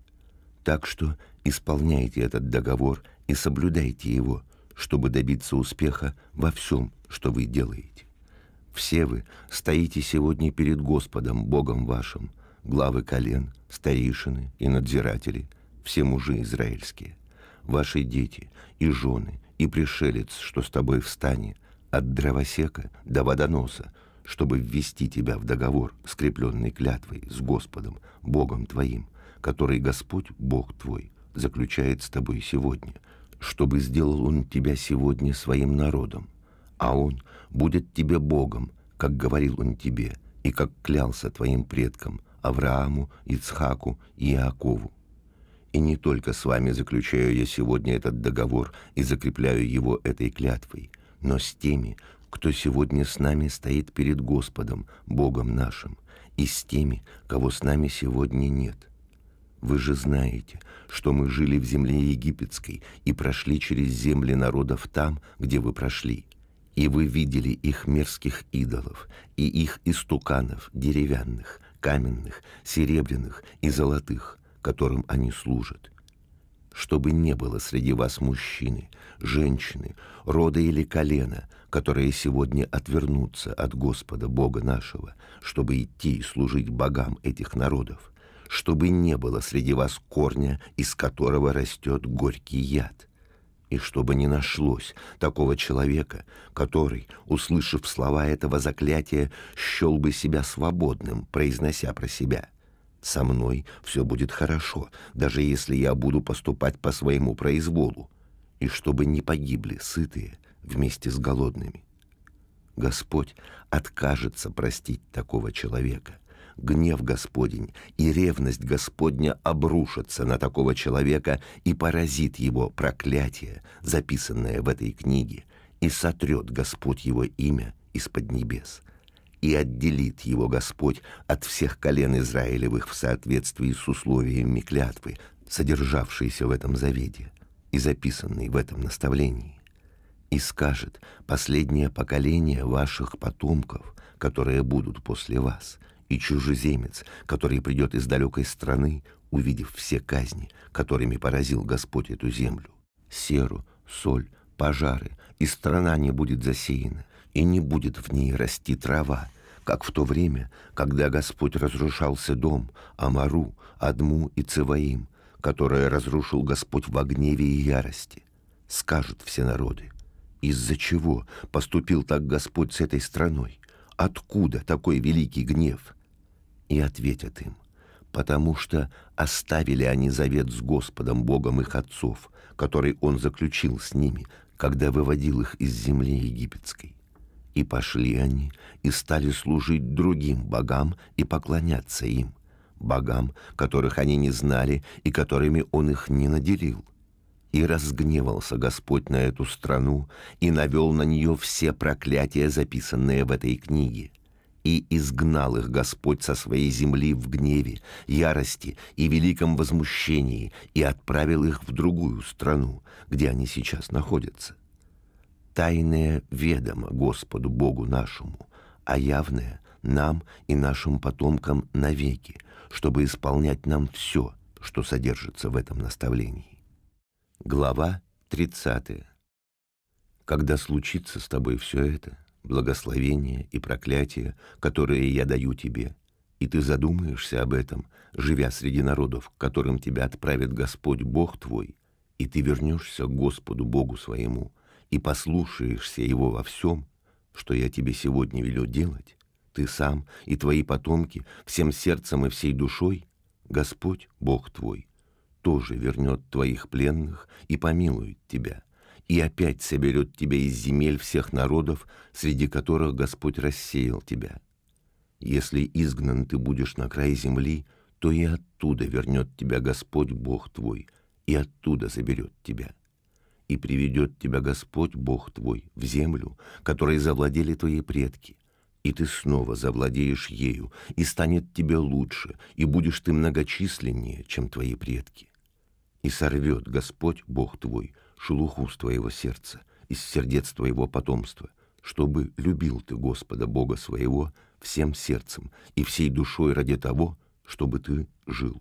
Так что исполняйте этот договор и соблюдайте его, чтобы добиться успеха во всем, что вы делаете. Все вы стоите сегодня перед Господом, Богом вашим, главы колен, старейшины и надзиратели, все мужи израильские, ваши дети и жены, и пришелец, что с тобой встанет от дровосека до водоноса, чтобы ввести тебя в договор, скрепленный клятвой с Господом, Богом твоим, который Господь, Бог твой, заключает с тобой сегодня, чтобы сделал Он тебя сегодня своим народом, а Он будет тебе Богом, как говорил Он тебе, и как клялся твоим предкам, Аврааму, Ицхаку и Иакову и не только с вами заключаю я сегодня этот договор и закрепляю его этой клятвой, но с теми, кто сегодня с нами стоит перед Господом, Богом нашим, и с теми, кого с нами сегодня нет. Вы же знаете, что мы жили в земле египетской и прошли через земли народов там, где вы прошли. И вы видели их мерзких идолов и их истуканов деревянных, каменных, серебряных и золотых – которым они служат. Чтобы не было среди вас мужчины, женщины, рода или колена, которые сегодня отвернутся от Господа Бога нашего, чтобы идти и служить богам этих народов, чтобы не было среди вас корня, из которого растет горький яд, и чтобы не нашлось такого человека, который, услышав слова этого заклятия, счел бы себя свободным, произнося про себя – со мной все будет хорошо, даже если я буду поступать по своему произволу, и чтобы не погибли сытые вместе с голодными. Господь откажется простить такого человека. Гнев Господень и ревность Господня обрушатся на такого человека и поразит его проклятие, записанное в этой книге, и сотрет Господь его имя из-под небес – и отделит его Господь от всех колен Израилевых в соответствии с условиями клятвы, содержавшейся в этом завете и записанной в этом наставлении, и скажет последнее поколение ваших потомков, которые будут после вас, и чужеземец, который придет из далекой страны, увидев все казни, которыми поразил Господь эту землю, серу, соль, пожары, и страна не будет засеяна, и не будет в ней расти трава, как в то время, когда Господь разрушался дом Амару, Адму и Циваим, которые разрушил Господь в гневе и ярости. Скажут все народы, из-за чего поступил так Господь с этой страной? Откуда такой великий гнев? И ответят им, потому что оставили они завет с Господом, Богом их отцов, который Он заключил с ними, когда выводил их из земли египетской. И пошли они, и стали служить другим богам и поклоняться им, богам, которых они не знали и которыми он их не наделил. И разгневался Господь на эту страну и навел на нее все проклятия, записанные в этой книге. И изгнал их Господь со своей земли в гневе, ярости и великом возмущении, и отправил их в другую страну, где они сейчас находятся тайное ведомо Господу Богу нашему, а явное нам и нашим потомкам навеки, чтобы исполнять нам все, что содержится в этом наставлении. Глава 30. Когда случится с тобой все это, благословение и проклятие, которые я даю тебе, и ты задумаешься об этом, живя среди народов, к которым тебя отправит Господь Бог твой, и ты вернешься к Господу Богу своему, и послушаешься его во всем, что я тебе сегодня велю делать, ты сам и твои потомки всем сердцем и всей душой, Господь, Бог твой, тоже вернет твоих пленных и помилует тебя, и опять соберет тебя из земель всех народов, среди которых Господь рассеял тебя. Если изгнан ты будешь на край земли, то и оттуда вернет тебя Господь, Бог твой, и оттуда заберет тебя и приведет тебя Господь, Бог твой, в землю, которой завладели твои предки, и ты снова завладеешь ею, и станет тебе лучше, и будешь ты многочисленнее, чем твои предки. И сорвет Господь, Бог твой, шелуху с твоего сердца, из сердец твоего потомства, чтобы любил ты Господа Бога своего всем сердцем и всей душой ради того, чтобы ты жил.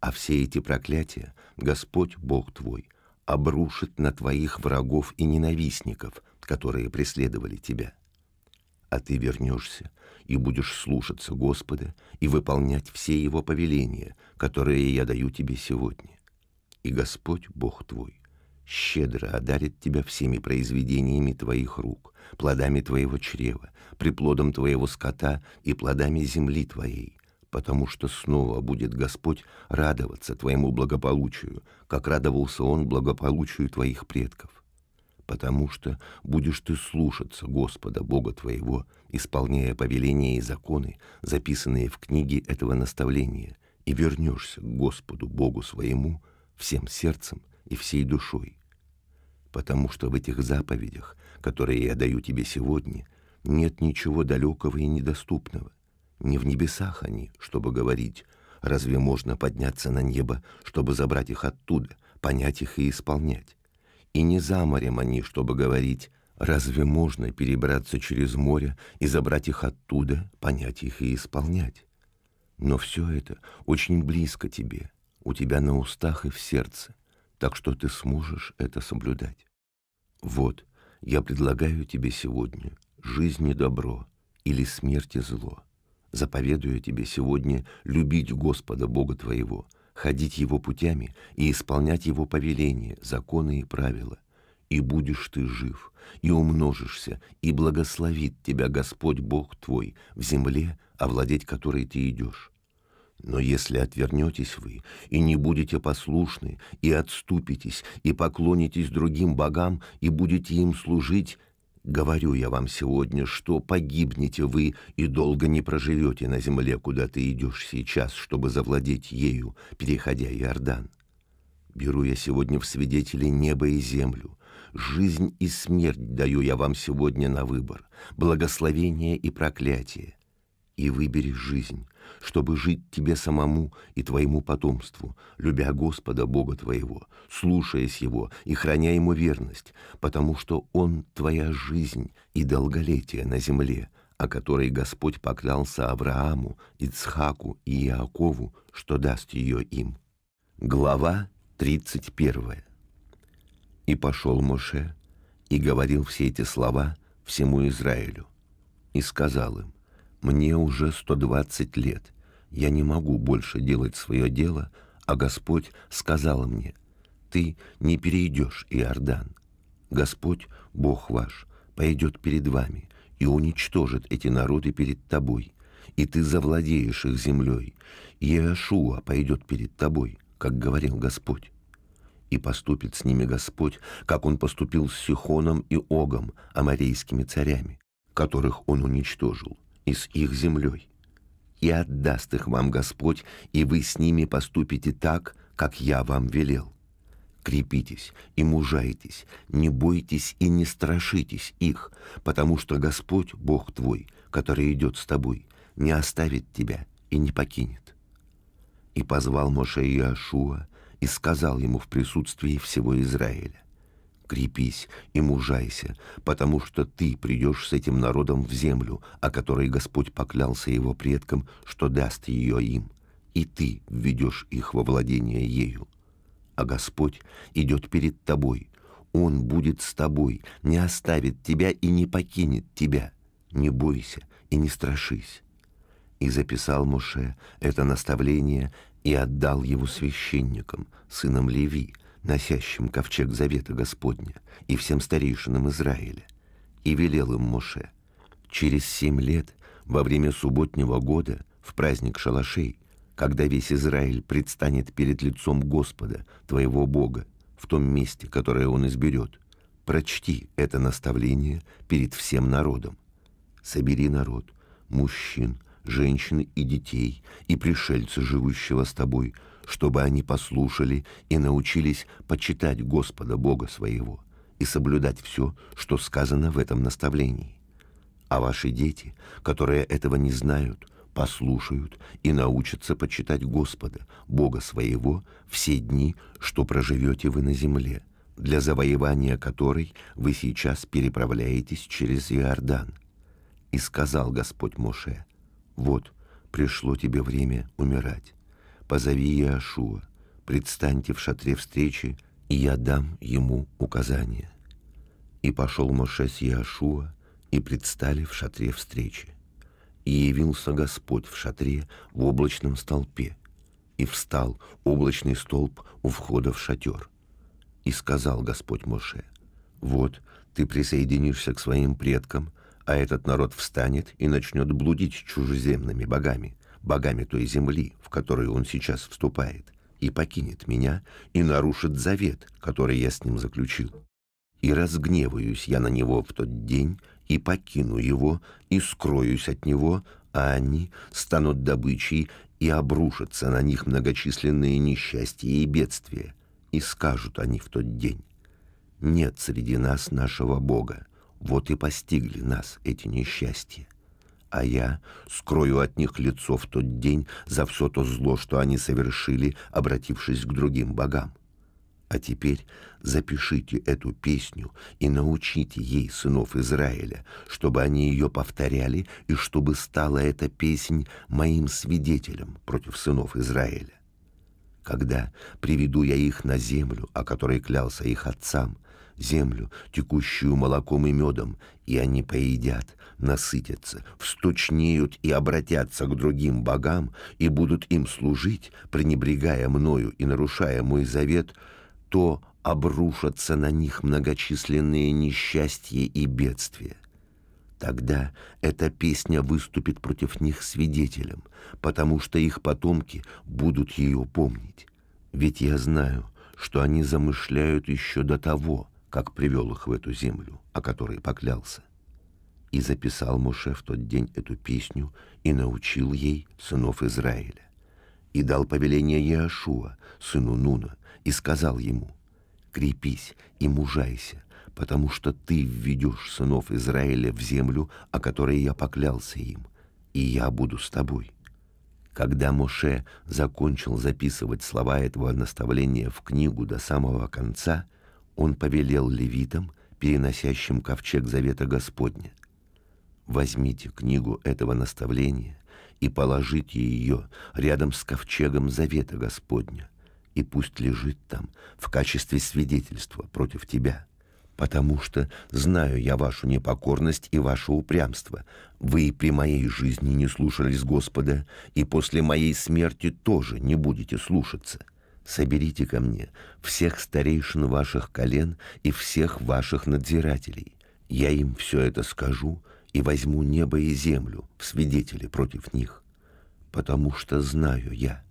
А все эти проклятия Господь Бог твой – обрушит на твоих врагов и ненавистников, которые преследовали тебя. А ты вернешься и будешь слушаться Господа и выполнять все Его повеления, которые я даю тебе сегодня. И Господь, Бог твой, щедро одарит тебя всеми произведениями твоих рук, плодами твоего чрева, приплодом твоего скота и плодами земли твоей, потому что снова будет Господь радоваться твоему благополучию, как радовался Он благополучию твоих предков. Потому что будешь ты слушаться Господа Бога твоего, исполняя повеления и законы, записанные в книге этого наставления, и вернешься к Господу Богу своему всем сердцем и всей душой. Потому что в этих заповедях, которые я даю тебе сегодня, нет ничего далекого и недоступного. Не в небесах они, чтобы говорить. Разве можно подняться на небо, чтобы забрать их оттуда, понять их и исполнять? И не за морем они, чтобы говорить. Разве можно перебраться через море и забрать их оттуда, понять их и исполнять? Но все это очень близко тебе, у тебя на устах и в сердце, так что ты сможешь это соблюдать. Вот, я предлагаю тебе сегодня жизнь и добро или смерть и зло — заповедую тебе сегодня любить Господа Бога твоего, ходить Его путями и исполнять Его повеления, законы и правила. И будешь ты жив, и умножишься, и благословит тебя Господь Бог твой в земле, овладеть которой ты идешь. Но если отвернетесь вы и не будете послушны, и отступитесь, и поклонитесь другим богам, и будете им служить, Говорю я вам сегодня, что погибнете вы и долго не проживете на земле, куда ты идешь сейчас, чтобы завладеть ею, переходя Иордан. Беру я сегодня в свидетели небо и землю. Жизнь и смерть даю я вам сегодня на выбор, благословение и проклятие. И выбери жизнь, чтобы жить тебе самому и твоему потомству, любя Господа Бога твоего, слушаясь Его и храня Ему верность, потому что Он — твоя жизнь и долголетие на земле, о которой Господь поклялся Аврааму, Ицхаку и Иакову, что даст ее им. Глава 31. «И пошел Моше, и говорил все эти слова всему Израилю, и сказал им, мне уже 120 лет. Я не могу больше делать свое дело, а Господь сказал мне, «Ты не перейдешь Иордан. Господь, Бог ваш, пойдет перед вами и уничтожит эти народы перед тобой, и ты завладеешь их землей. Иешуа пойдет перед тобой, как говорил Господь. И поступит с ними Господь, как он поступил с Сихоном и Огом, амарейскими царями, которых он уничтожил, и с их землей. И отдаст их вам Господь, и вы с ними поступите так, как я вам велел. Крепитесь и мужайтесь, не бойтесь и не страшитесь их, потому что Господь, Бог твой, который идет с тобой, не оставит тебя и не покинет. И позвал Моше Иошуа и сказал ему в присутствии всего Израиля, крепись и мужайся, потому что ты придешь с этим народом в землю, о которой Господь поклялся его предкам, что даст ее им, и ты введешь их во владение ею. А Господь идет перед тобой, Он будет с тобой, не оставит тебя и не покинет тебя. Не бойся и не страшись». И записал Моше это наставление и отдал его священникам, сынам Леви, носящим ковчег завета Господня, и всем старейшинам Израиля, и велел им Моше, через семь лет, во время субботнего года, в праздник шалашей, когда весь Израиль предстанет перед лицом Господа, твоего Бога, в том месте, которое Он изберет, прочти это наставление перед всем народом. Собери народ, мужчин, женщин и детей, и пришельца, живущего с тобой – чтобы они послушали и научились почитать Господа Бога своего и соблюдать все, что сказано в этом наставлении. А ваши дети, которые этого не знают, послушают и научатся почитать Господа, Бога своего, все дни, что проживете вы на земле, для завоевания которой вы сейчас переправляетесь через Иордан. И сказал Господь Моше, «Вот, пришло тебе время умирать позови Иошуа, предстаньте в шатре встречи, и я дам ему указания». И пошел Моше с Иошуа, и предстали в шатре встречи. И явился Господь в шатре в облачном столпе, и встал облачный столб у входа в шатер. И сказал Господь Моше, «Вот, ты присоединишься к своим предкам, а этот народ встанет и начнет блудить чужеземными богами, богами той земли, в которую он сейчас вступает, и покинет меня, и нарушит завет, который я с ним заключил. И разгневаюсь я на него в тот день, и покину его, и скроюсь от него, а они станут добычей, и обрушатся на них многочисленные несчастья и бедствия. И скажут они в тот день, «Нет среди нас нашего Бога, вот и постигли нас эти несчастья» а я скрою от них лицо в тот день за все то зло, что они совершили, обратившись к другим богам. А теперь запишите эту песню и научите ей сынов Израиля, чтобы они ее повторяли и чтобы стала эта песнь моим свидетелем против сынов Израиля. Когда приведу я их на землю, о которой клялся их отцам, — землю, текущую молоком и медом, и они поедят, насытятся, встучнеют и обратятся к другим богам, и будут им служить, пренебрегая мною и нарушая мой завет, то обрушатся на них многочисленные несчастья и бедствия. Тогда эта песня выступит против них свидетелем, потому что их потомки будут ее помнить. Ведь я знаю, что они замышляют еще до того, как привел их в эту землю, о которой поклялся. И записал Моше в тот день эту песню и научил ей сынов Израиля. И дал повеление Иошуа, сыну Нуна, и сказал ему, «Крепись и мужайся, потому что ты введешь сынов Израиля в землю, о которой я поклялся им, и я буду с тобой». Когда Моше закончил записывать слова этого наставления в книгу до самого конца – он повелел левитам, переносящим ковчег завета Господня, «Возьмите книгу этого наставления и положите ее рядом с ковчегом завета Господня, и пусть лежит там в качестве свидетельства против тебя» потому что знаю я вашу непокорность и ваше упрямство. Вы и при моей жизни не слушались Господа, и после моей смерти тоже не будете слушаться соберите ко мне всех старейшин ваших колен и всех ваших надзирателей. Я им все это скажу и возьму небо и землю в свидетели против них. Потому что знаю я,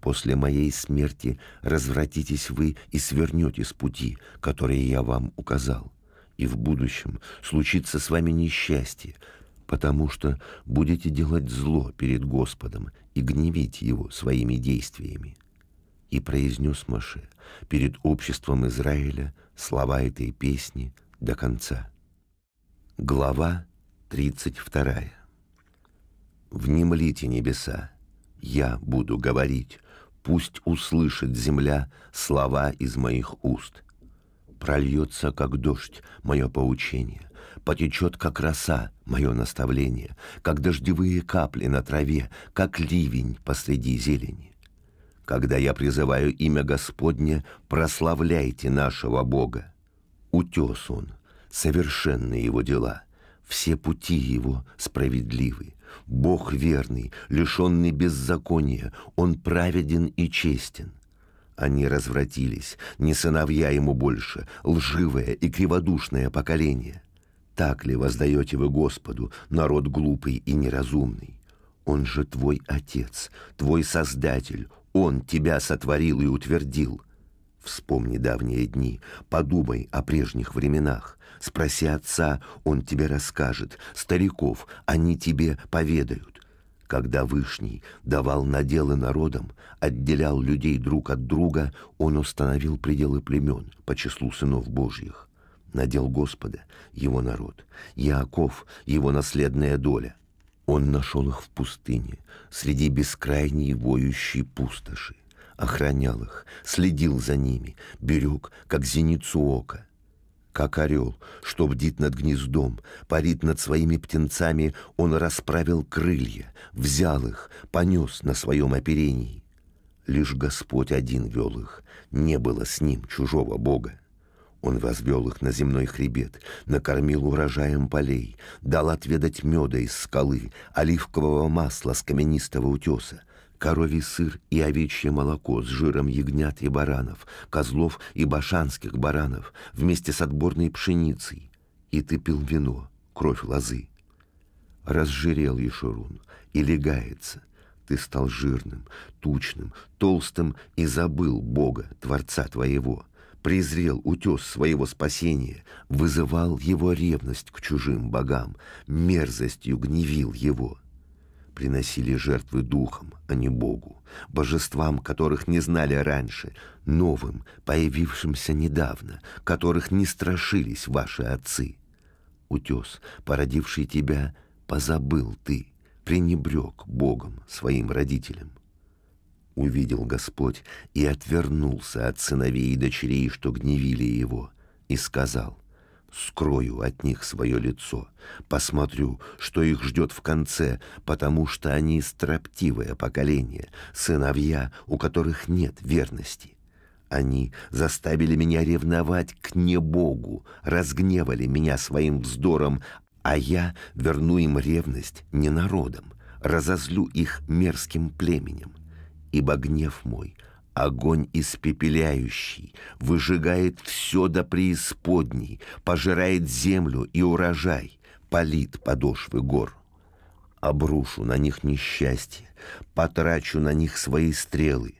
после моей смерти развратитесь вы и свернете с пути, которые я вам указал. И в будущем случится с вами несчастье, потому что будете делать зло перед Господом и гневить Его своими действиями и произнес Моше перед обществом Израиля слова этой песни до конца. Глава 32. «Внемлите небеса, я буду говорить, пусть услышит земля слова из моих уст. Прольется, как дождь, мое поучение, потечет, как роса, мое наставление, как дождевые капли на траве, как ливень посреди зелени. Когда я призываю имя Господне, прославляйте нашего Бога. Утес он, совершенны его дела, все пути его справедливы. Бог верный, лишенный беззакония, он праведен и честен. Они развратились, не сыновья ему больше, лживое и криводушное поколение. Так ли воздаете вы Господу, народ глупый и неразумный? Он же твой Отец, твой Создатель, он тебя сотворил и утвердил. Вспомни давние дни, подумай о прежних временах. Спроси отца, он тебе расскажет. Стариков, они тебе поведают. Когда Вышний давал наделы народам, отделял людей друг от друга, он установил пределы племен по числу сынов Божьих. Надел Господа, его народ, Яаков, его наследная доля, он нашел их в пустыне, среди бескрайней воющей пустоши, охранял их, следил за ними, берег, как зеницу ока. Как орел, что бдит над гнездом, парит над своими птенцами, он расправил крылья, взял их, понес на своем оперении. Лишь Господь один вел их, не было с ним чужого Бога. Он возвел их на земной хребет, накормил урожаем полей, дал отведать меда из скалы, оливкового масла с каменистого утеса, коровий сыр и овечье молоко с жиром ягнят и баранов, козлов и башанских баранов вместе с отборной пшеницей. И ты пил вино, кровь лозы. Разжирел Ешурун и легается. Ты стал жирным, тучным, толстым и забыл Бога, Творца твоего — презрел утес своего спасения, вызывал его ревность к чужим богам, мерзостью гневил его. Приносили жертвы духам, а не богу, божествам, которых не знали раньше, новым, появившимся недавно, которых не страшились ваши отцы. Утес, породивший тебя, позабыл ты, пренебрег богом, своим родителям увидел Господь и отвернулся от сыновей и дочерей, что гневили его, и сказал, «Скрою от них свое лицо, посмотрю, что их ждет в конце, потому что они строптивое поколение, сыновья, у которых нет верности». Они заставили меня ревновать к небогу, разгневали меня своим вздором, а я верну им ревность не народом, разозлю их мерзким племенем ибо гнев мой, огонь испепеляющий, выжигает все до преисподней, пожирает землю и урожай, полит подошвы гор. Обрушу на них несчастье, потрачу на них свои стрелы,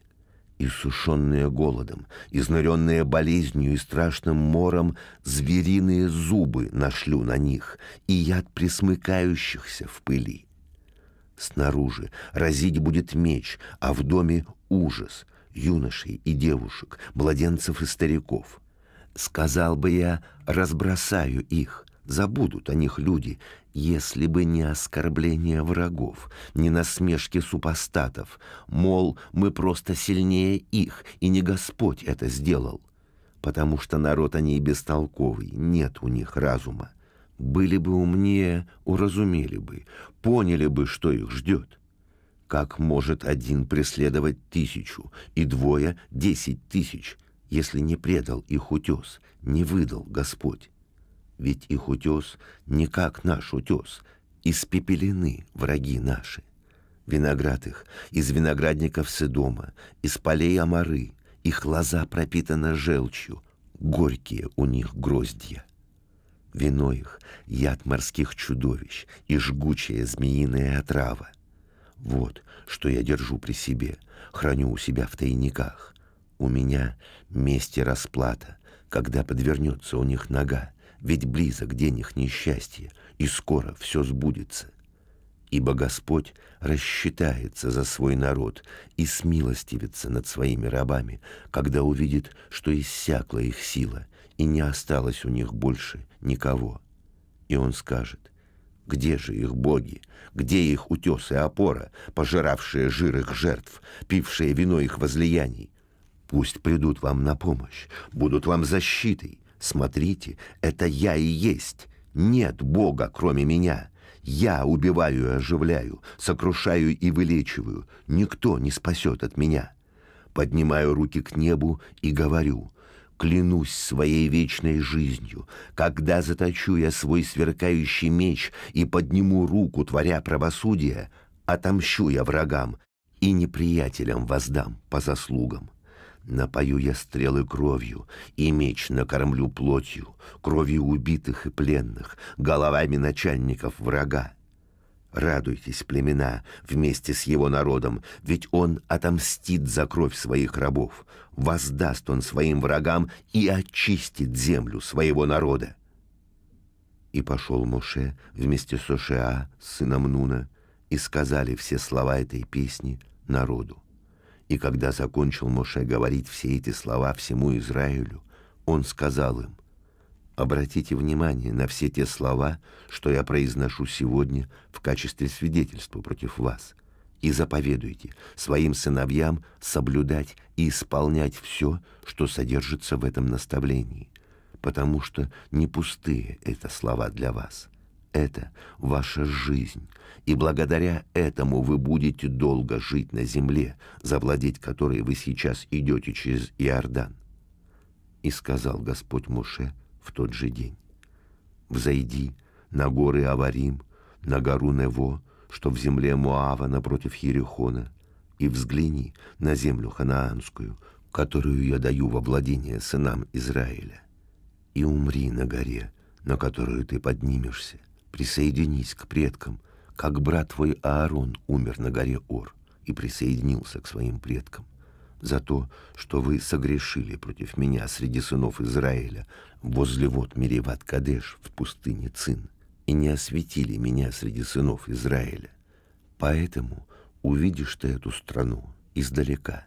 иссушенные голодом, изнуренные болезнью и страшным мором, звериные зубы нашлю на них и яд присмыкающихся в пыли. Снаружи разить будет меч, а в доме ужас юношей и девушек, младенцев и стариков. Сказал бы я, разбросаю их, забудут о них люди, если бы не оскорбление врагов, не насмешки супостатов, мол, мы просто сильнее их, и не Господь это сделал, потому что народ они бестолковый, нет у них разума были бы умнее, уразумели бы, поняли бы, что их ждет. Как может один преследовать тысячу и двое — десять тысяч, если не предал их утес, не выдал Господь? Ведь их утес не как наш утес, испепелены враги наши. Виноград их из виноградников Седома, из полей Амары, их лоза пропитана желчью, горькие у них гроздья. Вино их — яд морских чудовищ и жгучая змеиная отрава. Вот, что я держу при себе, храню у себя в тайниках. У меня месть и расплата, когда подвернется у них нога, ведь близок день их несчастья, и скоро все сбудется. Ибо Господь рассчитается за свой народ и смилостивится над своими рабами, когда увидит, что иссякла их сила, и не осталось у них больше никого. И он скажет, где же их боги? Где их утес и опора, пожиравшие жир их жертв, пившие вино их возлияний? Пусть придут вам на помощь, будут вам защитой. Смотрите, это я и есть. Нет Бога, кроме меня. Я убиваю и оживляю, сокрушаю и вылечиваю. Никто не спасет от меня. Поднимаю руки к небу и говорю, клянусь своей вечной жизнью, когда заточу я свой сверкающий меч и подниму руку, творя правосудие, отомщу я врагам и неприятелям воздам по заслугам. Напою я стрелы кровью, и меч накормлю плотью, кровью убитых и пленных, головами начальников врага. Радуйтесь, племена, вместе с его народом, ведь он отомстит за кровь своих рабов, воздаст он своим врагам и очистит землю своего народа. И пошел Моше вместе с Ошеа, сыном Нуна, и сказали все слова этой песни народу. И когда закончил Моше говорить все эти слова всему Израилю, он сказал им, Обратите внимание на все те слова, что я произношу сегодня в качестве свидетельства против вас, и заповедуйте своим сыновьям соблюдать и исполнять все, что содержится в этом наставлении, потому что не пустые это слова для вас. Это ваша жизнь, и благодаря этому вы будете долго жить на земле, завладеть которой вы сейчас идете через Иордан. И сказал Господь Муше – в тот же день. Взойди на горы Аварим, на гору Нево, что в земле Муава напротив Ерехона, и взгляни на землю ханаанскую, которую я даю во владение сынам Израиля, и умри на горе, на которую ты поднимешься, присоединись к предкам, как брат твой Аарон умер на горе Ор и присоединился к своим предкам за то, что вы согрешили против меня среди сынов Израиля возле вод Мириват-Кадеш в пустыне Цин, и не осветили меня среди сынов Израиля. Поэтому увидишь ты эту страну издалека,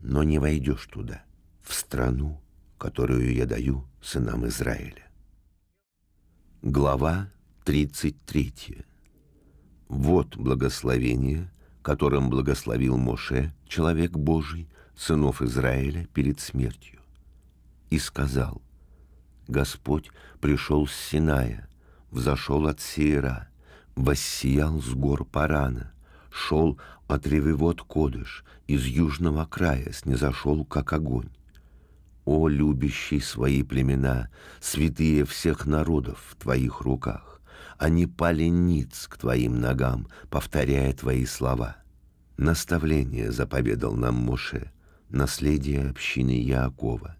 но не войдешь туда, в страну, которую я даю сынам Израиля. Глава 33. Вот благословение, которым благословил Моше, человек Божий, сынов Израиля перед смертью. И сказал, Господь пришел с Синая, взошел от Сеира, воссиял с гор Парана, шел от ревевод Кодыш, из южного края снизошел, как огонь. О, любящий свои племена, святые всех народов в твоих руках, они а пали ниц к твоим ногам, повторяя твои слова. Наставление заповедал нам Моше — наследие общины Яакова.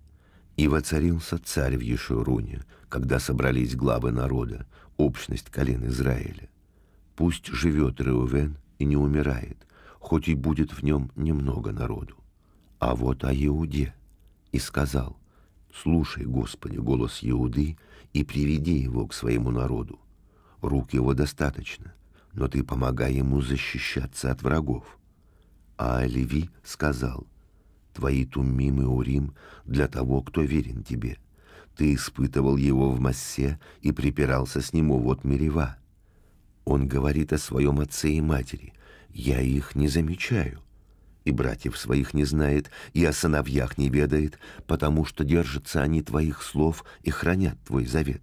И воцарился царь в Ешуруне, когда собрались главы народа, общность колен Израиля. Пусть живет Реувен и не умирает, хоть и будет в нем немного народу. А вот о Иуде. И сказал, «Слушай, Господи, голос Иуды, и приведи его к своему народу. Рук его достаточно, но ты помогай ему защищаться от врагов». А Леви сказал, твои Туммим и Урим для того, кто верен тебе. Ты испытывал его в массе и припирался с ним у вот Мерева. Он говорит о своем отце и матери. Я их не замечаю. И братьев своих не знает, и о сыновьях не ведает, потому что держатся они твоих слов и хранят твой завет.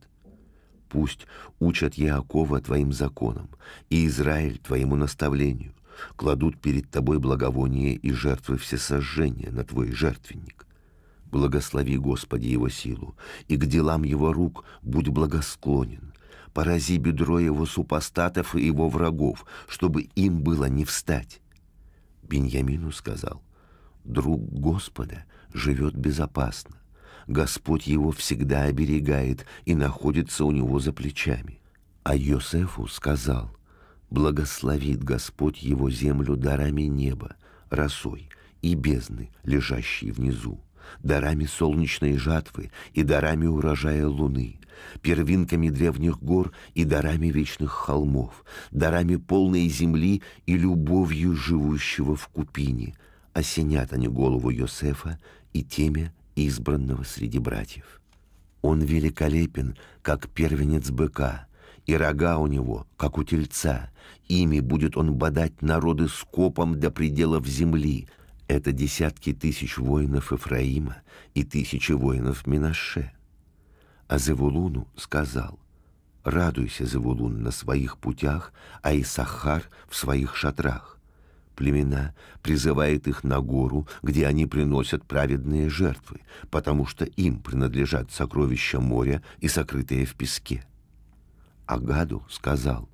Пусть учат Яакова твоим законам и Израиль твоему наставлению кладут перед тобой благовоние и жертвы всесожжения на твой жертвенник. Благослови, Господи, его силу, и к делам его рук будь благосклонен. Порази бедро его супостатов и его врагов, чтобы им было не встать. Беньямину сказал, «Друг Господа живет безопасно. Господь его всегда оберегает и находится у него за плечами». А Йосефу сказал, Благословит Господь его землю дарами неба, росой и бездны, лежащие внизу, дарами солнечной жатвы и дарами урожая луны, первинками древних гор и дарами вечных холмов, дарами полной земли и любовью живущего в купине. Осенят они голову Йосефа и теме избранного среди братьев. Он великолепен, как первенец быка — и рога у него, как у тельца. Ими будет он бодать народы скопом до пределов земли. Это десятки тысяч воинов Ифраима и тысячи воинов Минаше. А Зевулуну сказал, «Радуйся, Зевулун, на своих путях, а Исахар в своих шатрах. Племена призывает их на гору, где они приносят праведные жертвы, потому что им принадлежат сокровища моря и сокрытые в песке» а Гаду сказал,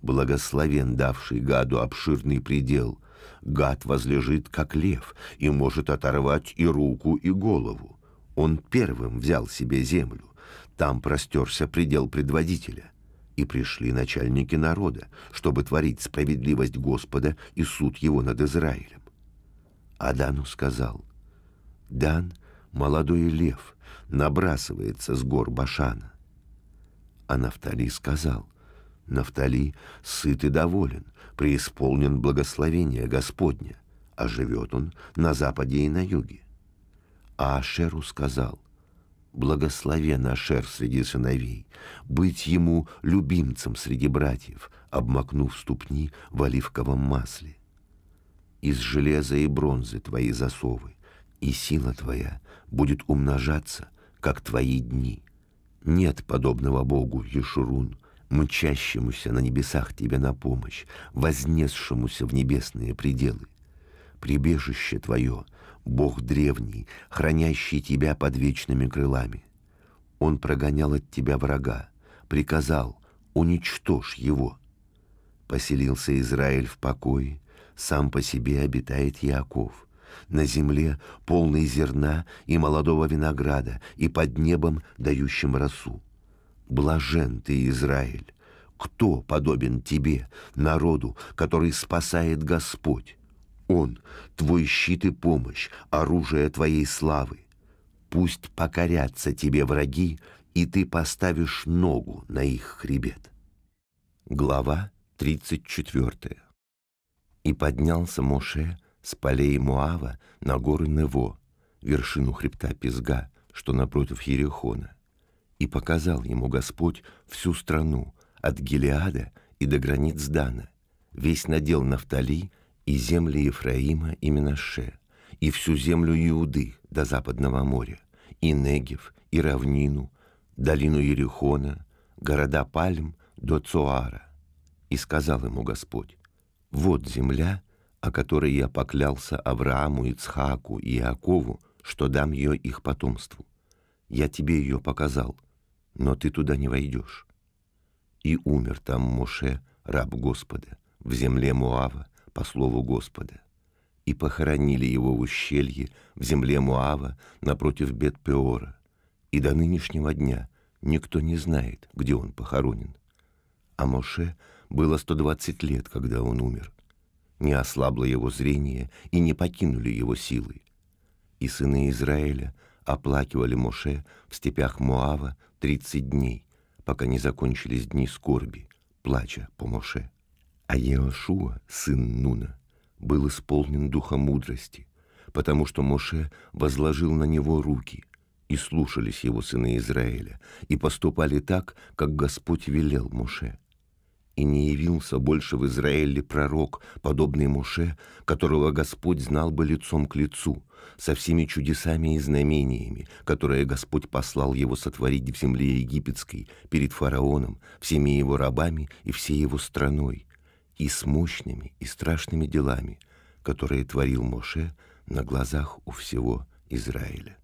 «Благословен давший Гаду обширный предел, Гад возлежит, как лев, и может оторвать и руку, и голову. Он первым взял себе землю, там простерся предел предводителя» и пришли начальники народа, чтобы творить справедливость Господа и суд его над Израилем. Адану сказал, «Дан, молодой лев, набрасывается с гор Башана. А Нафтали сказал, «Нафтали сыт и доволен, преисполнен благословения Господня, а живет он на западе и на юге». А Ашеру сказал, «Благословен Ашер среди сыновей, быть ему любимцем среди братьев, обмакнув ступни в оливковом масле. Из железа и бронзы твои засовы, и сила твоя будет умножаться, как твои дни». Нет подобного Богу, Ешурун, мчащемуся на небесах тебе на помощь, вознесшемуся в небесные пределы. Прибежище твое, Бог древний, хранящий тебя под вечными крылами. Он прогонял от тебя врага, приказал, уничтожь его. Поселился Израиль в покое, сам по себе обитает Яков на земле, полной зерна и молодого винограда, и под небом, дающим росу. Блажен ты, Израиль! Кто подобен тебе, народу, который спасает Господь? Он — твой щит и помощь, оружие твоей славы. Пусть покорятся тебе враги, и ты поставишь ногу на их хребет. Глава 34 И поднялся Моше, с полей Муава на горы Нево, вершину хребта Пизга, что напротив Ерехона. И показал ему Господь всю страну, от Гелиада и до границ Дана, весь надел Нафтали и земли Ефраима и Минаше, и всю землю Иуды до Западного моря, и Негев, и равнину, долину Ерехона, города Пальм до Цоара. И сказал ему Господь, «Вот земля, о которой я поклялся Аврааму, Ицхаку и Иакову, что дам ее их потомству. Я тебе ее показал, но ты туда не войдешь. И умер там Моше, раб Господа, в земле Муава, по слову Господа. И похоронили его в ущелье, в земле Муава, напротив Бет-Пеора. И до нынешнего дня никто не знает, где он похоронен. А Моше было 120 лет, когда он умер не ослабло его зрение и не покинули его силы. И сыны Израиля оплакивали Моше в степях Моава тридцать дней, пока не закончились дни скорби, плача по Моше. А Еошуа, сын Нуна, был исполнен духа мудрости, потому что Моше возложил на него руки, и слушались его сыны Израиля, и поступали так, как Господь велел Моше – и не явился больше в Израиле пророк, подобный Муше, которого Господь знал бы лицом к лицу, со всеми чудесами и знамениями, которые Господь послал его сотворить в земле египетской, перед фараоном, всеми его рабами и всей его страной, и с мощными и страшными делами, которые творил Моше на глазах у всего Израиля.